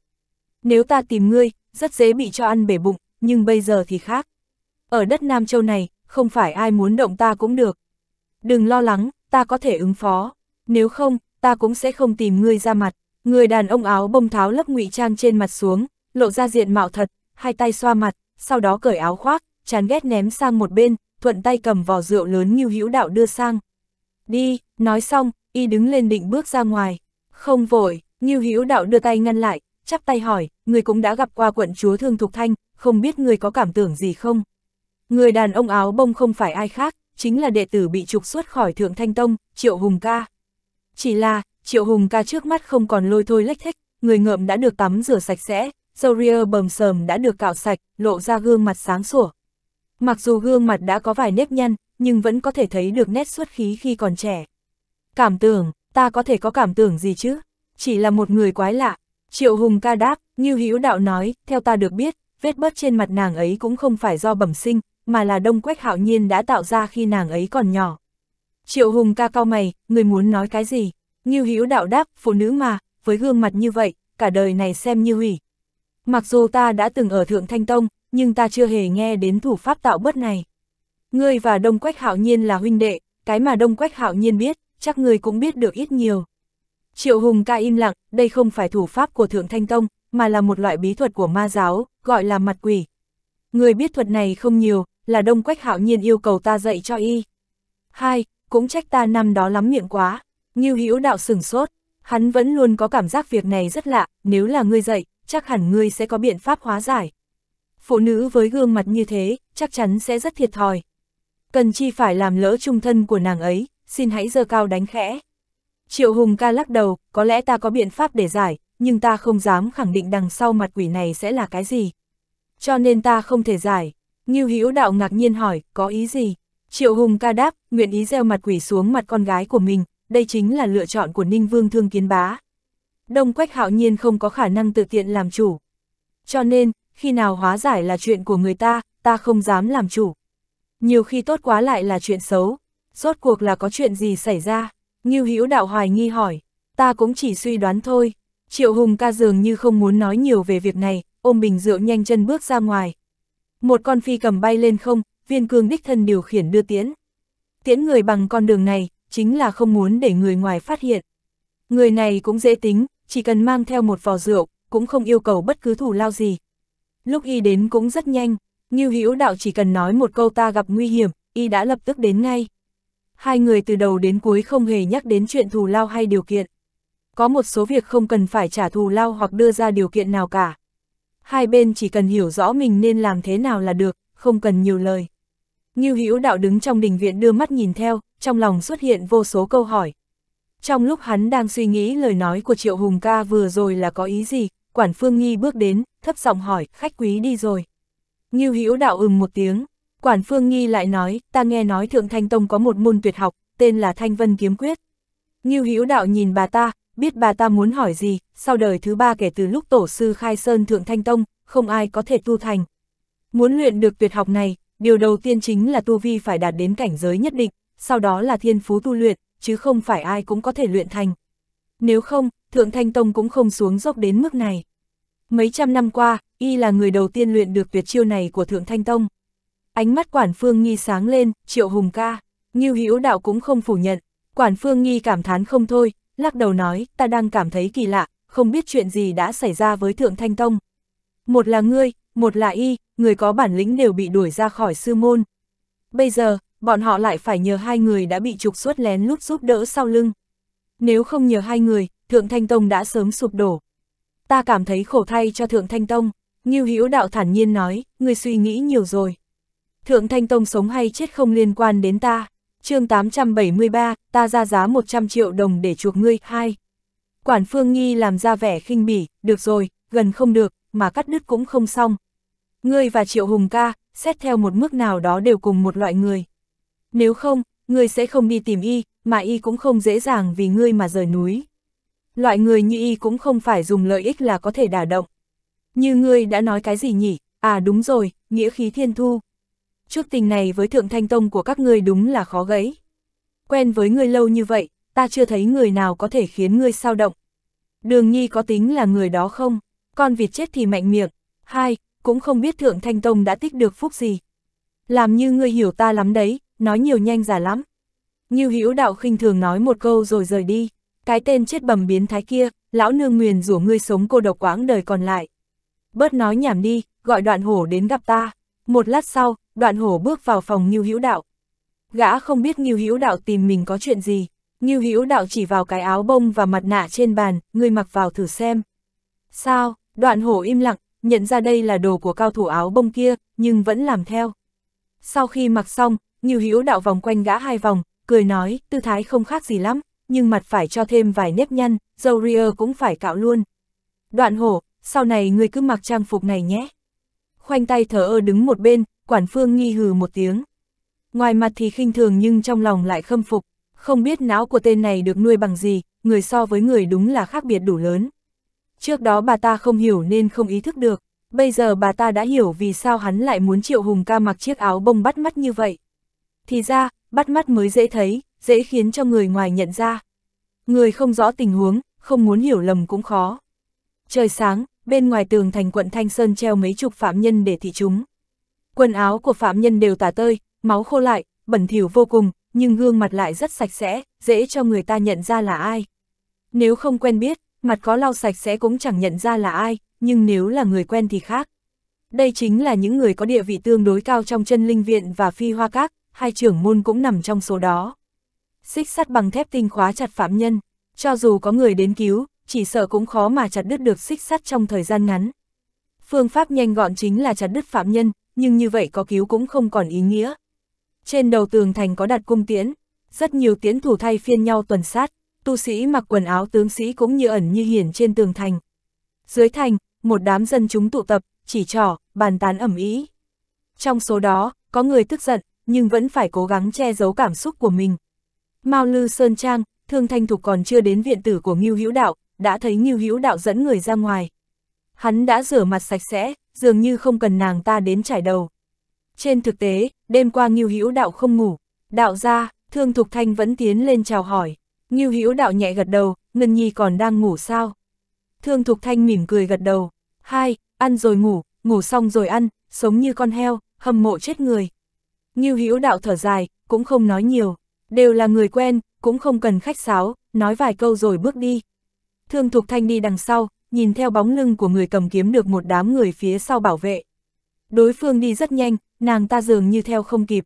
Nếu ta tìm ngươi, rất dễ bị cho ăn bể bụng, nhưng bây giờ thì khác. Ở đất Nam Châu này, không phải ai muốn động ta cũng được. Đừng lo lắng, ta có thể ứng phó. Nếu không, ta cũng sẽ không tìm ngươi ra mặt. Người đàn ông áo bông tháo lớp ngụy trang trên mặt xuống, lộ ra diện mạo thật, hai tay xoa mặt, sau đó cởi áo khoác, chán ghét ném sang một bên, thuận tay cầm vò rượu lớn như hữu đạo đưa sang. Đi, nói xong, y đứng lên định bước ra ngoài. Không vội, Ngưu Hữu Đạo đưa tay ngăn lại, chắp tay hỏi, người cũng đã gặp qua quận chúa Thương Thục Thanh, không biết người có cảm tưởng gì không? Người đàn ông áo bông không phải ai khác, chính là đệ tử bị trục xuất khỏi Thượng Thanh Tông, Triệu Hùng Ca. Chỉ là, Triệu Hùng Ca trước mắt không còn lôi thôi lếch thích, người ngợm đã được tắm rửa sạch sẽ, dầu ria bầm sờm đã được cạo sạch, lộ ra gương mặt sáng sủa. Mặc dù gương mặt đã có vài nếp nhăn, nhưng vẫn có thể thấy được nét xuất khí khi còn trẻ. Cảm tưởng, ta có thể có cảm tưởng gì chứ? Chỉ là một người quái lạ. Triệu Hùng ca đáp, như hữu đạo nói, theo ta được biết, vết bớt trên mặt nàng ấy cũng không phải do bẩm sinh, mà là đông quách hạo nhiên đã tạo ra khi nàng ấy còn nhỏ. Triệu Hùng ca cao mày, người muốn nói cái gì? Như hữu đạo đáp, phụ nữ mà, với gương mặt như vậy, cả đời này xem như hủy. Mặc dù ta đã từng ở Thượng Thanh Tông, nhưng ta chưa hề nghe đến thủ pháp tạo bớt này. Ngươi và Đông Quách Hạo Nhiên là huynh đệ, cái mà Đông Quách Hạo Nhiên biết, chắc người cũng biết được ít nhiều. Triệu Hùng ca im lặng, đây không phải thủ pháp của Thượng Thanh Tông, mà là một loại bí thuật của ma giáo, gọi là mặt quỷ. Người biết thuật này không nhiều, là Đông Quách Hạo Nhiên yêu cầu ta dạy cho y. Hai, cũng trách ta năm đó lắm miệng quá. như Hữu Đạo sửng sốt, hắn vẫn luôn có cảm giác việc này rất lạ, nếu là ngươi dạy, chắc hẳn ngươi sẽ có biện pháp hóa giải. Phụ nữ với gương mặt như thế, chắc chắn sẽ rất thiệt thòi. Cần chi phải làm lỡ trung thân của nàng ấy, xin hãy giơ cao đánh khẽ. Triệu Hùng ca lắc đầu, có lẽ ta có biện pháp để giải, nhưng ta không dám khẳng định đằng sau mặt quỷ này sẽ là cái gì. Cho nên ta không thể giải. Ngưu Hữu Đạo ngạc nhiên hỏi, có ý gì? Triệu Hùng ca đáp, nguyện ý gieo mặt quỷ xuống mặt con gái của mình, đây chính là lựa chọn của Ninh Vương Thương Kiến Bá. Đông Quách Hạo Nhiên không có khả năng tự tiện làm chủ. Cho nên, khi nào hóa giải là chuyện của người ta, ta không dám làm chủ. Nhiều khi tốt quá lại là chuyện xấu, rốt cuộc là có chuyện gì xảy ra? Ngưu Hữu đạo hoài nghi hỏi, ta cũng chỉ suy đoán thôi. Triệu Hùng ca dường như không muốn nói nhiều về việc này, ôm bình rượu nhanh chân bước ra ngoài. Một con phi cầm bay lên không, viên cương đích thân điều khiển đưa tiễn. Tiễn người bằng con đường này, chính là không muốn để người ngoài phát hiện. Người này cũng dễ tính, chỉ cần mang theo một vò rượu, cũng không yêu cầu bất cứ thủ lao gì. Lúc y đến cũng rất nhanh, Ngưu Hữu đạo chỉ cần nói một câu ta gặp nguy hiểm, y đã lập tức đến ngay hai người từ đầu đến cuối không hề nhắc đến chuyện thù lao hay điều kiện. Có một số việc không cần phải trả thù lao hoặc đưa ra điều kiện nào cả. Hai bên chỉ cần hiểu rõ mình nên làm thế nào là được, không cần nhiều lời. Ngưu Hữu Đạo đứng trong đình viện đưa mắt nhìn theo, trong lòng xuất hiện vô số câu hỏi. Trong lúc hắn đang suy nghĩ lời nói của Triệu Hùng ca vừa rồi là có ý gì, quản Phương Nghi bước đến, thấp giọng hỏi, khách quý đi rồi. Ngưu Hữu Đạo ừm một tiếng, Quản Phương Nghi lại nói, ta nghe nói Thượng Thanh Tông có một môn tuyệt học, tên là Thanh Vân Kiếm Quyết. Ngưu Hữu Đạo nhìn bà ta, biết bà ta muốn hỏi gì, sau đời thứ ba kể từ lúc tổ sư khai sơn Thượng Thanh Tông, không ai có thể tu thành. Muốn luyện được tuyệt học này, điều đầu tiên chính là tu vi phải đạt đến cảnh giới nhất định, sau đó là thiên phú tu luyện, chứ không phải ai cũng có thể luyện thành. Nếu không, Thượng Thanh Tông cũng không xuống dốc đến mức này. Mấy trăm năm qua, y là người đầu tiên luyện được tuyệt chiêu này của Thượng Thanh Tông. Ánh mắt Quản Phương Nghi sáng lên, Triệu Hùng ca, Như Hữu Đạo cũng không phủ nhận. Quản Phương Nghi cảm thán không thôi, lắc đầu nói, ta đang cảm thấy kỳ lạ, không biết chuyện gì đã xảy ra với Thượng Thanh Tông. Một là ngươi, một là y, người có bản lĩnh đều bị đuổi ra khỏi sư môn. Bây giờ, bọn họ lại phải nhờ hai người đã bị trục xuất lén lút giúp đỡ sau lưng. Nếu không nhờ hai người, Thượng Thanh Tông đã sớm sụp đổ. Ta cảm thấy khổ thay cho Thượng Thanh Tông, Như Hữu Đạo thản nhiên nói, Ngươi suy nghĩ nhiều rồi. Thượng Thanh Tông sống hay chết không liên quan đến ta. chương 873, ta ra giá 100 triệu đồng để chuộc ngươi, hai. Quản Phương Nghi làm ra vẻ khinh bỉ, được rồi, gần không được, mà cắt đứt cũng không xong. Ngươi và Triệu Hùng ca, xét theo một mức nào đó đều cùng một loại người. Nếu không, ngươi sẽ không đi tìm y, mà y cũng không dễ dàng vì ngươi mà rời núi. Loại người như y cũng không phải dùng lợi ích là có thể đả động. Như ngươi đã nói cái gì nhỉ? À đúng rồi, nghĩa khí thiên thu chút tình này với thượng thanh tông của các ngươi đúng là khó gấy Quen với ngươi lâu như vậy, ta chưa thấy người nào có thể khiến ngươi sao động. Đường Nhi có tính là người đó không? Con vịt chết thì mạnh miệng. Hai, cũng không biết Thượng Thanh Tông đã tích được phúc gì. Làm như ngươi hiểu ta lắm đấy, nói nhiều nhanh giả lắm. Như Hữu đạo khinh thường nói một câu rồi rời đi. Cái tên chết bầm biến thái kia, lão nương nguyền rủa ngươi sống cô độc quãng đời còn lại. Bớt nói nhảm đi, gọi đoạn hổ đến gặp ta. Một lát sau, đoạn hổ bước vào phòng Ngưu Hữu Đạo. Gã không biết Ngưu Hữu Đạo tìm mình có chuyện gì, Ngưu Hữu Đạo chỉ vào cái áo bông và mặt nạ trên bàn, người mặc vào thử xem. Sao, đoạn hổ im lặng, nhận ra đây là đồ của cao thủ áo bông kia, nhưng vẫn làm theo. Sau khi mặc xong, Ngưu Hữu Đạo vòng quanh gã hai vòng, cười nói, tư thái không khác gì lắm, nhưng mặt phải cho thêm vài nếp nhăn, dâu ria cũng phải cạo luôn. Đoạn hổ, sau này người cứ mặc trang phục này nhé. Khoanh tay thở ơ đứng một bên, quản phương nghi hừ một tiếng. Ngoài mặt thì khinh thường nhưng trong lòng lại khâm phục, không biết não của tên này được nuôi bằng gì, người so với người đúng là khác biệt đủ lớn. Trước đó bà ta không hiểu nên không ý thức được, bây giờ bà ta đã hiểu vì sao hắn lại muốn Triệu Hùng ca mặc chiếc áo bông bắt mắt như vậy. Thì ra, bắt mắt mới dễ thấy, dễ khiến cho người ngoài nhận ra. Người không rõ tình huống, không muốn hiểu lầm cũng khó. Trời sáng, bên ngoài tường thành quận Thanh Sơn treo mấy chục phạm nhân để thị chúng. Quần áo của phạm nhân đều tả tơi, máu khô lại, bẩn thỉu vô cùng, nhưng gương mặt lại rất sạch sẽ, dễ cho người ta nhận ra là ai. Nếu không quen biết, mặt có lau sạch sẽ cũng chẳng nhận ra là ai, nhưng nếu là người quen thì khác. Đây chính là những người có địa vị tương đối cao trong chân linh viện và phi hoa các, hai trưởng môn cũng nằm trong số đó. Xích sắt bằng thép tinh khóa chặt phạm nhân, cho dù có người đến cứu, chỉ sợ cũng khó mà chặt đứt được xích sắt trong thời gian ngắn. Phương pháp nhanh gọn chính là chặt đứt phạm nhân, nhưng như vậy có cứu cũng không còn ý nghĩa. Trên đầu tường thành có đặt cung tiễn, rất nhiều tiễn thủ thay phiên nhau tuần sát, tu sĩ mặc quần áo tướng sĩ cũng như ẩn như hiển trên tường thành. Dưới thành, một đám dân chúng tụ tập, chỉ trỏ, bàn tán ẩm ý. Trong số đó, có người tức giận, nhưng vẫn phải cố gắng che giấu cảm xúc của mình. Mao Lư Sơn Trang, Thương Thanh Thục còn chưa đến viện tử của Ngưu Hữu Đạo, đã thấy Ngưu Hữu Đạo dẫn người ra ngoài. Hắn đã rửa mặt sạch sẽ, dường như không cần nàng ta đến trải đầu. Trên thực tế, đêm qua Ngưu Hữu Đạo không ngủ, đạo gia Thương Thục Thanh vẫn tiến lên chào hỏi. Ngưu Hữu Đạo nhẹ gật đầu, Ngân Nhi còn đang ngủ sao? Thương Thục Thanh mỉm cười gật đầu. Hai, ăn rồi ngủ, ngủ xong rồi ăn, sống như con heo, hâm mộ chết người. Ngưu Hữu Đạo thở dài, cũng không nói nhiều, đều là người quen, cũng không cần khách sáo, nói vài câu rồi bước đi. Thương Thục Thanh đi đằng sau, nhìn theo bóng lưng của người cầm kiếm được một đám người phía sau bảo vệ. Đối phương đi rất nhanh, nàng ta dường như theo không kịp.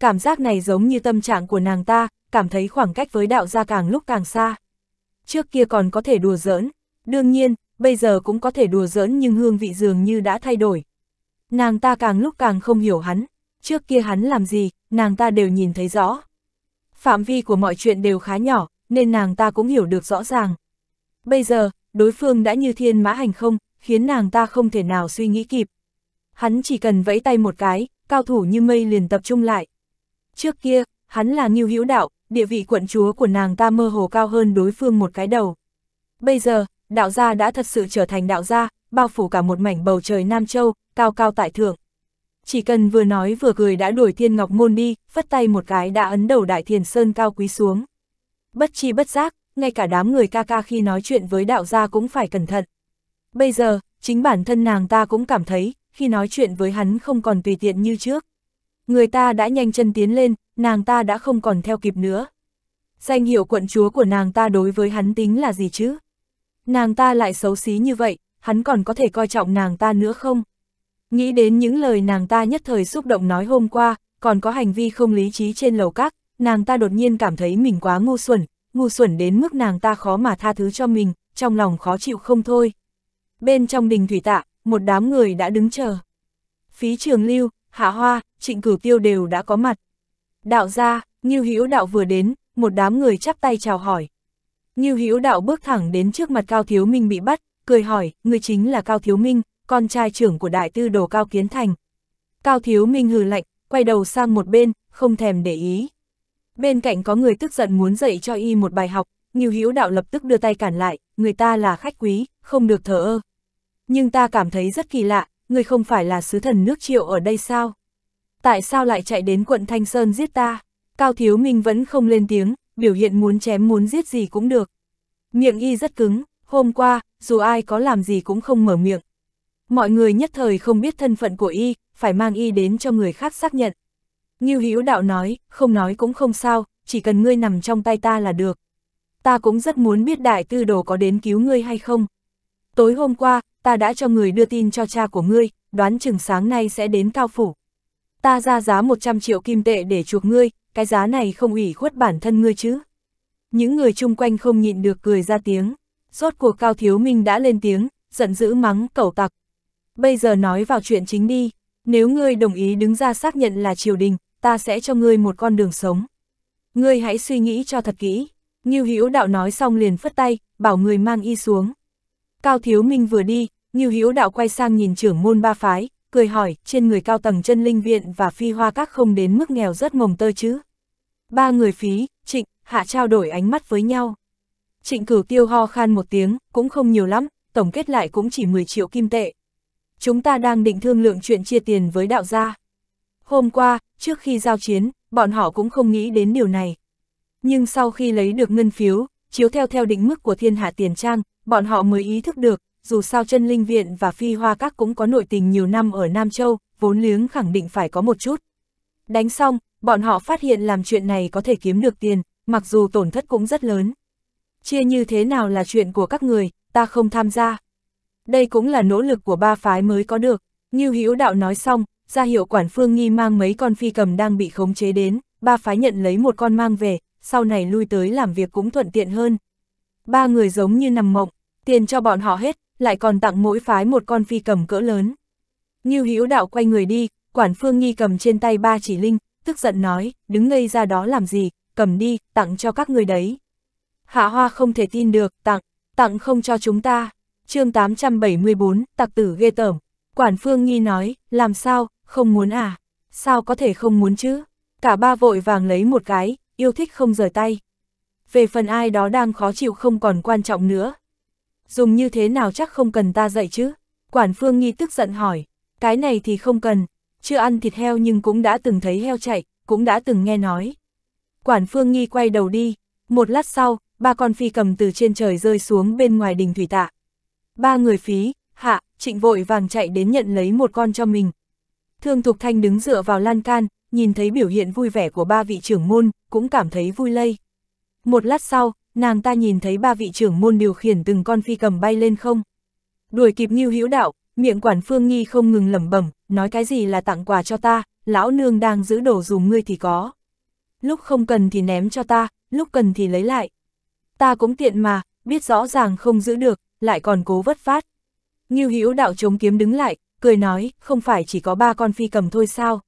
Cảm giác này giống như tâm trạng của nàng ta, cảm thấy khoảng cách với đạo gia càng lúc càng xa. Trước kia còn có thể đùa giỡn, đương nhiên, bây giờ cũng có thể đùa giỡn nhưng hương vị dường như đã thay đổi. Nàng ta càng lúc càng không hiểu hắn, trước kia hắn làm gì, nàng ta đều nhìn thấy rõ. Phạm vi của mọi chuyện đều khá nhỏ, nên nàng ta cũng hiểu được rõ ràng. Bây giờ, đối phương đã như thiên mã hành không, khiến nàng ta không thể nào suy nghĩ kịp. Hắn chỉ cần vẫy tay một cái, cao thủ như mây liền tập trung lại. Trước kia, hắn là nghiêu hữu đạo, địa vị quận chúa của nàng ta mơ hồ cao hơn đối phương một cái đầu. Bây giờ, đạo gia đã thật sự trở thành đạo gia, bao phủ cả một mảnh bầu trời Nam Châu, cao cao tại thượng. Chỉ cần vừa nói vừa cười đã đuổi thiên ngọc môn đi, phất tay một cái đã ấn đầu đại thiền sơn cao quý xuống. Bất chi bất giác, ngay cả đám người ca ca khi nói chuyện với đạo gia cũng phải cẩn thận. Bây giờ, chính bản thân nàng ta cũng cảm thấy, khi nói chuyện với hắn không còn tùy tiện như trước. Người ta đã nhanh chân tiến lên, nàng ta đã không còn theo kịp nữa. Danh hiệu quận chúa của nàng ta đối với hắn tính là gì chứ? Nàng ta lại xấu xí như vậy, hắn còn có thể coi trọng nàng ta nữa không? Nghĩ đến những lời nàng ta nhất thời xúc động nói hôm qua, còn có hành vi không lý trí trên lầu các, nàng ta đột nhiên cảm thấy mình quá ngu xuẩn, ngu xuẩn đến mức nàng ta khó mà tha thứ cho mình, trong lòng khó chịu không thôi. Bên trong đình thủy tạ, một đám người đã đứng chờ. Phí trường lưu, hạ hoa, trịnh cửu tiêu đều đã có mặt. Đạo gia, Ngưu Hữu đạo vừa đến, một đám người chắp tay chào hỏi. Ngưu Hữu đạo bước thẳng đến trước mặt Cao Thiếu Minh bị bắt, cười hỏi, người chính là Cao Thiếu Minh, con trai trưởng của đại tư đồ Cao Kiến Thành. Cao Thiếu Minh hừ lạnh, quay đầu sang một bên, không thèm để ý. Bên cạnh có người tức giận muốn dạy cho y một bài học, Nghiêu Hữu Đạo lập tức đưa tay cản lại, người ta là khách quý, không được thờ ơ. Nhưng ta cảm thấy rất kỳ lạ, người không phải là sứ thần nước triệu ở đây sao? Tại sao lại chạy đến quận Thanh Sơn giết ta? Cao Thiếu Minh vẫn không lên tiếng, biểu hiện muốn chém muốn giết gì cũng được. Miệng y rất cứng, hôm qua, dù ai có làm gì cũng không mở miệng. Mọi người nhất thời không biết thân phận của y, phải mang y đến cho người khác xác nhận. Ngưu Hữu Đạo nói, không nói cũng không sao, chỉ cần ngươi nằm trong tay ta là được. Ta cũng rất muốn biết đại tư đồ có đến cứu ngươi hay không. Tối hôm qua, ta đã cho người đưa tin cho cha của ngươi, đoán chừng sáng nay sẽ đến cao phủ. Ta ra giá 100 triệu kim tệ để chuộc ngươi, cái giá này không ủy khuất bản thân ngươi chứ. Những người chung quanh không nhịn được cười ra tiếng. Rốt cuộc Cao Thiếu Minh đã lên tiếng, giận dữ mắng cẩu tặc. Bây giờ nói vào chuyện chính đi, nếu ngươi đồng ý đứng ra xác nhận là triều đình, ta sẽ cho ngươi một con đường sống. Ngươi hãy suy nghĩ cho thật kỹ. Ngưu Hữu Đạo nói xong liền phất tay, bảo người mang y xuống. Cao Thiếu Minh vừa đi, Ngưu Hữu Đạo quay sang nhìn trưởng môn ba phái, cười hỏi, trên người cao tầng chân linh viện và phi hoa các không đến mức nghèo rất mồng tơ chứ. Ba người phí, trịnh, hạ trao đổi ánh mắt với nhau. Trịnh cửu tiêu ho khan một tiếng, cũng không nhiều lắm, tổng kết lại cũng chỉ 10 triệu kim tệ. Chúng ta đang định thương lượng chuyện chia tiền với đạo gia. Hôm qua, trước khi giao chiến, bọn họ cũng không nghĩ đến điều này. Nhưng sau khi lấy được ngân phiếu, chiếu theo theo định mức của thiên hạ tiền trang, bọn họ mới ý thức được, dù sao chân linh viện và phi hoa các cũng có nội tình nhiều năm ở Nam Châu, vốn liếng khẳng định phải có một chút. Đánh xong, bọn họ phát hiện làm chuyện này có thể kiếm được tiền, mặc dù tổn thất cũng rất lớn. Chia như thế nào là chuyện của các người, ta không tham gia. Đây cũng là nỗ lực của ba phái mới có được, như Hữu Đạo nói xong, ra hiệu quản phương nghi mang mấy con phi cầm đang bị khống chế đến, ba phái nhận lấy một con mang về, sau này lui tới làm việc cũng thuận tiện hơn. Ba người giống như nằm mộng, tiền cho bọn họ hết, lại còn tặng mỗi phái một con phi cầm cỡ lớn. như Hữu Đạo quay người đi, quản phương nghi cầm trên tay ba chỉ linh, tức giận nói, đứng ngây ra đó làm gì, cầm đi, tặng cho các người đấy. Hạ Hoa không thể tin được, tặng, tặng không cho chúng ta. chương 874, tặc tử ghê tởm. Quản phương nghi nói, làm sao, không muốn à? Sao có thể không muốn chứ? Cả ba vội vàng lấy một cái, yêu thích không rời tay. Về phần ai đó đang khó chịu không còn quan trọng nữa. Dùng như thế nào chắc không cần ta dạy chứ? Quản Phương Nghi tức giận hỏi, cái này thì không cần, chưa ăn thịt heo nhưng cũng đã từng thấy heo chạy, cũng đã từng nghe nói. Quản Phương Nghi quay đầu đi, một lát sau, ba con phi cầm từ trên trời rơi xuống bên ngoài đình thủy tạ. Ba người phí, hạ, trịnh vội vàng chạy đến nhận lấy một con cho mình, Thương Thục Thanh đứng dựa vào lan can, nhìn thấy biểu hiện vui vẻ của ba vị trưởng môn, cũng cảm thấy vui lây. Một lát sau, nàng ta nhìn thấy ba vị trưởng môn điều khiển từng con phi cầm bay lên không. Đuổi kịp Ngưu Hữu Đạo, miệng quản Phương Nhi không ngừng lẩm bẩm, nói cái gì là tặng quà cho ta, lão nương đang giữ đồ dùng ngươi thì có. Lúc không cần thì ném cho ta, lúc cần thì lấy lại. Ta cũng tiện mà, biết rõ ràng không giữ được, lại còn cố vất phát. Ngưu Hữu Đạo chống kiếm đứng lại, cười nói, không phải chỉ có ba con phi cầm thôi sao?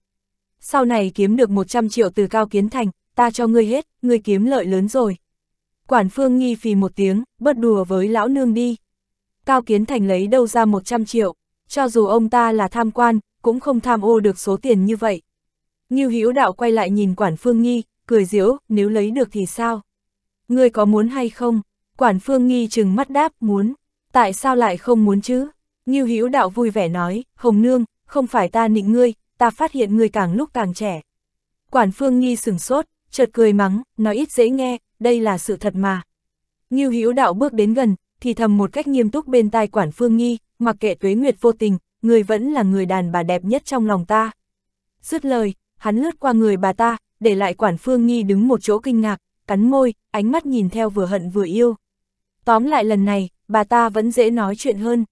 Sau này kiếm được 100 triệu từ Cao Kiến Thành, ta cho ngươi hết, ngươi kiếm lợi lớn rồi. Quản Phương nghi phì một tiếng, bớt đùa với lão nương đi. Cao Kiến Thành lấy đâu ra 100 triệu, cho dù ông ta là tham quan, cũng không tham ô được số tiền như vậy. như Hữu Đạo quay lại nhìn Quản Phương Nghi, cười diễu nếu lấy được thì sao? Ngươi có muốn hay không? Quản Phương Nghi chừng mắt đáp, muốn. Tại sao lại không muốn chứ? Ngưu Hữu Đạo vui vẻ nói, Hồng Nương, không phải ta nịnh ngươi, ta phát hiện ngươi càng lúc càng trẻ. Quản Phương Nghi sừng sốt, chợt cười mắng, nói ít dễ nghe, đây là sự thật mà. Ngưu Hữu Đạo bước đến gần, thì thầm một cách nghiêm túc bên tai Quản Phương Nghi, mặc kệ tuế nguyệt vô tình, người vẫn là người đàn bà đẹp nhất trong lòng ta. Dứt lời, hắn lướt qua người bà ta, để lại Quản Phương Nghi đứng một chỗ kinh ngạc, cắn môi, ánh mắt nhìn theo vừa hận vừa yêu. Tóm lại lần này, bà ta vẫn dễ nói chuyện hơn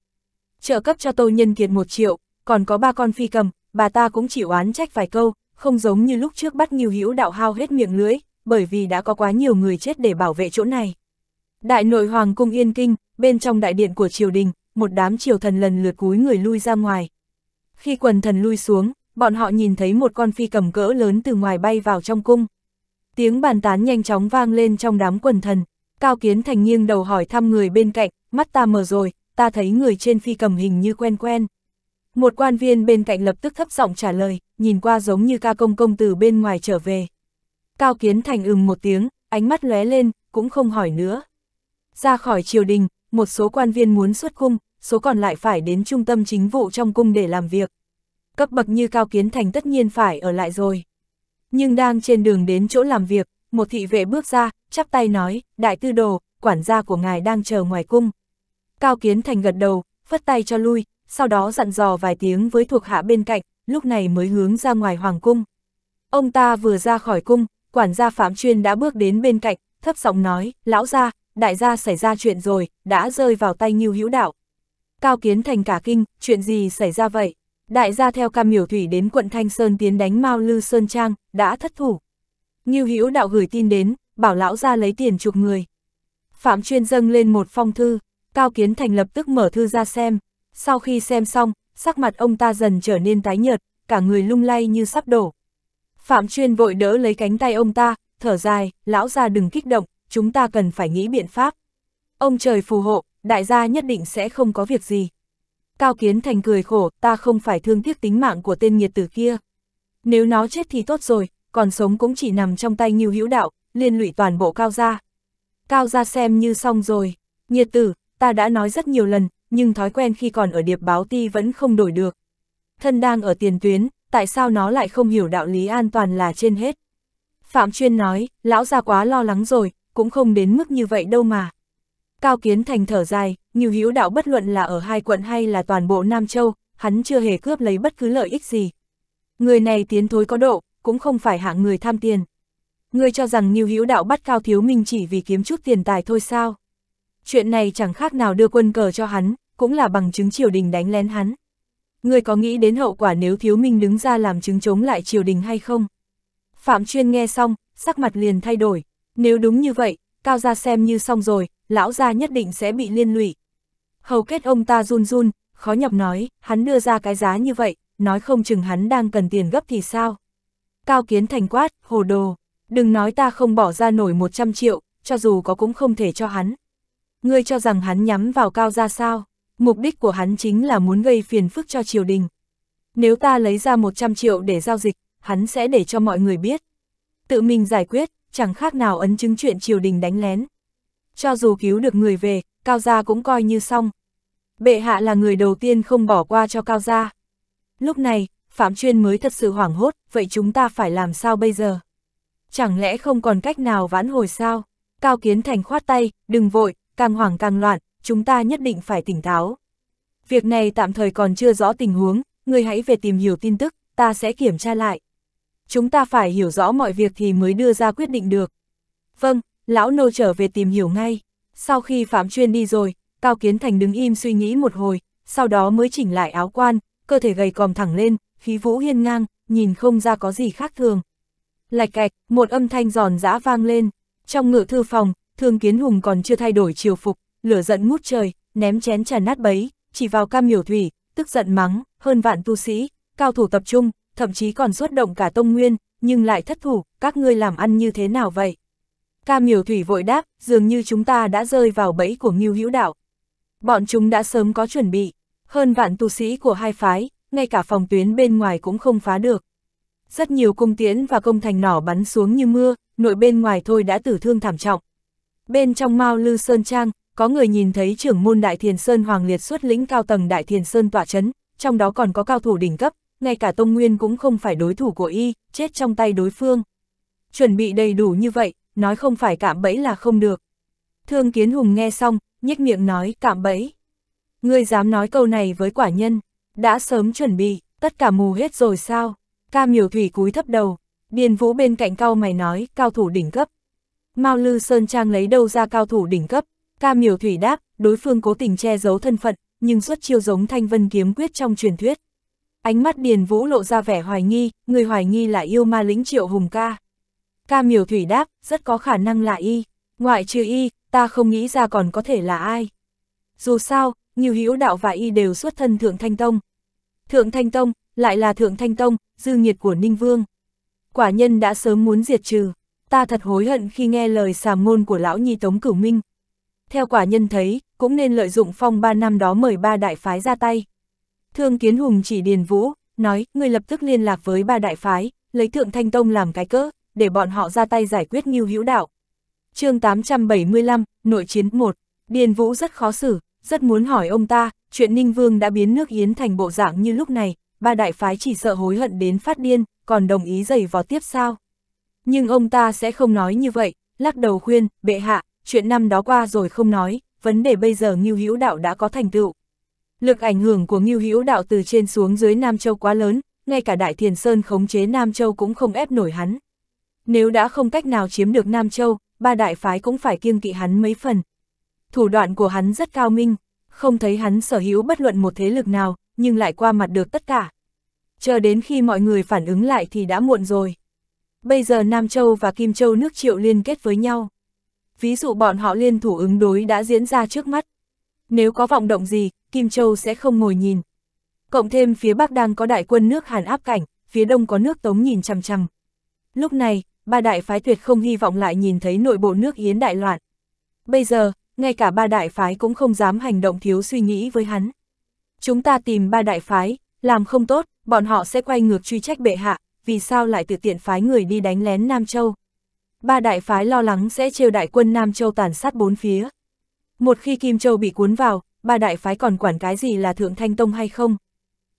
trợ cấp cho Tô Nhân Kiệt một triệu, còn có ba con phi cầm, bà ta cũng chịu oán trách vài câu, không giống như lúc trước bắt nhiều hữu đạo hao hết miệng lưỡi, bởi vì đã có quá nhiều người chết để bảo vệ chỗ này. Đại nội Hoàng cung Yên Kinh, bên trong đại điện của triều đình, một đám triều thần lần lượt cúi người lui ra ngoài. Khi quần thần lui xuống, bọn họ nhìn thấy một con phi cầm cỡ lớn từ ngoài bay vào trong cung. Tiếng bàn tán nhanh chóng vang lên trong đám quần thần, Cao Kiến Thành nghiêng đầu hỏi thăm người bên cạnh, mắt ta mờ rồi, ta thấy người trên phi cầm hình như quen quen. Một quan viên bên cạnh lập tức thấp giọng trả lời, nhìn qua giống như ca công công từ bên ngoài trở về. Cao Kiến Thành ừm một tiếng, ánh mắt lóe lên, cũng không hỏi nữa. Ra khỏi triều đình, một số quan viên muốn xuất cung, số còn lại phải đến trung tâm chính vụ trong cung để làm việc. Cấp bậc như Cao Kiến Thành tất nhiên phải ở lại rồi. Nhưng đang trên đường đến chỗ làm việc, một thị vệ bước ra, chắp tay nói, đại tư đồ, quản gia của ngài đang chờ ngoài cung. Cao Kiến Thành gật đầu, phất tay cho lui, sau đó dặn dò vài tiếng với thuộc hạ bên cạnh, lúc này mới hướng ra ngoài hoàng cung. Ông ta vừa ra khỏi cung, quản gia Phạm Chuyên đã bước đến bên cạnh, thấp giọng nói, lão gia, đại gia xảy ra chuyện rồi, đã rơi vào tay Ngưu Hữu Đạo. Cao Kiến Thành cả kinh, chuyện gì xảy ra vậy? Đại gia theo cam miểu thủy đến quận Thanh Sơn tiến đánh Mao Lư Sơn Trang, đã thất thủ. Ngưu Hữu Đạo gửi tin đến, bảo lão gia lấy tiền chụp người. Phạm Chuyên dâng lên một phong thư, Cao Kiến Thành lập tức mở thư ra xem. Sau khi xem xong, sắc mặt ông ta dần trở nên tái nhợt, cả người lung lay như sắp đổ. Phạm Chuyên vội đỡ lấy cánh tay ông ta, thở dài, lão ra đừng kích động, chúng ta cần phải nghĩ biện pháp. Ông trời phù hộ, đại gia nhất định sẽ không có việc gì. Cao Kiến Thành cười khổ, ta không phải thương tiếc tính mạng của tên nhiệt tử kia. Nếu nó chết thì tốt rồi, còn sống cũng chỉ nằm trong tay Ngưu Hữu Đạo, liên lụy toàn bộ Cao gia. Cao gia xem như xong rồi, nhiệt tử, ta đã nói rất nhiều lần, nhưng thói quen khi còn ở điệp báo ti vẫn không đổi được. Thân đang ở tiền tuyến, tại sao nó lại không hiểu đạo lý an toàn là trên hết? Phạm Chuyên nói, lão già quá lo lắng rồi, cũng không đến mức như vậy đâu mà. Cao Kiến Thành thở dài, nhiều hữu đạo bất luận là ở hai quận hay là toàn bộ Nam Châu, hắn chưa hề cướp lấy bất cứ lợi ích gì. Người này tiến thối có độ, cũng không phải hạng người tham tiền. Người cho rằng nhiều hữu đạo bắt Cao Thiếu Minh chỉ vì kiếm chút tiền tài thôi sao? chuyện này chẳng khác nào đưa quân cờ cho hắn, cũng là bằng chứng triều đình đánh lén hắn. Người có nghĩ đến hậu quả nếu thiếu minh đứng ra làm chứng chống lại triều đình hay không? Phạm Chuyên nghe xong, sắc mặt liền thay đổi. Nếu đúng như vậy, Cao Gia xem như xong rồi, lão gia nhất định sẽ bị liên lụy. Hầu kết ông ta run run, khó nhọc nói, hắn đưa ra cái giá như vậy, nói không chừng hắn đang cần tiền gấp thì sao. Cao Kiến Thành quát, hồ đồ, đừng nói ta không bỏ ra nổi 100 triệu, cho dù có cũng không thể cho hắn ngươi cho rằng hắn nhắm vào cao ra sao, mục đích của hắn chính là muốn gây phiền phức cho triều đình. Nếu ta lấy ra 100 triệu để giao dịch, hắn sẽ để cho mọi người biết. Tự mình giải quyết, chẳng khác nào ấn chứng chuyện triều đình đánh lén. Cho dù cứu được người về, Cao Gia cũng coi như xong. Bệ hạ là người đầu tiên không bỏ qua cho Cao Gia. Lúc này, Phạm Chuyên mới thật sự hoảng hốt, vậy chúng ta phải làm sao bây giờ? Chẳng lẽ không còn cách nào vãn hồi sao? Cao Kiến Thành khoát tay, đừng vội, càng hoảng càng loạn, chúng ta nhất định phải tỉnh táo. Việc này tạm thời còn chưa rõ tình huống, người hãy về tìm hiểu tin tức, ta sẽ kiểm tra lại. Chúng ta phải hiểu rõ mọi việc thì mới đưa ra quyết định được. Vâng, lão nô trở về tìm hiểu ngay. Sau khi Phạm Chuyên đi rồi, Cao Kiến Thành đứng im suy nghĩ một hồi, sau đó mới chỉnh lại áo quan, cơ thể gầy còm thẳng lên, khí vũ hiên ngang, nhìn không ra có gì khác thường. Lạch cạch, một âm thanh giòn giã vang lên. Trong ngựa thư phòng, Thương Kiến Hùng còn chưa thay đổi chiều phục, lửa giận ngút trời, ném chén trà nát bấy, chỉ vào cam miểu thủy, tức giận mắng, hơn vạn tu sĩ, cao thủ tập trung, thậm chí còn xuất động cả tông nguyên, nhưng lại thất thủ, các ngươi làm ăn như thế nào vậy? Cam miểu thủy vội đáp, dường như chúng ta đã rơi vào bẫy của ngưu hữu đạo. Bọn chúng đã sớm có chuẩn bị, hơn vạn tu sĩ của hai phái, ngay cả phòng tuyến bên ngoài cũng không phá được. Rất nhiều cung tiễn và công thành nỏ bắn xuống như mưa, nội bên ngoài thôi đã tử thương thảm trọng, Bên trong Mao Lư Sơn Trang, có người nhìn thấy trưởng môn Đại Thiền Sơn Hoàng Liệt xuất lĩnh cao tầng Đại Thiền Sơn tỏa chấn, trong đó còn có cao thủ đỉnh cấp, ngay cả Tông Nguyên cũng không phải đối thủ của y, chết trong tay đối phương. Chuẩn bị đầy đủ như vậy, nói không phải cạm bẫy là không được. Thương Kiến Hùng nghe xong, nhếch miệng nói cạm bẫy. Ngươi dám nói câu này với quả nhân, đã sớm chuẩn bị, tất cả mù hết rồi sao? Ca miểu thủy cúi thấp đầu, điền vũ bên cạnh cao mày nói, cao thủ đỉnh cấp, Mao Lư Sơn Trang lấy đâu ra cao thủ đỉnh cấp, ca miểu thủy đáp, đối phương cố tình che giấu thân phận, nhưng xuất chiêu giống thanh vân kiếm quyết trong truyền thuyết. Ánh mắt Điền Vũ lộ ra vẻ hoài nghi, người hoài nghi là yêu ma lĩnh triệu hùng ca. Ca miểu thủy đáp, rất có khả năng là y, ngoại trừ y, ta không nghĩ ra còn có thể là ai. Dù sao, nhiều hữu đạo và y đều xuất thân Thượng Thanh Tông. Thượng Thanh Tông, lại là Thượng Thanh Tông, dư nghiệt của Ninh Vương. Quả nhân đã sớm muốn diệt trừ ta thật hối hận khi nghe lời sàm ngôn của lão nhi Tống Cửu Minh. Theo quả nhân thấy, cũng nên lợi dụng phong ba năm đó mời ba đại phái ra tay. Thương Kiến Hùng chỉ Điền Vũ, nói, người lập tức liên lạc với ba đại phái, lấy Thượng Thanh Tông làm cái cớ để bọn họ ra tay giải quyết nghiêu hữu đạo. chương 875, Nội chiến 1, Điền Vũ rất khó xử, rất muốn hỏi ông ta, chuyện Ninh Vương đã biến nước Yến thành bộ dạng như lúc này, ba đại phái chỉ sợ hối hận đến phát điên, còn đồng ý giày vò tiếp sao? nhưng ông ta sẽ không nói như vậy, lắc đầu khuyên, bệ hạ, chuyện năm đó qua rồi không nói, vấn đề bây giờ Ngưu Hữu Đạo đã có thành tựu. Lực ảnh hưởng của Ngưu Hữu Đạo từ trên xuống dưới Nam Châu quá lớn, ngay cả Đại Thiền Sơn khống chế Nam Châu cũng không ép nổi hắn. Nếu đã không cách nào chiếm được Nam Châu, ba đại phái cũng phải kiêng kỵ hắn mấy phần. Thủ đoạn của hắn rất cao minh, không thấy hắn sở hữu bất luận một thế lực nào, nhưng lại qua mặt được tất cả. Chờ đến khi mọi người phản ứng lại thì đã muộn rồi. Bây giờ Nam Châu và Kim Châu nước triệu liên kết với nhau. Ví dụ bọn họ liên thủ ứng đối đã diễn ra trước mắt. Nếu có vọng động gì, Kim Châu sẽ không ngồi nhìn. Cộng thêm phía Bắc đang có đại quân nước Hàn áp cảnh, phía Đông có nước Tống nhìn chằm chằm. Lúc này, ba đại phái tuyệt không hy vọng lại nhìn thấy nội bộ nước Yến đại loạn. Bây giờ, ngay cả ba đại phái cũng không dám hành động thiếu suy nghĩ với hắn. Chúng ta tìm ba đại phái, làm không tốt, bọn họ sẽ quay ngược truy trách bệ hạ, vì sao lại tự tiện phái người đi đánh lén Nam Châu. Ba đại phái lo lắng sẽ trêu đại quân Nam Châu tàn sát bốn phía. Một khi Kim Châu bị cuốn vào, ba đại phái còn quản cái gì là Thượng Thanh Tông hay không?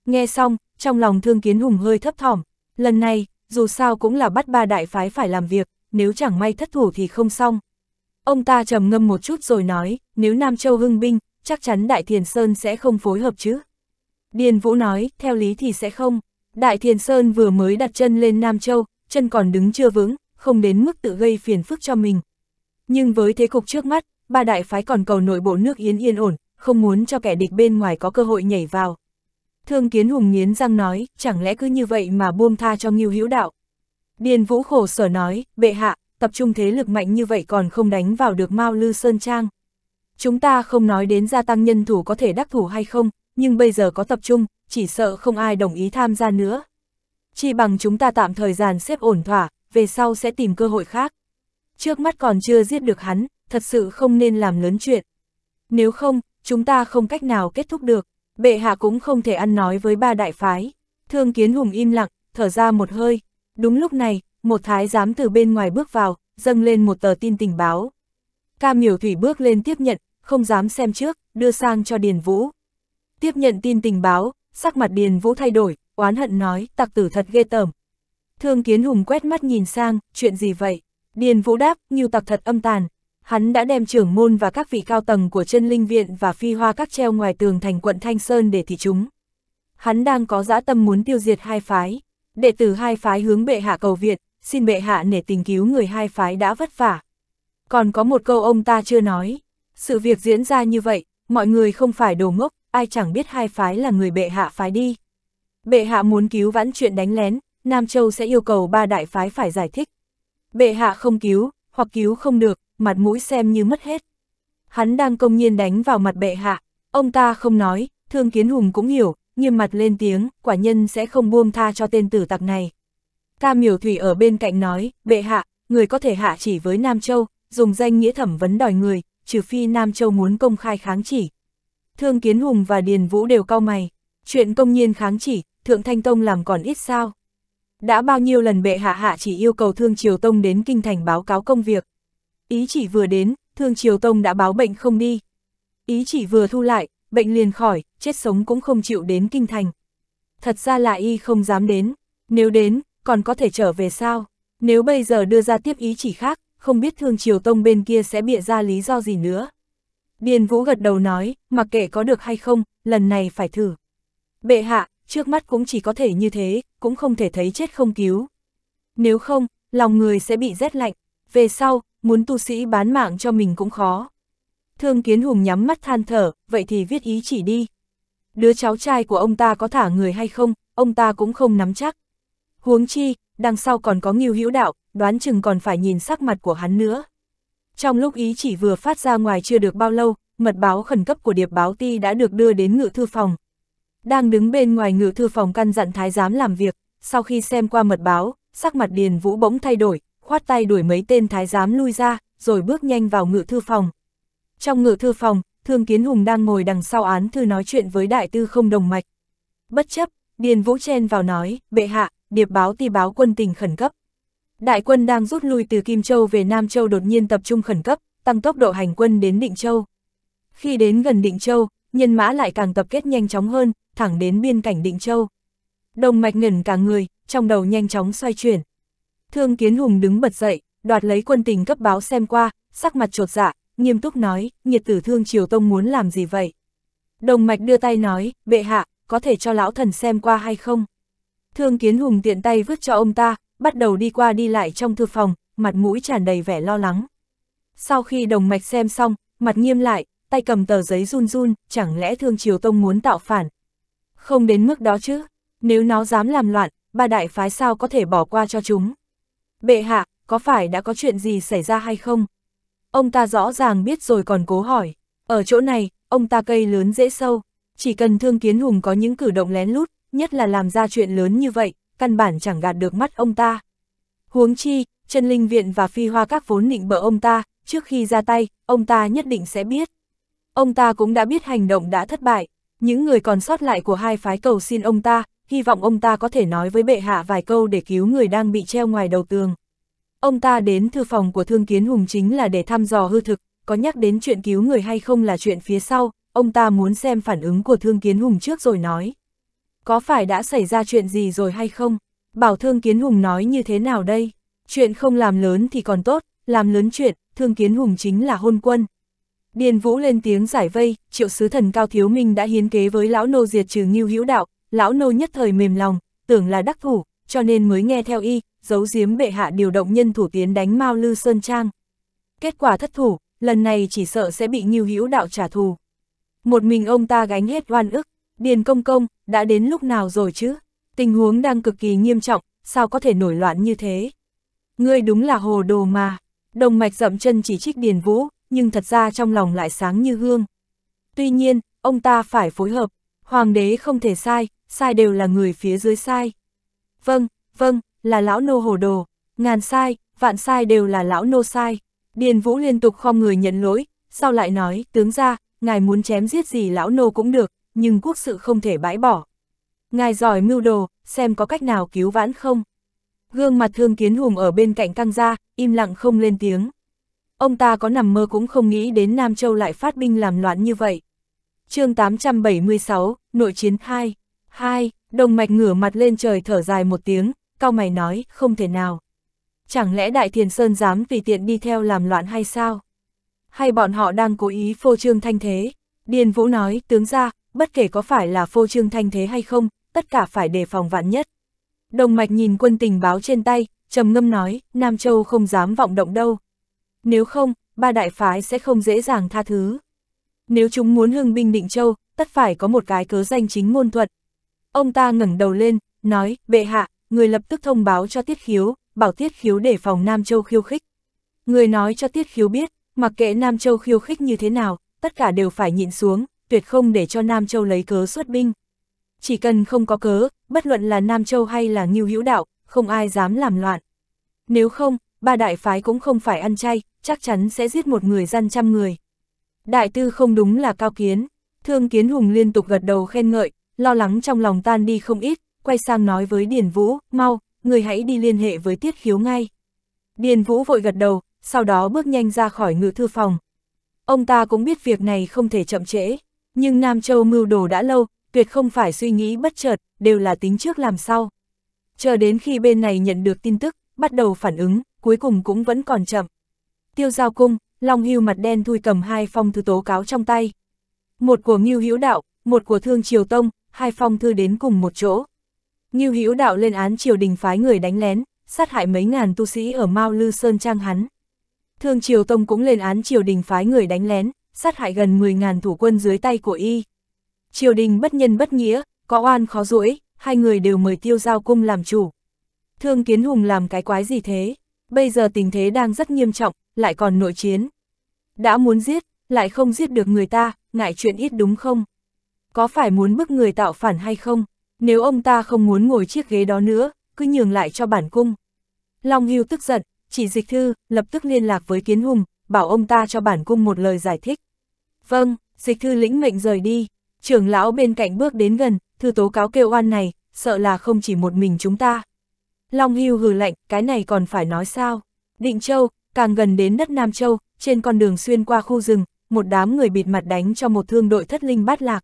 Nghe xong, trong lòng Thương Kiến Hùng hơi thấp thỏm, lần này, dù sao cũng là bắt ba đại phái phải làm việc, nếu chẳng may thất thủ thì không xong. Ông ta trầm ngâm một chút rồi nói, nếu Nam Châu hưng binh, chắc chắn Đại Thiền Sơn sẽ không phối hợp chứ. Điền Vũ nói, theo lý thì sẽ không. Đại Thiền Sơn vừa mới đặt chân lên Nam Châu, chân còn đứng chưa vững, không đến mức tự gây phiền phức cho mình. Nhưng với thế cục trước mắt, ba đại phái còn cầu nội bộ nước Yến yên ổn, không muốn cho kẻ địch bên ngoài có cơ hội nhảy vào. Thương Kiến Hùng nghiến răng nói, chẳng lẽ cứ như vậy mà buông tha cho Ngưu Hữu Đạo. Điền Vũ khổ sở nói, bệ hạ, tập trung thế lực mạnh như vậy còn không đánh vào được Mao Lư Sơn Trang. Chúng ta không nói đến gia tăng nhân thủ có thể đắc thủ hay không, nhưng bây giờ có tập trung, chỉ sợ không ai đồng ý tham gia nữa. Chỉ bằng chúng ta tạm thời dàn xếp ổn thỏa, về sau sẽ tìm cơ hội khác. Trước mắt còn chưa giết được hắn, thật sự không nên làm lớn chuyện. Nếu không, chúng ta không cách nào kết thúc được, bệ hạ cũng không thể ăn nói với ba đại phái. Thương kiến hùng im lặng, thở ra một hơi. Đúng lúc này, một thái giám từ bên ngoài bước vào, dâng lên một tờ tin tình báo. cam miểu thủy bước lên tiếp nhận, không dám xem trước, đưa sang cho Điền Vũ. Tiếp nhận tin tình báo, sắc mặt Điền Vũ thay đổi, oán hận nói, tặc tử thật ghê tởm. Thương Kiến Hùng quét mắt nhìn sang, chuyện gì vậy? Điền Vũ đáp, nhiều tặc thật âm tàn. Hắn đã đem trưởng môn và các vị cao tầng của chân linh viện và phi hoa các treo ngoài tường thành quận Thanh Sơn để thị chúng. Hắn đang có dã tâm muốn tiêu diệt hai phái. Đệ tử hai phái hướng bệ hạ cầu viện, xin bệ hạ nể tình cứu người hai phái đã vất vả. Còn có một câu ông ta chưa nói. Sự việc diễn ra như vậy, mọi người không phải đồ ngốc, ai chẳng biết hai phái là người bệ hạ phái đi. Bệ hạ muốn cứu vãn chuyện đánh lén, Nam Châu sẽ yêu cầu ba đại phái phải giải thích. Bệ hạ không cứu, hoặc cứu không được, mặt mũi xem như mất hết. Hắn đang công nhiên đánh vào mặt bệ hạ, ông ta không nói, thương kiến hùng cũng hiểu, nghiêm mặt lên tiếng, quả nhân sẽ không buông tha cho tên tử tặc này. Ca miểu thủy ở bên cạnh nói, bệ hạ, người có thể hạ chỉ với Nam Châu, dùng danh nghĩa thẩm vấn đòi người, trừ phi Nam Châu muốn công khai kháng chỉ, Thương Kiến Hùng và Điền Vũ đều cau mày. Chuyện công nhiên kháng chỉ, Thượng Thanh Tông làm còn ít sao. Đã bao nhiêu lần bệ hạ hạ chỉ yêu cầu Thương Triều Tông đến kinh thành báo cáo công việc. Ý chỉ vừa đến, Thương Triều Tông đã báo bệnh không đi. Ý chỉ vừa thu lại, bệnh liền khỏi, chết sống cũng không chịu đến kinh thành. Thật ra là y không dám đến, nếu đến, còn có thể trở về sao? Nếu bây giờ đưa ra tiếp ý chỉ khác, không biết Thương Triều Tông bên kia sẽ bịa ra lý do gì nữa. Biên Vũ gật đầu nói, mặc kệ có được hay không, lần này phải thử. Bệ hạ, trước mắt cũng chỉ có thể như thế, cũng không thể thấy chết không cứu. Nếu không, lòng người sẽ bị rét lạnh, về sau, muốn tu sĩ bán mạng cho mình cũng khó. Thương Kiến Hùng nhắm mắt than thở, vậy thì viết ý chỉ đi. Đứa cháu trai của ông ta có thả người hay không, ông ta cũng không nắm chắc. Huống chi, đằng sau còn có nghiêu hữu đạo, đoán chừng còn phải nhìn sắc mặt của hắn nữa. Trong lúc ý chỉ vừa phát ra ngoài chưa được bao lâu, mật báo khẩn cấp của điệp báo ti đã được đưa đến ngự thư phòng. Đang đứng bên ngoài ngự thư phòng căn dặn thái giám làm việc, sau khi xem qua mật báo, sắc mặt Điền Vũ bỗng thay đổi, khoát tay đuổi mấy tên thái giám lui ra, rồi bước nhanh vào ngự thư phòng. Trong ngự thư phòng, Thương Kiến Hùng đang ngồi đằng sau án thư nói chuyện với đại tư không đồng mạch. Bất chấp, Điền Vũ chen vào nói, bệ hạ, điệp báo ti báo quân tình khẩn cấp. Đại quân đang rút lui từ Kim Châu về Nam Châu đột nhiên tập trung khẩn cấp, tăng tốc độ hành quân đến Định Châu. Khi đến gần Định Châu, nhân mã lại càng tập kết nhanh chóng hơn, thẳng đến biên cảnh Định Châu. Đồng mạch ngẩn cả người, trong đầu nhanh chóng xoay chuyển. Thương Kiến Hùng đứng bật dậy, đoạt lấy quân tình cấp báo xem qua, sắc mặt trột dạ, nghiêm túc nói, nhiệt tử thương Triều Tông muốn làm gì vậy? Đồng mạch đưa tay nói, bệ hạ, có thể cho lão thần xem qua hay không? Thương Kiến Hùng tiện tay vứt cho ông ta, bắt đầu đi qua đi lại trong thư phòng, mặt mũi tràn đầy vẻ lo lắng. Sau khi đồng mạch xem xong, mặt nghiêm lại, tay cầm tờ giấy run run, chẳng lẽ Thương Triều Tông muốn tạo phản. Không đến mức đó chứ, nếu nó dám làm loạn, ba đại phái sao có thể bỏ qua cho chúng. Bệ hạ, có phải đã có chuyện gì xảy ra hay không? Ông ta rõ ràng biết rồi còn cố hỏi, ở chỗ này, ông ta cây lớn dễ sâu, chỉ cần Thương Kiến Hùng có những cử động lén lút, nhất là làm ra chuyện lớn như vậy, căn bản chẳng gạt được mắt ông ta. Huống chi, chân linh viện và phi hoa các vốn định bỡ ông ta, trước khi ra tay, ông ta nhất định sẽ biết. Ông ta cũng đã biết hành động đã thất bại, những người còn sót lại của hai phái cầu xin ông ta, hy vọng ông ta có thể nói với bệ hạ vài câu để cứu người đang bị treo ngoài đầu tường. Ông ta đến thư phòng của Thương Kiến Hùng chính là để thăm dò hư thực, có nhắc đến chuyện cứu người hay không là chuyện phía sau, ông ta muốn xem phản ứng của Thương Kiến Hùng trước rồi nói có phải đã xảy ra chuyện gì rồi hay không? Bảo Thương Kiến Hùng nói như thế nào đây? Chuyện không làm lớn thì còn tốt, làm lớn chuyện, Thương Kiến Hùng chính là hôn quân. Điền Vũ lên tiếng giải vây, triệu sứ thần Cao Thiếu Minh đã hiến kế với lão nô diệt trừ nghiêu hữu đạo, lão nô nhất thời mềm lòng, tưởng là đắc thủ, cho nên mới nghe theo y, giấu giếm bệ hạ điều động nhân thủ tiến đánh Mao Lư Sơn Trang. Kết quả thất thủ, lần này chỉ sợ sẽ bị nghiêu hữu đạo trả thù. Một mình ông ta gánh hết oan ức, Điền công công, đã đến lúc nào rồi chứ? Tình huống đang cực kỳ nghiêm trọng, sao có thể nổi loạn như thế? Ngươi đúng là hồ đồ mà. Đồng mạch dậm chân chỉ trích Điền Vũ, nhưng thật ra trong lòng lại sáng như hương. Tuy nhiên, ông ta phải phối hợp, hoàng đế không thể sai, sai đều là người phía dưới sai. Vâng, vâng, là lão nô hồ đồ, ngàn sai, vạn sai đều là lão nô sai. Điền Vũ liên tục khom người nhận lỗi, sau lại nói, tướng ra, ngài muốn chém giết gì lão nô cũng được, nhưng quốc sự không thể bãi bỏ. Ngài giỏi mưu đồ, xem có cách nào cứu vãn không? Gương mặt thương kiến hùng ở bên cạnh căng ra, im lặng không lên tiếng. Ông ta có nằm mơ cũng không nghĩ đến Nam Châu lại phát binh làm loạn như vậy. chương 876, Nội chiến 2. 2. Đồng mạch ngửa mặt lên trời thở dài một tiếng, cao mày nói, không thể nào. Chẳng lẽ Đại Thiền Sơn dám vì tiện đi theo làm loạn hay sao? Hay bọn họ đang cố ý phô trương thanh thế? Điền Vũ nói, tướng ra, bất kể có phải là phô trương thanh thế hay không, tất cả phải đề phòng vạn nhất. Đồng mạch nhìn quân tình báo trên tay, trầm ngâm nói, Nam Châu không dám vọng động đâu. Nếu không, ba đại phái sẽ không dễ dàng tha thứ. Nếu chúng muốn hưng binh định Châu, tất phải có một cái cớ danh chính ngôn thuận. Ông ta ngẩng đầu lên, nói, bệ hạ, người lập tức thông báo cho Tiết Khiếu, bảo Tiết Khiếu để phòng Nam Châu khiêu khích. Người nói cho Tiết Khiếu biết, mặc kệ Nam Châu khiêu khích như thế nào, tất cả đều phải nhịn xuống, tuyệt không để cho Nam Châu lấy cớ xuất binh. Chỉ cần không có cớ, bất luận là Nam Châu hay là Ngưu Hữu Đạo, không ai dám làm loạn. Nếu không, ba đại phái cũng không phải ăn chay, chắc chắn sẽ giết một người dân trăm người. Đại tư không đúng là cao kiến, thương kiến hùng liên tục gật đầu khen ngợi, lo lắng trong lòng tan đi không ít, quay sang nói với Điền Vũ, mau, người hãy đi liên hệ với tiết khiếu ngay. Điền Vũ vội gật đầu, sau đó bước nhanh ra khỏi ngự thư phòng. Ông ta cũng biết việc này không thể chậm trễ, nhưng Nam Châu mưu đồ đã lâu, tuyệt không phải suy nghĩ bất chợt, đều là tính trước làm sau. Chờ đến khi bên này nhận được tin tức, bắt đầu phản ứng, cuối cùng cũng vẫn còn chậm. Tiêu giao cung, Long Hưu mặt đen thui cầm hai phong thư tố cáo trong tay. Một của Ngưu Hữu Đạo, một của Thương Triều Tông, hai phong thư đến cùng một chỗ. Ngưu Hữu Đạo lên án triều đình phái người đánh lén, sát hại mấy ngàn tu sĩ ở Mao Lư Sơn Trang hắn. Thương Triều Tông cũng lên án triều đình phái người đánh lén, sát hại gần 10.000 thủ quân dưới tay của y. Triều đình bất nhân bất nghĩa, có oan khó duỗi, hai người đều mời tiêu giao cung làm chủ. Thương Kiến Hùng làm cái quái gì thế? Bây giờ tình thế đang rất nghiêm trọng, lại còn nội chiến. Đã muốn giết, lại không giết được người ta, ngại chuyện ít đúng không? Có phải muốn bức người tạo phản hay không? Nếu ông ta không muốn ngồi chiếc ghế đó nữa, cứ nhường lại cho bản cung. Long Hưu tức giận, chỉ dịch thư, lập tức liên lạc với Kiến Hùng, bảo ông ta cho bản cung một lời giải thích. Vâng, dịch thư lĩnh mệnh rời đi. Trưởng lão bên cạnh bước đến gần, thư tố cáo kêu oan này, sợ là không chỉ một mình chúng ta. Long hưu hừ lạnh, cái này còn phải nói sao. Định Châu, càng gần đến đất Nam Châu, trên con đường xuyên qua khu rừng, một đám người bịt mặt đánh cho một thương đội thất linh bát lạc.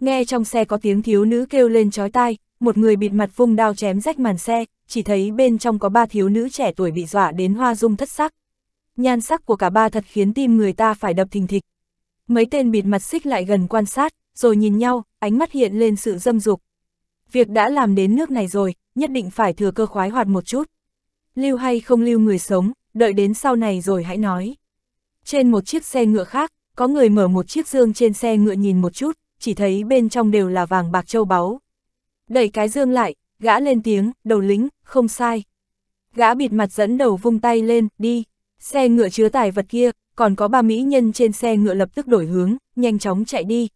Nghe trong xe có tiếng thiếu nữ kêu lên chói tai, một người bịt mặt vung đao chém rách màn xe, chỉ thấy bên trong có ba thiếu nữ trẻ tuổi bị dọa đến hoa dung thất sắc. Nhan sắc của cả ba thật khiến tim người ta phải đập thình thịch, mấy tên bịt mặt xích lại gần quan sát, rồi nhìn nhau, ánh mắt hiện lên sự dâm dục. Việc đã làm đến nước này rồi, nhất định phải thừa cơ khoái hoạt một chút. Lưu hay không lưu người sống, đợi đến sau này rồi hãy nói. Trên một chiếc xe ngựa khác, có người mở một chiếc dương trên xe ngựa nhìn một chút, chỉ thấy bên trong đều là vàng bạc châu báu. Đẩy cái dương lại, gã lên tiếng, đầu lính, không sai. Gã bịt mặt dẫn đầu vung tay lên, đi. Xe ngựa chứa tài vật kia, còn có ba mỹ nhân trên xe ngựa lập tức đổi hướng, nhanh chóng chạy đi.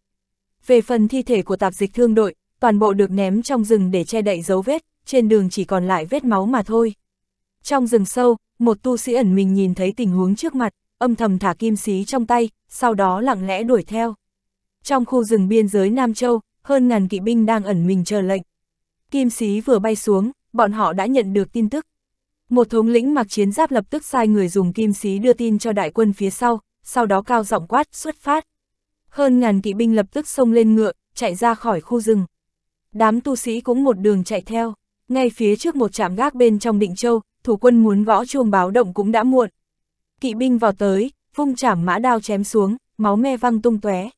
Về phần thi thể của tạp dịch thương đội, toàn bộ được ném trong rừng để che đậy dấu vết, trên đường chỉ còn lại vết máu mà thôi. Trong rừng sâu, một tu sĩ ẩn mình nhìn thấy tình huống trước mặt, âm thầm thả kim xí trong tay, sau đó lặng lẽ đuổi theo. Trong khu rừng biên giới Nam Châu, hơn ngàn kỵ binh đang ẩn mình chờ lệnh. Kim xí vừa bay xuống, bọn họ đã nhận được tin tức, một thống lĩnh mặc chiến giáp lập tức sai người dùng kim sĩ đưa tin cho đại quân phía sau, sau đó cao giọng quát, xuất phát. Hơn ngàn kỵ binh lập tức xông lên ngựa, chạy ra khỏi khu rừng. Đám tu sĩ cũng một đường chạy theo, ngay phía trước một trạm gác bên trong định châu, thủ quân muốn gõ chuông báo động cũng đã muộn. Kỵ binh vào tới, vung chảm mã đao chém xuống, máu me văng tung tóe.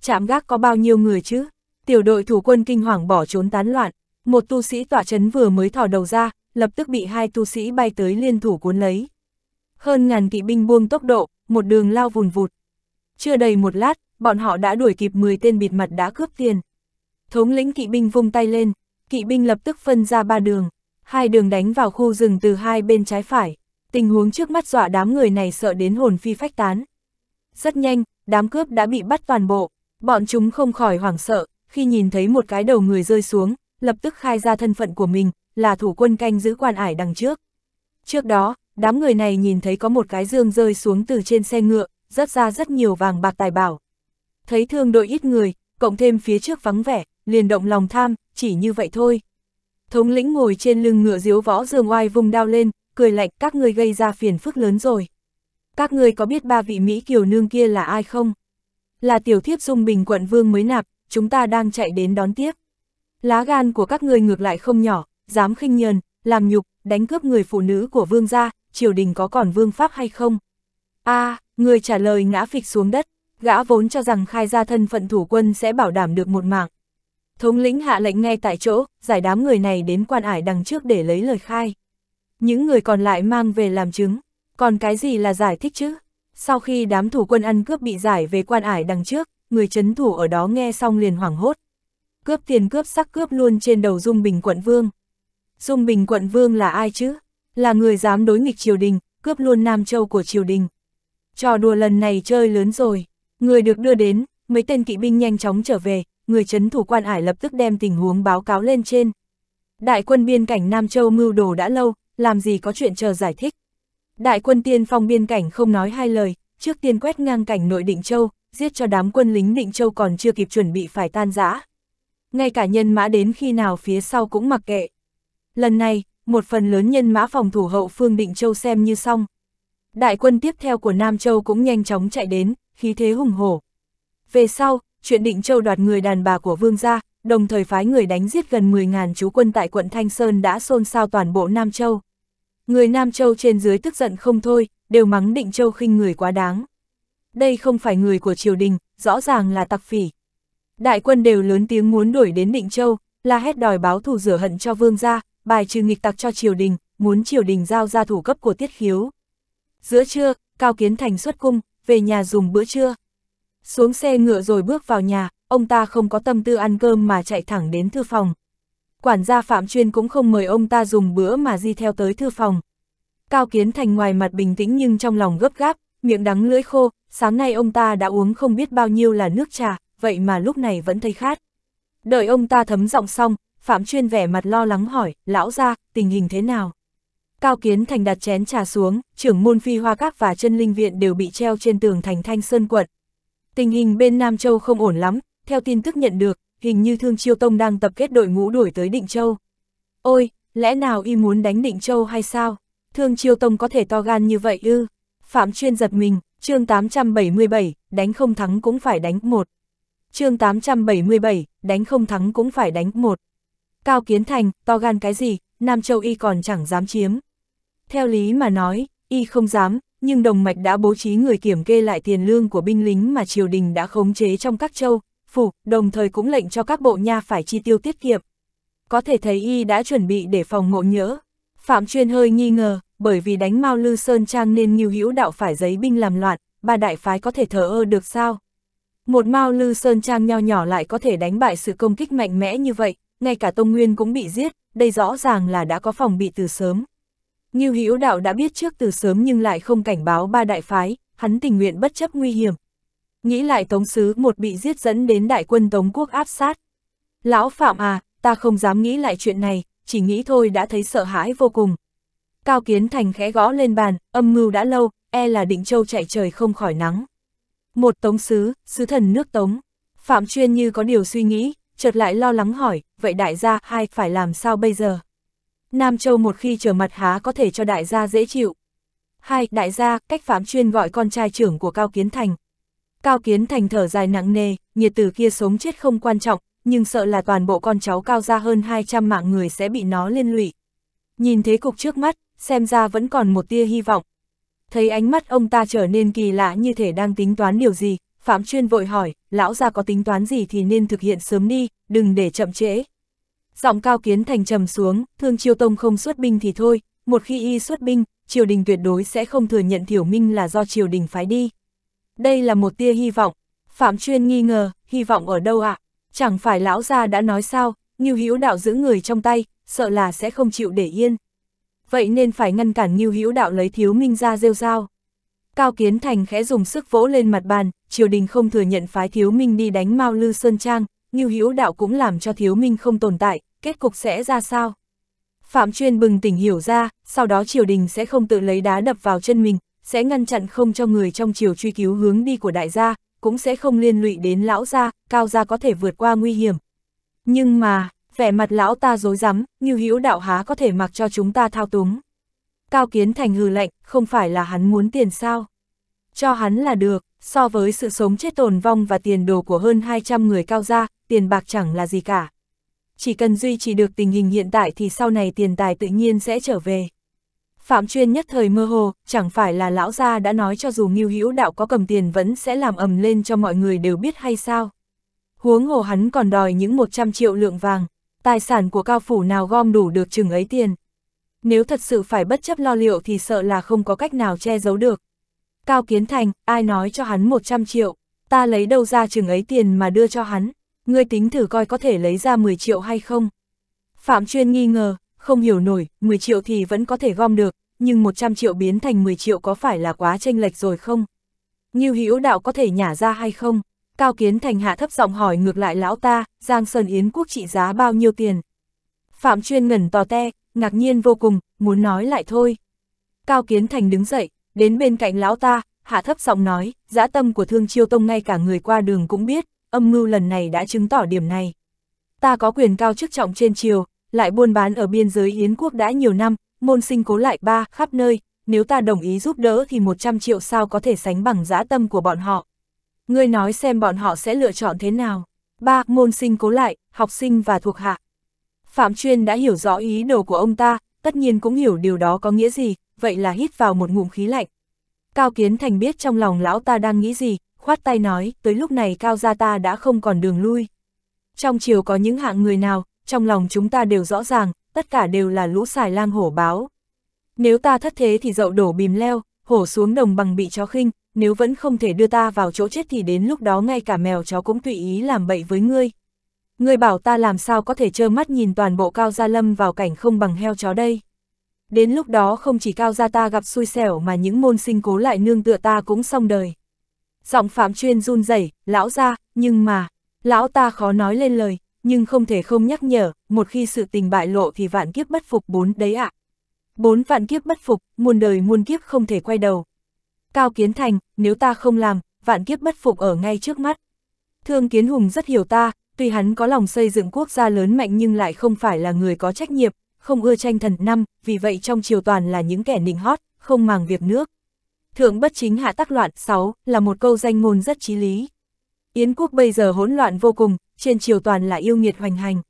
Trạm gác có bao nhiêu người chứ? Tiểu đội thủ quân kinh hoàng bỏ trốn tán loạn, một tu sĩ tỏa chấn vừa mới thò đầu ra, lập tức bị hai tu sĩ bay tới liên thủ cuốn lấy. Hơn ngàn kỵ binh buông tốc độ, một đường lao vùn vụt. Chưa đầy một lát, bọn họ đã đuổi kịp 10 tên bịt mặt đã cướp tiền. Thống lĩnh kỵ binh vung tay lên, kỵ binh lập tức phân ra ba đường, hai đường đánh vào khu rừng từ hai bên trái phải. Tình huống trước mắt dọa đám người này sợ đến hồn phi phách tán. Rất nhanh, đám cướp đã bị bắt toàn bộ, bọn chúng không khỏi hoảng sợ, khi nhìn thấy một cái đầu người rơi xuống, lập tức khai ra thân phận của mình, là thủ quân canh giữ quan ải đằng trước. Trước đó, đám người này nhìn thấy có một cái dương rơi xuống từ trên xe ngựa, rớt ra rất nhiều vàng bạc tài bảo. Thấy thương đội ít người, cộng thêm phía trước vắng vẻ, liền động lòng tham, chỉ như vậy thôi. Thống lĩnh ngồi trên lưng ngựa diếu võ dương oai vùng đao lên, cười lạnh các người gây ra phiền phức lớn rồi. Các người có biết ba vị Mỹ kiều nương kia là ai không? Là tiểu thiếp dung bình quận vương mới nạp, chúng ta đang chạy đến đón tiếp. Lá gan của các người ngược lại không nhỏ, dám khinh nhờn, làm nhục, đánh cướp người phụ nữ của vương gia, triều đình có còn vương pháp hay không? A, người trả lời ngã phịch xuống đất, gã vốn cho rằng khai ra thân phận thủ quân sẽ bảo đảm được một mạng. Thống lĩnh hạ lệnh ngay tại chỗ, giải đám người này đến quan ải đằng trước để lấy lời khai. Những người còn lại mang về làm chứng, còn cái gì là giải thích chứ? Sau khi đám thủ quân ăn cướp bị giải về quan ải đằng trước, người chấn thủ ở đó nghe xong liền hoảng hốt. Cướp tiền cướp sắc cướp luôn trên đầu dung bình quận vương. Dung Bình quận vương là ai chứ? Là người dám đối nghịch triều đình, cướp luôn Nam Châu của triều đình. Trò đùa lần này chơi lớn rồi. Người được đưa đến, mấy tên kỵ binh nhanh chóng trở về, người chấn thủ quan ải lập tức đem tình huống báo cáo lên trên. Đại quân biên cảnh Nam Châu mưu đồ đã lâu, làm gì có chuyện chờ giải thích. Đại quân tiên phong biên cảnh không nói hai lời, trước tiên quét ngang cảnh nội định châu, giết cho đám quân lính định châu còn chưa kịp chuẩn bị phải tan rã. Ngay cả nhân mã đến khi nào phía sau cũng mặc kệ. Lần này, một phần lớn nhân mã phòng thủ hậu phương Định Châu xem như xong. Đại quân tiếp theo của Nam Châu cũng nhanh chóng chạy đến, khí thế hùng hổ. Về sau, chuyện Định Châu đoạt người đàn bà của Vương gia, đồng thời phái người đánh giết gần 10.000 chú quân tại quận Thanh Sơn đã xôn xao toàn bộ Nam Châu. Người Nam Châu trên dưới tức giận không thôi, đều mắng Định Châu khinh người quá đáng. Đây không phải người của triều đình, rõ ràng là tặc phỉ. Đại quân đều lớn tiếng muốn đuổi đến Định Châu, la hét đòi báo thù rửa hận cho Vương gia, bài trừ nghịch tặc cho triều đình, muốn triều đình giao ra thủ cấp của tiết khiếu. Giữa trưa, Cao Kiến Thành xuất cung, về nhà dùng bữa trưa. Xuống xe ngựa rồi bước vào nhà, ông ta không có tâm tư ăn cơm mà chạy thẳng đến thư phòng. Quản gia Phạm Chuyên cũng không mời ông ta dùng bữa mà di theo tới thư phòng. Cao Kiến Thành ngoài mặt bình tĩnh nhưng trong lòng gấp gáp, miệng đắng lưỡi khô, sáng nay ông ta đã uống không biết bao nhiêu là nước trà, vậy mà lúc này vẫn thấy khát. Đợi ông ta thấm giọng xong, Phạm Chuyên vẻ mặt lo lắng hỏi, lão ra, tình hình thế nào? Cao Kiến Thành đặt chén trà xuống, trưởng môn phi hoa các và chân linh viện đều bị treo trên tường thành thanh sơn quận. Tình hình bên Nam Châu không ổn lắm, theo tin tức nhận được, hình như Thương Chiêu Tông đang tập kết đội ngũ đuổi tới Định Châu. Ôi, lẽ nào y muốn đánh Định Châu hay sao? Thương Chiêu Tông có thể to gan như vậy ư? Phạm Chuyên giật mình, chương 877, đánh không thắng cũng phải đánh một. chương 877, đánh không thắng cũng phải đánh một. Cao Kiến Thành, to gan cái gì, Nam Châu y còn chẳng dám chiếm. Theo lý mà nói, y không dám, nhưng đồng mạch đã bố trí người kiểm kê lại tiền lương của binh lính mà triều đình đã khống chế trong các châu, phủ, đồng thời cũng lệnh cho các bộ nha phải chi tiêu tiết kiệm. Có thể thấy y đã chuẩn bị để phòng ngộ nhỡ. Phạm Chuyên hơi nghi ngờ, bởi vì đánh Mao Lư Sơn Trang nên nghiêu hữu đạo phải giấy binh làm loạn, ba đại phái có thể thờ ơ được sao? Một Mao Lư Sơn Trang nho nhỏ lại có thể đánh bại sự công kích mạnh mẽ như vậy, ngay cả Tông Nguyên cũng bị giết, đây rõ ràng là đã có phòng bị từ sớm. Như Hữu Đạo đã biết trước từ sớm nhưng lại không cảnh báo ba đại phái, hắn tình nguyện bất chấp nguy hiểm. Nghĩ lại Tống Sứ một bị giết dẫn đến đại quân Tống Quốc áp sát. Lão Phạm à, ta không dám nghĩ lại chuyện này, chỉ nghĩ thôi đã thấy sợ hãi vô cùng. Cao Kiến Thành khẽ gõ lên bàn, âm mưu đã lâu, e là định châu chạy trời không khỏi nắng. Một Tống Sứ, Sứ Thần nước Tống. Phạm Chuyên như có điều suy nghĩ, chợt lại lo lắng hỏi, vậy đại gia hai phải làm sao bây giờ? Nam Châu một khi trở mặt há có thể cho đại gia dễ chịu. Hai, đại gia, cách phám chuyên gọi con trai trưởng của Cao Kiến Thành. Cao Kiến Thành thở dài nặng nề, nhiệt tử kia sống chết không quan trọng, nhưng sợ là toàn bộ con cháu Cao ra hơn 200 mạng người sẽ bị nó liên lụy. Nhìn thế cục trước mắt, xem ra vẫn còn một tia hy vọng. Thấy ánh mắt ông ta trở nên kỳ lạ như thể đang tính toán điều gì, Phạm Chuyên vội hỏi, lão gia có tính toán gì thì nên thực hiện sớm đi, đừng để chậm trễ. Giọng cao kiến thành trầm xuống, thương triều tông không xuất binh thì thôi, một khi y xuất binh, triều đình tuyệt đối sẽ không thừa nhận Thiểu Minh là do triều đình phái đi. Đây là một tia hy vọng. Phạm Chuyên nghi ngờ, hy vọng ở đâu ạ? À? Chẳng phải lão gia đã nói sao, Ngưu Hữu Đạo giữ người trong tay, sợ là sẽ không chịu để yên. Vậy nên phải ngăn cản Ngưu Hữu Đạo lấy Thiếu Minh ra rêu sao? Cao Kiến Thành khẽ dùng sức vỗ lên mặt bàn, triều đình không thừa nhận phái Thiếu Minh đi đánh Mao Lư Sơn Trang, Ngưu Hữu Đạo cũng làm cho Thiếu Minh không tồn tại, kết cục sẽ ra sao? Phạm Chuyên bừng tỉnh hiểu ra, sau đó triều đình sẽ không tự lấy đá đập vào chân mình, sẽ ngăn chặn không cho người trong triều truy cứu hướng đi của đại gia, cũng sẽ không liên lụy đến lão gia, cao gia có thể vượt qua nguy hiểm. Nhưng mà, vẻ mặt lão ta dối rắm Ngưu Hữu Đạo há có thể mặc cho chúng ta thao túng. Cao Kiến Thành hừ lạnh, không phải là hắn muốn tiền sao? Cho hắn là được, so với sự sống chết tồn vong và tiền đồ của hơn 200 người cao gia, tiền bạc chẳng là gì cả. Chỉ cần duy trì được tình hình hiện tại thì sau này tiền tài tự nhiên sẽ trở về. Phạm Chuyên nhất thời mơ hồ, chẳng phải là lão gia đã nói cho dù nghiêu hữu đạo có cầm tiền vẫn sẽ làm ầm lên cho mọi người đều biết hay sao. Huống hồ hắn còn đòi những 100 triệu lượng vàng, tài sản của cao phủ nào gom đủ được chừng ấy tiền. Nếu thật sự phải bất chấp lo liệu thì sợ là không có cách nào che giấu được. Cao Kiến Thành, ai nói cho hắn 100 triệu, ta lấy đâu ra chừng ấy tiền mà đưa cho hắn ngươi tính thử coi có thể lấy ra 10 triệu hay không. Phạm Chuyên nghi ngờ, không hiểu nổi, 10 triệu thì vẫn có thể gom được, nhưng 100 triệu biến thành 10 triệu có phải là quá chênh lệch rồi không? Như hữu đạo có thể nhả ra hay không? Cao Kiến Thành hạ thấp giọng hỏi ngược lại lão ta, Giang Sơn Yến Quốc trị giá bao nhiêu tiền? Phạm Chuyên ngẩn to te, ngạc nhiên vô cùng, muốn nói lại thôi. Cao Kiến Thành đứng dậy, đến bên cạnh lão ta, hạ thấp giọng nói, dã tâm của Thương Chiêu Tông ngay cả người qua đường cũng biết, âm mưu lần này đã chứng tỏ điểm này. Ta có quyền cao chức trọng trên triều, lại buôn bán ở biên giới Yến quốc đã nhiều năm, môn sinh cố lại ba khắp nơi, nếu ta đồng ý giúp đỡ thì 100 triệu sao có thể sánh bằng dã tâm của bọn họ. Ngươi nói xem bọn họ sẽ lựa chọn thế nào. Ba, môn sinh cố lại, học sinh và thuộc hạ. Phạm Chuyên đã hiểu rõ ý đồ của ông ta, tất nhiên cũng hiểu điều đó có nghĩa gì, vậy là hít vào một ngụm khí lạnh. Cao Kiến Thành biết trong lòng lão ta đang nghĩ gì, khoát tay nói, tới lúc này cao gia ta đã không còn đường lui. Trong chiều có những hạng người nào, trong lòng chúng ta đều rõ ràng, tất cả đều là lũ xài lang hổ báo. Nếu ta thất thế thì dậu đổ bìm leo, hổ xuống đồng bằng bị chó khinh, nếu vẫn không thể đưa ta vào chỗ chết thì đến lúc đó ngay cả mèo chó cũng tùy ý làm bậy với ngươi. Ngươi bảo ta làm sao có thể trơ mắt nhìn toàn bộ cao gia lâm vào cảnh không bằng heo chó đây. Đến lúc đó không chỉ cao gia ta gặp xui xẻo mà những môn sinh cố lại nương tựa ta cũng xong đời giọng Phạm Chuyên run rẩy, lão ra, nhưng mà, lão ta khó nói lên lời, nhưng không thể không nhắc nhở, một khi sự tình bại lộ thì vạn kiếp bất phục bốn đấy ạ. Bốn vạn kiếp bất phục, muôn đời muôn kiếp không thể quay đầu. Cao Kiến Thành, nếu ta không làm, vạn kiếp bất phục ở ngay trước mắt. Thương Kiến Hùng rất hiểu ta, tuy hắn có lòng xây dựng quốc gia lớn mạnh nhưng lại không phải là người có trách nhiệm, không ưa tranh thần năm, vì vậy trong triều toàn là những kẻ nịnh hót, không màng việc nước thượng bất chính hạ tắc loạn 6 là một câu danh ngôn rất chí lý. Yến quốc bây giờ hỗn loạn vô cùng, trên triều toàn là yêu nghiệt hoành hành.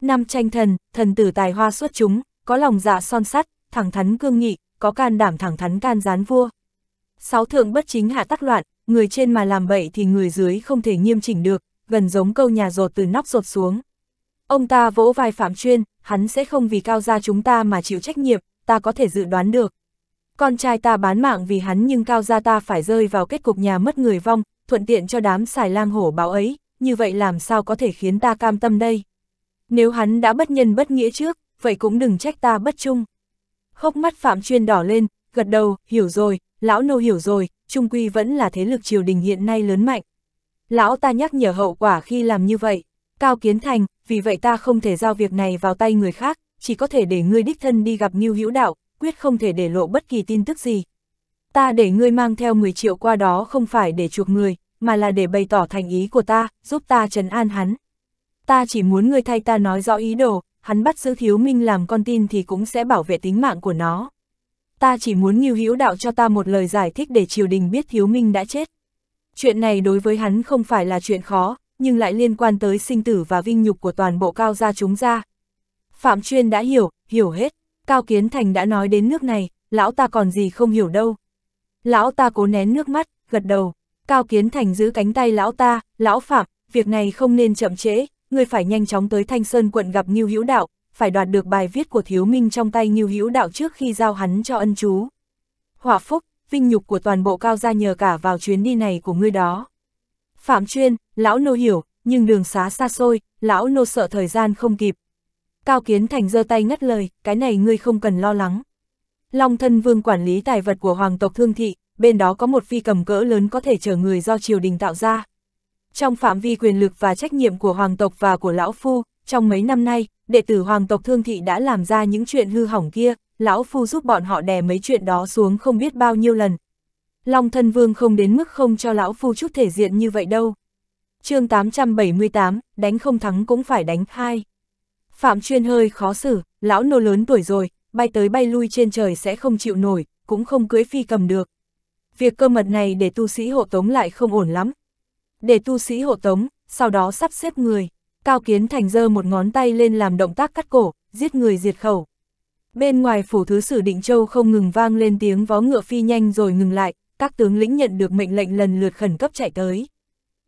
Năm tranh thần, thần tử tài hoa xuất chúng, có lòng dạ son sắt, thẳng thắn cương nghị, có can đảm thẳng thắn can gián vua. Sáu thượng bất chính hạ tắc loạn, người trên mà làm bậy thì người dưới không thể nghiêm chỉnh được, gần giống câu nhà rột từ nóc rột xuống. Ông ta vỗ vai Phạm Chuyên, hắn sẽ không vì cao gia chúng ta mà chịu trách nhiệm, ta có thể dự đoán được con trai ta bán mạng vì hắn nhưng cao gia ta phải rơi vào kết cục nhà mất người vong, thuận tiện cho đám xài lang hổ báo ấy, như vậy làm sao có thể khiến ta cam tâm đây? Nếu hắn đã bất nhân bất nghĩa trước, vậy cũng đừng trách ta bất trung. Hốc mắt Phạm Chuyên đỏ lên, gật đầu, hiểu rồi, lão nô hiểu rồi, trung quy vẫn là thế lực triều đình hiện nay lớn mạnh. Lão ta nhắc nhở hậu quả khi làm như vậy, cao kiến thành, vì vậy ta không thể giao việc này vào tay người khác, chỉ có thể để ngươi đích thân đi gặp Ngưu Hữu Đạo, quyết không thể để lộ bất kỳ tin tức gì. Ta để ngươi mang theo 10 triệu qua đó không phải để chuộc người, mà là để bày tỏ thành ý của ta, giúp ta trấn an hắn. Ta chỉ muốn ngươi thay ta nói rõ ý đồ, hắn bắt giữ thiếu minh làm con tin thì cũng sẽ bảo vệ tính mạng của nó. Ta chỉ muốn nghiêu hữu đạo cho ta một lời giải thích để triều đình biết thiếu minh đã chết. Chuyện này đối với hắn không phải là chuyện khó, nhưng lại liên quan tới sinh tử và vinh nhục của toàn bộ cao gia chúng gia. Phạm Chuyên đã hiểu, hiểu hết. Cao Kiến Thành đã nói đến nước này, lão ta còn gì không hiểu đâu. Lão ta cố nén nước mắt, gật đầu. Cao Kiến Thành giữ cánh tay lão ta, lão Phạm, việc này không nên chậm trễ, người phải nhanh chóng tới Thanh Sơn quận gặp Ngưu Hữu Đạo, phải đoạt được bài viết của Thiếu Minh trong tay Ngưu Hữu Đạo trước khi giao hắn cho ân chú. Hỏa phúc, vinh nhục của toàn bộ cao gia nhờ cả vào chuyến đi này của ngươi đó. Phạm Chuyên, lão nô hiểu, nhưng đường xá xa xôi, lão nô sợ thời gian không kịp, Cao Kiến Thành giơ tay ngắt lời, cái này ngươi không cần lo lắng. Long thân vương quản lý tài vật của hoàng tộc thương thị, bên đó có một phi cầm cỡ lớn có thể chở người do triều đình tạo ra. Trong phạm vi quyền lực và trách nhiệm của hoàng tộc và của lão phu, trong mấy năm nay, đệ tử hoàng tộc thương thị đã làm ra những chuyện hư hỏng kia, lão phu giúp bọn họ đè mấy chuyện đó xuống không biết bao nhiêu lần. Long thân vương không đến mức không cho lão phu chút thể diện như vậy đâu. chương 878, đánh không thắng cũng phải đánh hai. Phạm Chuyên hơi khó xử, lão nô lớn tuổi rồi, bay tới bay lui trên trời sẽ không chịu nổi, cũng không cưới phi cầm được. Việc cơ mật này để tu sĩ hộ tống lại không ổn lắm. Để tu sĩ hộ tống, sau đó sắp xếp người. Cao Kiến Thành dơ một ngón tay lên làm động tác cắt cổ, giết người diệt khẩu. Bên ngoài phủ thứ sử Định Châu không ngừng vang lên tiếng vó ngựa phi nhanh rồi ngừng lại, các tướng lĩnh nhận được mệnh lệnh lần lượt khẩn cấp chạy tới.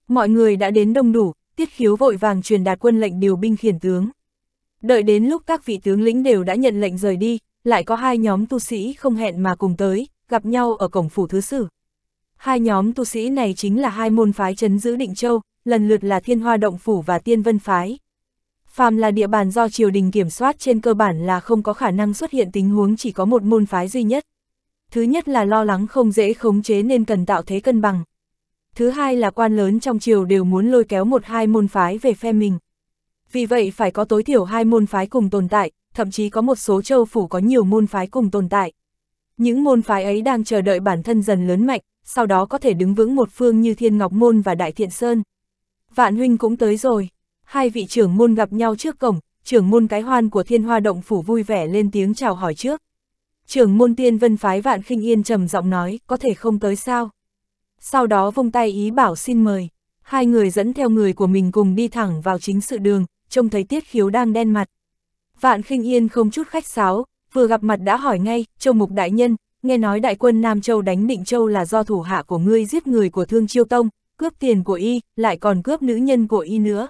Mọi người đã đến đông đủ, Tiết Khiếu vội vàng truyền đạt quân lệnh điều binh khiển tướng. Đợi đến lúc các vị tướng lĩnh đều đã nhận lệnh rời đi, lại có hai nhóm tu sĩ không hẹn mà cùng tới, gặp nhau ở cổng phủ thứ sử. Hai nhóm tu sĩ này chính là hai môn phái chấn giữ Định Châu, lần lượt là Thiên Hoa Động Phủ và Tiên Vân Phái. Phàm là địa bàn do triều đình kiểm soát trên cơ bản là không có khả năng xuất hiện tình huống chỉ có một môn phái duy nhất. Thứ nhất là lo lắng không dễ khống chế nên cần tạo thế cân bằng. Thứ hai là quan lớn trong triều đều muốn lôi kéo một hai môn phái về phe mình, vì vậy phải có tối thiểu hai môn phái cùng tồn tại, thậm chí có một số châu phủ có nhiều môn phái cùng tồn tại. Những môn phái ấy đang chờ đợi bản thân dần lớn mạnh, sau đó có thể đứng vững một phương như Thiên Ngọc Môn và Đại Thiện Sơn. Vạn Huynh cũng tới rồi, hai vị trưởng môn gặp nhau trước cổng, trưởng môn cái hoan của Thiên Hoa Động Phủ vui vẻ lên tiếng chào hỏi trước. Trưởng môn tiên vân phái Vạn khinh Yên trầm giọng nói, có thể không tới sao. Sau đó vung tay ý bảo xin mời, hai người dẫn theo người của mình cùng đi thẳng vào chính sự đường, trông thấy tiết khiếu đang đen mặt. Vạn khinh yên không chút khách sáo, vừa gặp mặt đã hỏi ngay, châu mục đại nhân, nghe nói đại quân Nam Châu đánh định Châu là do thủ hạ của ngươi giết người của Thương Chiêu Tông, cướp tiền của y, lại còn cướp nữ nhân của y nữa.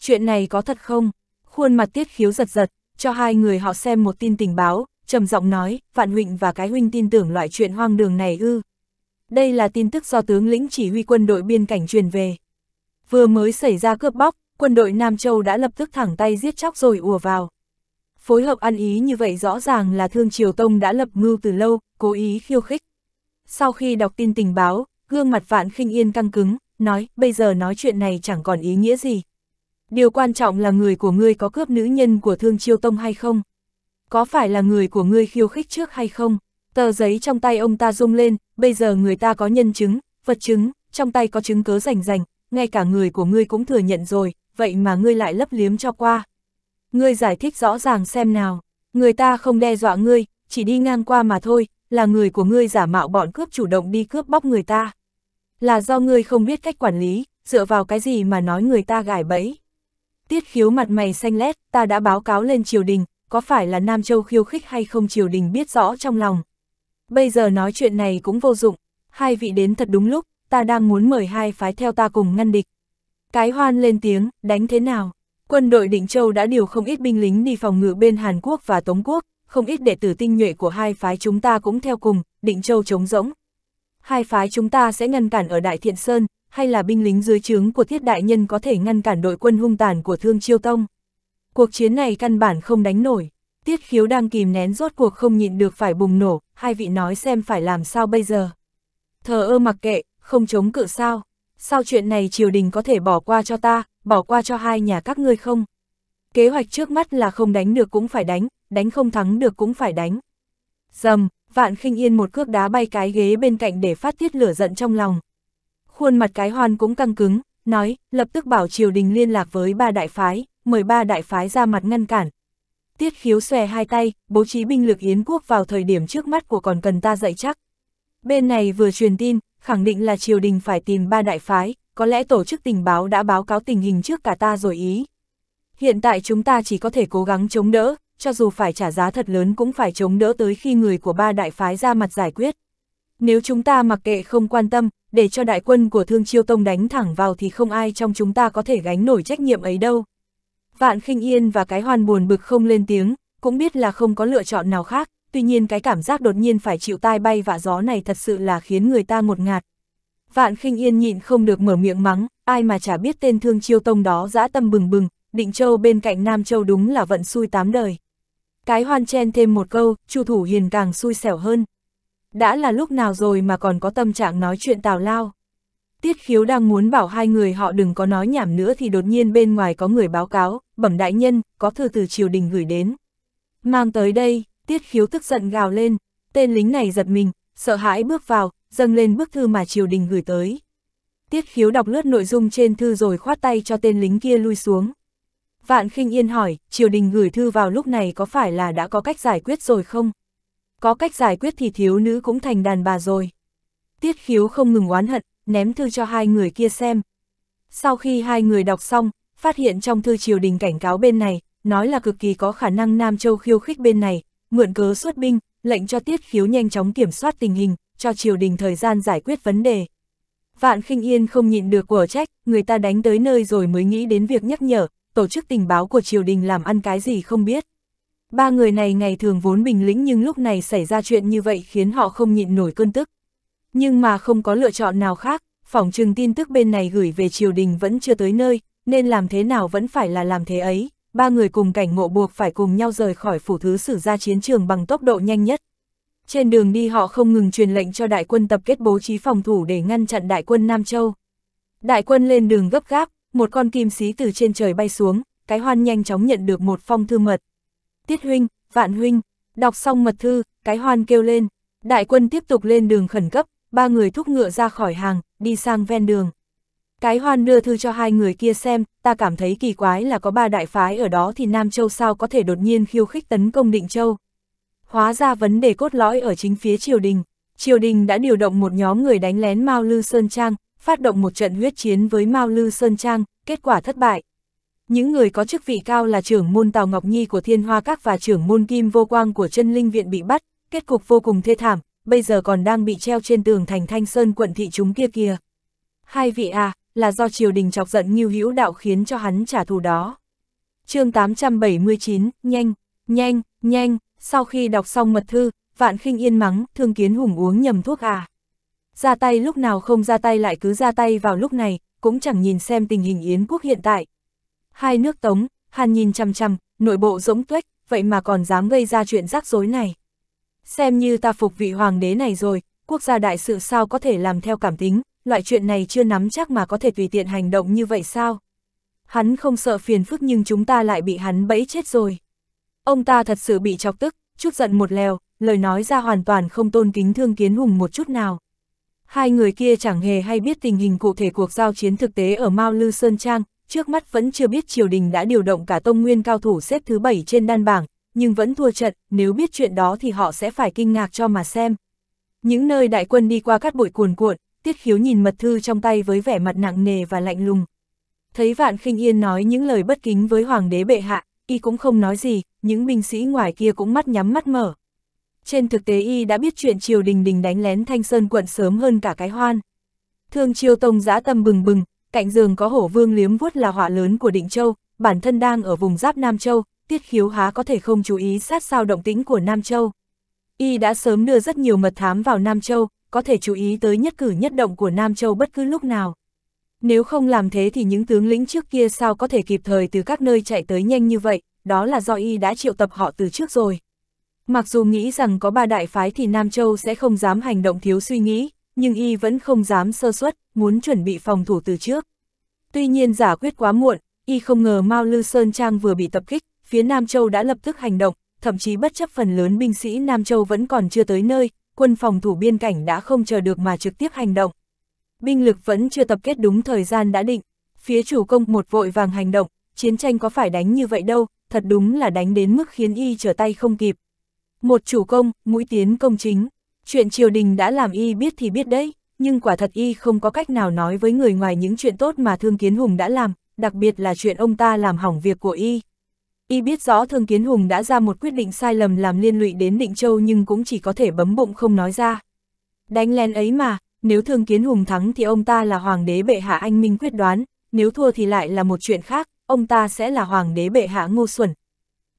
Chuyện này có thật không? Khuôn mặt tiết khiếu giật giật, cho hai người họ xem một tin tình báo, trầm giọng nói, Vạn Huynh và cái Huynh tin tưởng loại chuyện hoang đường này ư. Đây là tin tức do tướng lĩnh chỉ huy quân đội biên cảnh truyền về. Vừa mới xảy ra cướp bóc, quân đội Nam Châu đã lập tức thẳng tay giết chóc rồi ùa vào. Phối hợp ăn ý như vậy rõ ràng là Thương Triều Tông đã lập mưu từ lâu, cố ý khiêu khích. Sau khi đọc tin tình báo, gương mặt vạn khinh yên căng cứng, nói bây giờ nói chuyện này chẳng còn ý nghĩa gì. Điều quan trọng là người của ngươi có cướp nữ nhân của Thương Triều Tông hay không? Có phải là người của ngươi khiêu khích trước hay không? Tờ giấy trong tay ông ta rung lên, bây giờ người ta có nhân chứng, vật chứng, trong tay có chứng cớ rành rành, ngay cả người của ngươi cũng thừa nhận rồi, vậy mà ngươi lại lấp liếm cho qua. Ngươi giải thích rõ ràng xem nào, người ta không đe dọa ngươi, chỉ đi ngang qua mà thôi, là người của ngươi giả mạo bọn cướp chủ động đi cướp bóc người ta. Là do ngươi không biết cách quản lý, dựa vào cái gì mà nói người ta gài bẫy. Tiết khiếu mặt mày xanh lét, ta đã báo cáo lên triều đình, có phải là Nam Châu khiêu khích hay không triều đình biết rõ trong lòng. Bây giờ nói chuyện này cũng vô dụng, hai vị đến thật đúng lúc, ta đang muốn mời hai phái theo ta cùng ngăn địch. Cái hoan lên tiếng, đánh thế nào? Quân đội Định Châu đã điều không ít binh lính đi phòng ngự bên Hàn Quốc và Tống Quốc, không ít đệ tử tinh nhuệ của hai phái chúng ta cũng theo cùng, Định Châu chống rỗng. Hai phái chúng ta sẽ ngăn cản ở Đại Thiện Sơn, hay là binh lính dưới trướng của thiết đại nhân có thể ngăn cản đội quân hung tàn của Thương Chiêu Tông. Cuộc chiến này căn bản không đánh nổi, tiết khiếu đang kìm nén rốt cuộc không nhịn được phải bùng nổ, hai vị nói xem phải làm sao bây giờ. Thờ ơ mặc kệ, không chống cự sao sau chuyện này triều đình có thể bỏ qua cho ta, bỏ qua cho hai nhà các ngươi không? Kế hoạch trước mắt là không đánh được cũng phải đánh, đánh không thắng được cũng phải đánh. Dầm, vạn khinh yên một cước đá bay cái ghế bên cạnh để phát tiết lửa giận trong lòng. Khuôn mặt cái hoan cũng căng cứng, nói, lập tức bảo triều đình liên lạc với ba đại phái, mời ba đại phái ra mặt ngăn cản. Tiết khiếu xòe hai tay, bố trí binh lực Yến quốc vào thời điểm trước mắt của còn cần ta dạy chắc. Bên này vừa truyền tin, khẳng định là triều đình phải tìm ba đại phái, có lẽ tổ chức tình báo đã báo cáo tình hình trước cả ta rồi ý. Hiện tại chúng ta chỉ có thể cố gắng chống đỡ, cho dù phải trả giá thật lớn cũng phải chống đỡ tới khi người của ba đại phái ra mặt giải quyết. Nếu chúng ta mặc kệ không quan tâm, để cho đại quân của Thương Chiêu Tông đánh thẳng vào thì không ai trong chúng ta có thể gánh nổi trách nhiệm ấy đâu. Vạn khinh Yên và cái hoàn buồn bực không lên tiếng, cũng biết là không có lựa chọn nào khác, tuy nhiên cái cảm giác đột nhiên phải chịu tai bay và gió này thật sự là khiến người ta ngột ngạt. Vạn khinh yên nhịn không được mở miệng mắng, ai mà chả biết tên thương chiêu tông đó dã tâm bừng bừng, định châu bên cạnh Nam Châu đúng là vận xui tám đời. Cái hoan chen thêm một câu, chu thủ hiền càng xui xẻo hơn. Đã là lúc nào rồi mà còn có tâm trạng nói chuyện tào lao. Tiết khiếu đang muốn bảo hai người họ đừng có nói nhảm nữa thì đột nhiên bên ngoài có người báo cáo, bẩm đại nhân, có thư từ triều đình gửi đến. Mang tới đây, Tiết khiếu tức giận gào lên, tên lính này giật mình, sợ hãi bước vào, dâng lên bức thư mà triều đình gửi tới. Tiết khiếu đọc lướt nội dung trên thư rồi khoát tay cho tên lính kia lui xuống. Vạn khinh yên hỏi, triều đình gửi thư vào lúc này có phải là đã có cách giải quyết rồi không? Có cách giải quyết thì thiếu nữ cũng thành đàn bà rồi. Tiết khiếu không ngừng oán hận, ném thư cho hai người kia xem. Sau khi hai người đọc xong, phát hiện trong thư triều đình cảnh cáo bên này, nói là cực kỳ có khả năng Nam Châu khiêu khích bên này, mượn cớ xuất binh, lệnh cho tiết khiếu nhanh chóng kiểm soát tình hình, cho triều đình thời gian giải quyết vấn đề. Vạn khinh yên không nhịn được của trách, người ta đánh tới nơi rồi mới nghĩ đến việc nhắc nhở, tổ chức tình báo của triều đình làm ăn cái gì không biết. Ba người này ngày thường vốn bình lĩnh nhưng lúc này xảy ra chuyện như vậy khiến họ không nhịn nổi cơn tức. Nhưng mà không có lựa chọn nào khác, phỏng chừng tin tức bên này gửi về triều đình vẫn chưa tới nơi, nên làm thế nào vẫn phải là làm thế ấy ba người cùng cảnh ngộ buộc phải cùng nhau rời khỏi phủ thứ sử ra chiến trường bằng tốc độ nhanh nhất. Trên đường đi họ không ngừng truyền lệnh cho đại quân tập kết bố trí phòng thủ để ngăn chặn đại quân Nam Châu. Đại quân lên đường gấp gáp, một con kim xí từ trên trời bay xuống, cái hoan nhanh chóng nhận được một phong thư mật. Tiết huynh, vạn huynh, đọc xong mật thư, cái hoan kêu lên. Đại quân tiếp tục lên đường khẩn cấp, ba người thúc ngựa ra khỏi hàng, đi sang ven đường. Cái hoan đưa thư cho hai người kia xem, ta cảm thấy kỳ quái là có ba đại phái ở đó thì Nam Châu sao có thể đột nhiên khiêu khích tấn công Định Châu. Hóa ra vấn đề cốt lõi ở chính phía triều đình. Triều đình đã điều động một nhóm người đánh lén Mao Lư Sơn Trang, phát động một trận huyết chiến với Mao Lư Sơn Trang, kết quả thất bại. Những người có chức vị cao là trưởng môn Tào Ngọc Nhi của Thiên Hoa Các và trưởng môn Kim Vô Quang của chân Linh Viện bị bắt, kết cục vô cùng thê thảm, bây giờ còn đang bị treo trên tường thành Thanh Sơn quận thị chúng kia kìa. Hai vị à, là do triều đình chọc giận Ngưu Hữu Đạo khiến cho hắn trả thù đó. chương 879, nhanh, nhanh, nhanh, sau khi đọc xong mật thư, Vạn khinh Yên mắng, Thương Kiến Hùng uống nhầm thuốc à. Ra tay lúc nào không ra tay lại cứ ra tay vào lúc này, cũng chẳng nhìn xem tình hình Yến quốc hiện tại. Hai nước tống, Hàn nhìn chăm chăm, nội bộ rỗng tuếch, vậy mà còn dám gây ra chuyện rắc rối này. Xem như ta phục vị hoàng đế này rồi, quốc gia đại sự sao có thể làm theo cảm tính, loại chuyện này chưa nắm chắc mà có thể tùy tiện hành động như vậy sao? Hắn không sợ phiền phức nhưng chúng ta lại bị hắn bẫy chết rồi. Ông ta thật sự bị chọc tức, chút giận một lèo, lời nói ra hoàn toàn không tôn kính thương kiến hùng một chút nào. Hai người kia chẳng hề hay biết tình hình cụ thể cuộc giao chiến thực tế ở Mao Lư Sơn Trang, trước mắt vẫn chưa biết triều đình đã điều động cả tông nguyên cao thủ xếp thứ bảy trên đan bảng, nhưng vẫn thua trận, nếu biết chuyện đó thì họ sẽ phải kinh ngạc cho mà xem. Những nơi đại quân đi qua cát bụi cuồn cuộn, tiết khiếu nhìn mật thư trong tay với vẻ mặt nặng nề và lạnh lùng. Thấy vạn khinh yên nói những lời bất kính với hoàng đế bệ hạ, y cũng không nói gì, những binh sĩ ngoài kia cũng mắt nhắm mắt mở. Trên thực tế y đã biết chuyện triều đình đình đánh lén thanh sơn quận sớm hơn cả cái hoan. Thương triều tông giã tâm bừng bừng, cạnh giường có hổ vương liếm vuốt là họa lớn của định châu, bản thân đang ở vùng giáp Nam Châu, tiết khiếu há có thể không chú ý sát sao động tĩnh của Nam Châu. Y đã sớm đưa rất nhiều mật thám vào Nam Châu, có thể chú ý tới nhất cử nhất động của Nam Châu bất cứ lúc nào. Nếu không làm thế thì những tướng lĩnh trước kia sao có thể kịp thời từ các nơi chạy tới nhanh như vậy, đó là do y đã triệu tập họ từ trước rồi. Mặc dù nghĩ rằng có ba đại phái thì Nam Châu sẽ không dám hành động thiếu suy nghĩ, nhưng y vẫn không dám sơ suất, muốn chuẩn bị phòng thủ từ trước. Tuy nhiên giả quyết quá muộn, y không ngờ Mao Lư Sơn Trang vừa bị tập kích, phía Nam Châu đã lập tức hành động, thậm chí bất chấp phần lớn binh sĩ Nam Châu vẫn còn chưa tới nơi, quân phòng thủ biên cảnh đã không chờ được mà trực tiếp hành động. Binh lực vẫn chưa tập kết đúng thời gian đã định, phía chủ công một vội vàng hành động, chiến tranh có phải đánh như vậy đâu, thật đúng là đánh đến mức khiến y trở tay không kịp. Một chủ công, mũi tiến công chính, chuyện triều đình đã làm y biết thì biết đấy, nhưng quả thật y không có cách nào nói với người ngoài những chuyện tốt mà Thương Kiến Hùng đã làm, đặc biệt là chuyện ông ta làm hỏng việc của y. Y biết rõ Thương Kiến Hùng đã ra một quyết định sai lầm làm liên lụy đến Định Châu nhưng cũng chỉ có thể bấm bụng không nói ra. Đánh len ấy mà, nếu Thương Kiến Hùng thắng thì ông ta là hoàng đế bệ hạ anh minh quyết đoán, nếu thua thì lại là một chuyện khác, ông ta sẽ là hoàng đế bệ hạ ngô xuẩn.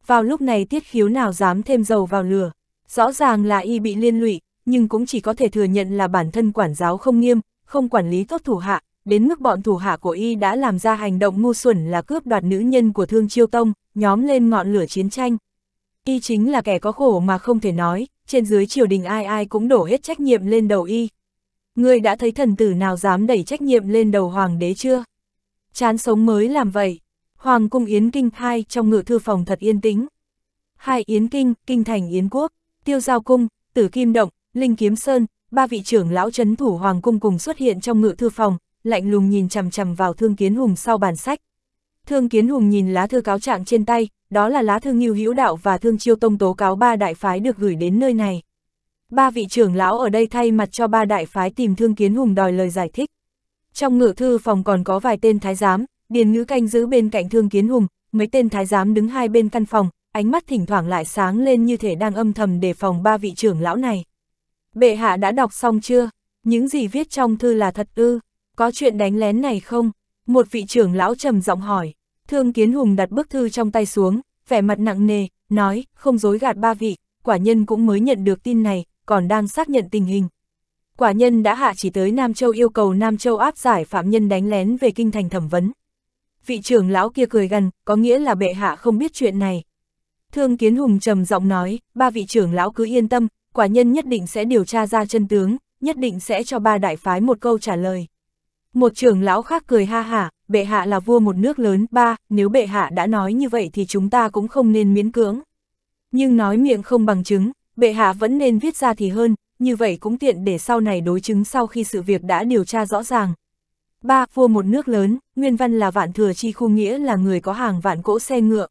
Vào lúc này tiết khiếu nào dám thêm dầu vào lửa, rõ ràng là y bị liên lụy, nhưng cũng chỉ có thể thừa nhận là bản thân quản giáo không nghiêm, không quản lý tốt thủ hạ, đến mức bọn thủ hạ của y đã làm ra hành động ngu xuẩn là cướp đoạt nữ nhân của Thương Chiêu Tông, nhóm lên ngọn lửa chiến tranh. Y chính là kẻ có khổ mà không thể nói, trên dưới triều đình ai ai cũng đổ hết trách nhiệm lên đầu y. Ngươi đã thấy thần tử nào dám đẩy trách nhiệm lên đầu hoàng đế chưa? Chán sống mới làm vậy. Hoàng cung Yến Kinh hai trong ngự thư phòng thật yên tĩnh. Hai Yến Kinh, Kinh thành Yến Quốc, Tiêu Giao Cung, Tử Kim Động, Linh Kiếm Sơn, ba vị trưởng lão chấn thủ Hoàng cung cùng xuất hiện trong ngự thư phòng, lạnh lùng nhìn chằm chằm vào Thương Kiến Hùng sau bàn sách. Thương Kiến Hùng nhìn lá thư cáo trạng trên tay, đó là lá thư Ngưu Hữu Đạo và Thương Chiêu Tông tố cáo ba đại phái được gửi đến nơi này. Ba vị trưởng lão ở đây thay mặt cho ba đại phái tìm Thương Kiến Hùng đòi lời giải thích. Trong ngự thư phòng còn có vài tên thái giám, điền ngữ canh giữ bên cạnh Thương Kiến Hùng, mấy tên thái giám đứng hai bên căn phòng, ánh mắt thỉnh thoảng lại sáng lên như thể đang âm thầm đề phòng ba vị trưởng lão này. Bệ hạ đã đọc xong chưa? Những gì viết trong thư là thật ư? Có chuyện đánh lén này không? Một vị trưởng lão trầm giọng hỏi. Thương Kiến Hùng đặt bức thư trong tay xuống, vẻ mặt nặng nề, nói, không dối gạt ba vị, quả nhân cũng mới nhận được tin này, còn đang xác nhận tình hình. Quả nhân đã hạ chỉ tới Nam Châu yêu cầu Nam Châu áp giải phạm nhân đánh lén về kinh thành thẩm vấn. Vị trưởng lão kia cười gần, có nghĩa là bệ hạ không biết chuyện này. Thương Kiến Hùng trầm giọng nói, ba vị trưởng lão cứ yên tâm, quả nhân nhất định sẽ điều tra ra chân tướng, nhất định sẽ cho ba đại phái một câu trả lời. Một trưởng lão khác cười ha hả, bệ hạ là vua một nước lớn, ba, nếu bệ hạ đã nói như vậy thì chúng ta cũng không nên miễn cưỡng. Nhưng nói miệng không bằng chứng, bệ hạ vẫn nên viết ra thì hơn, như vậy cũng tiện để sau này đối chứng sau khi sự việc đã điều tra rõ ràng. ba Vua một nước lớn, nguyên văn là vạn thừa chi khu nghĩa là người có hàng vạn cỗ xe ngựa,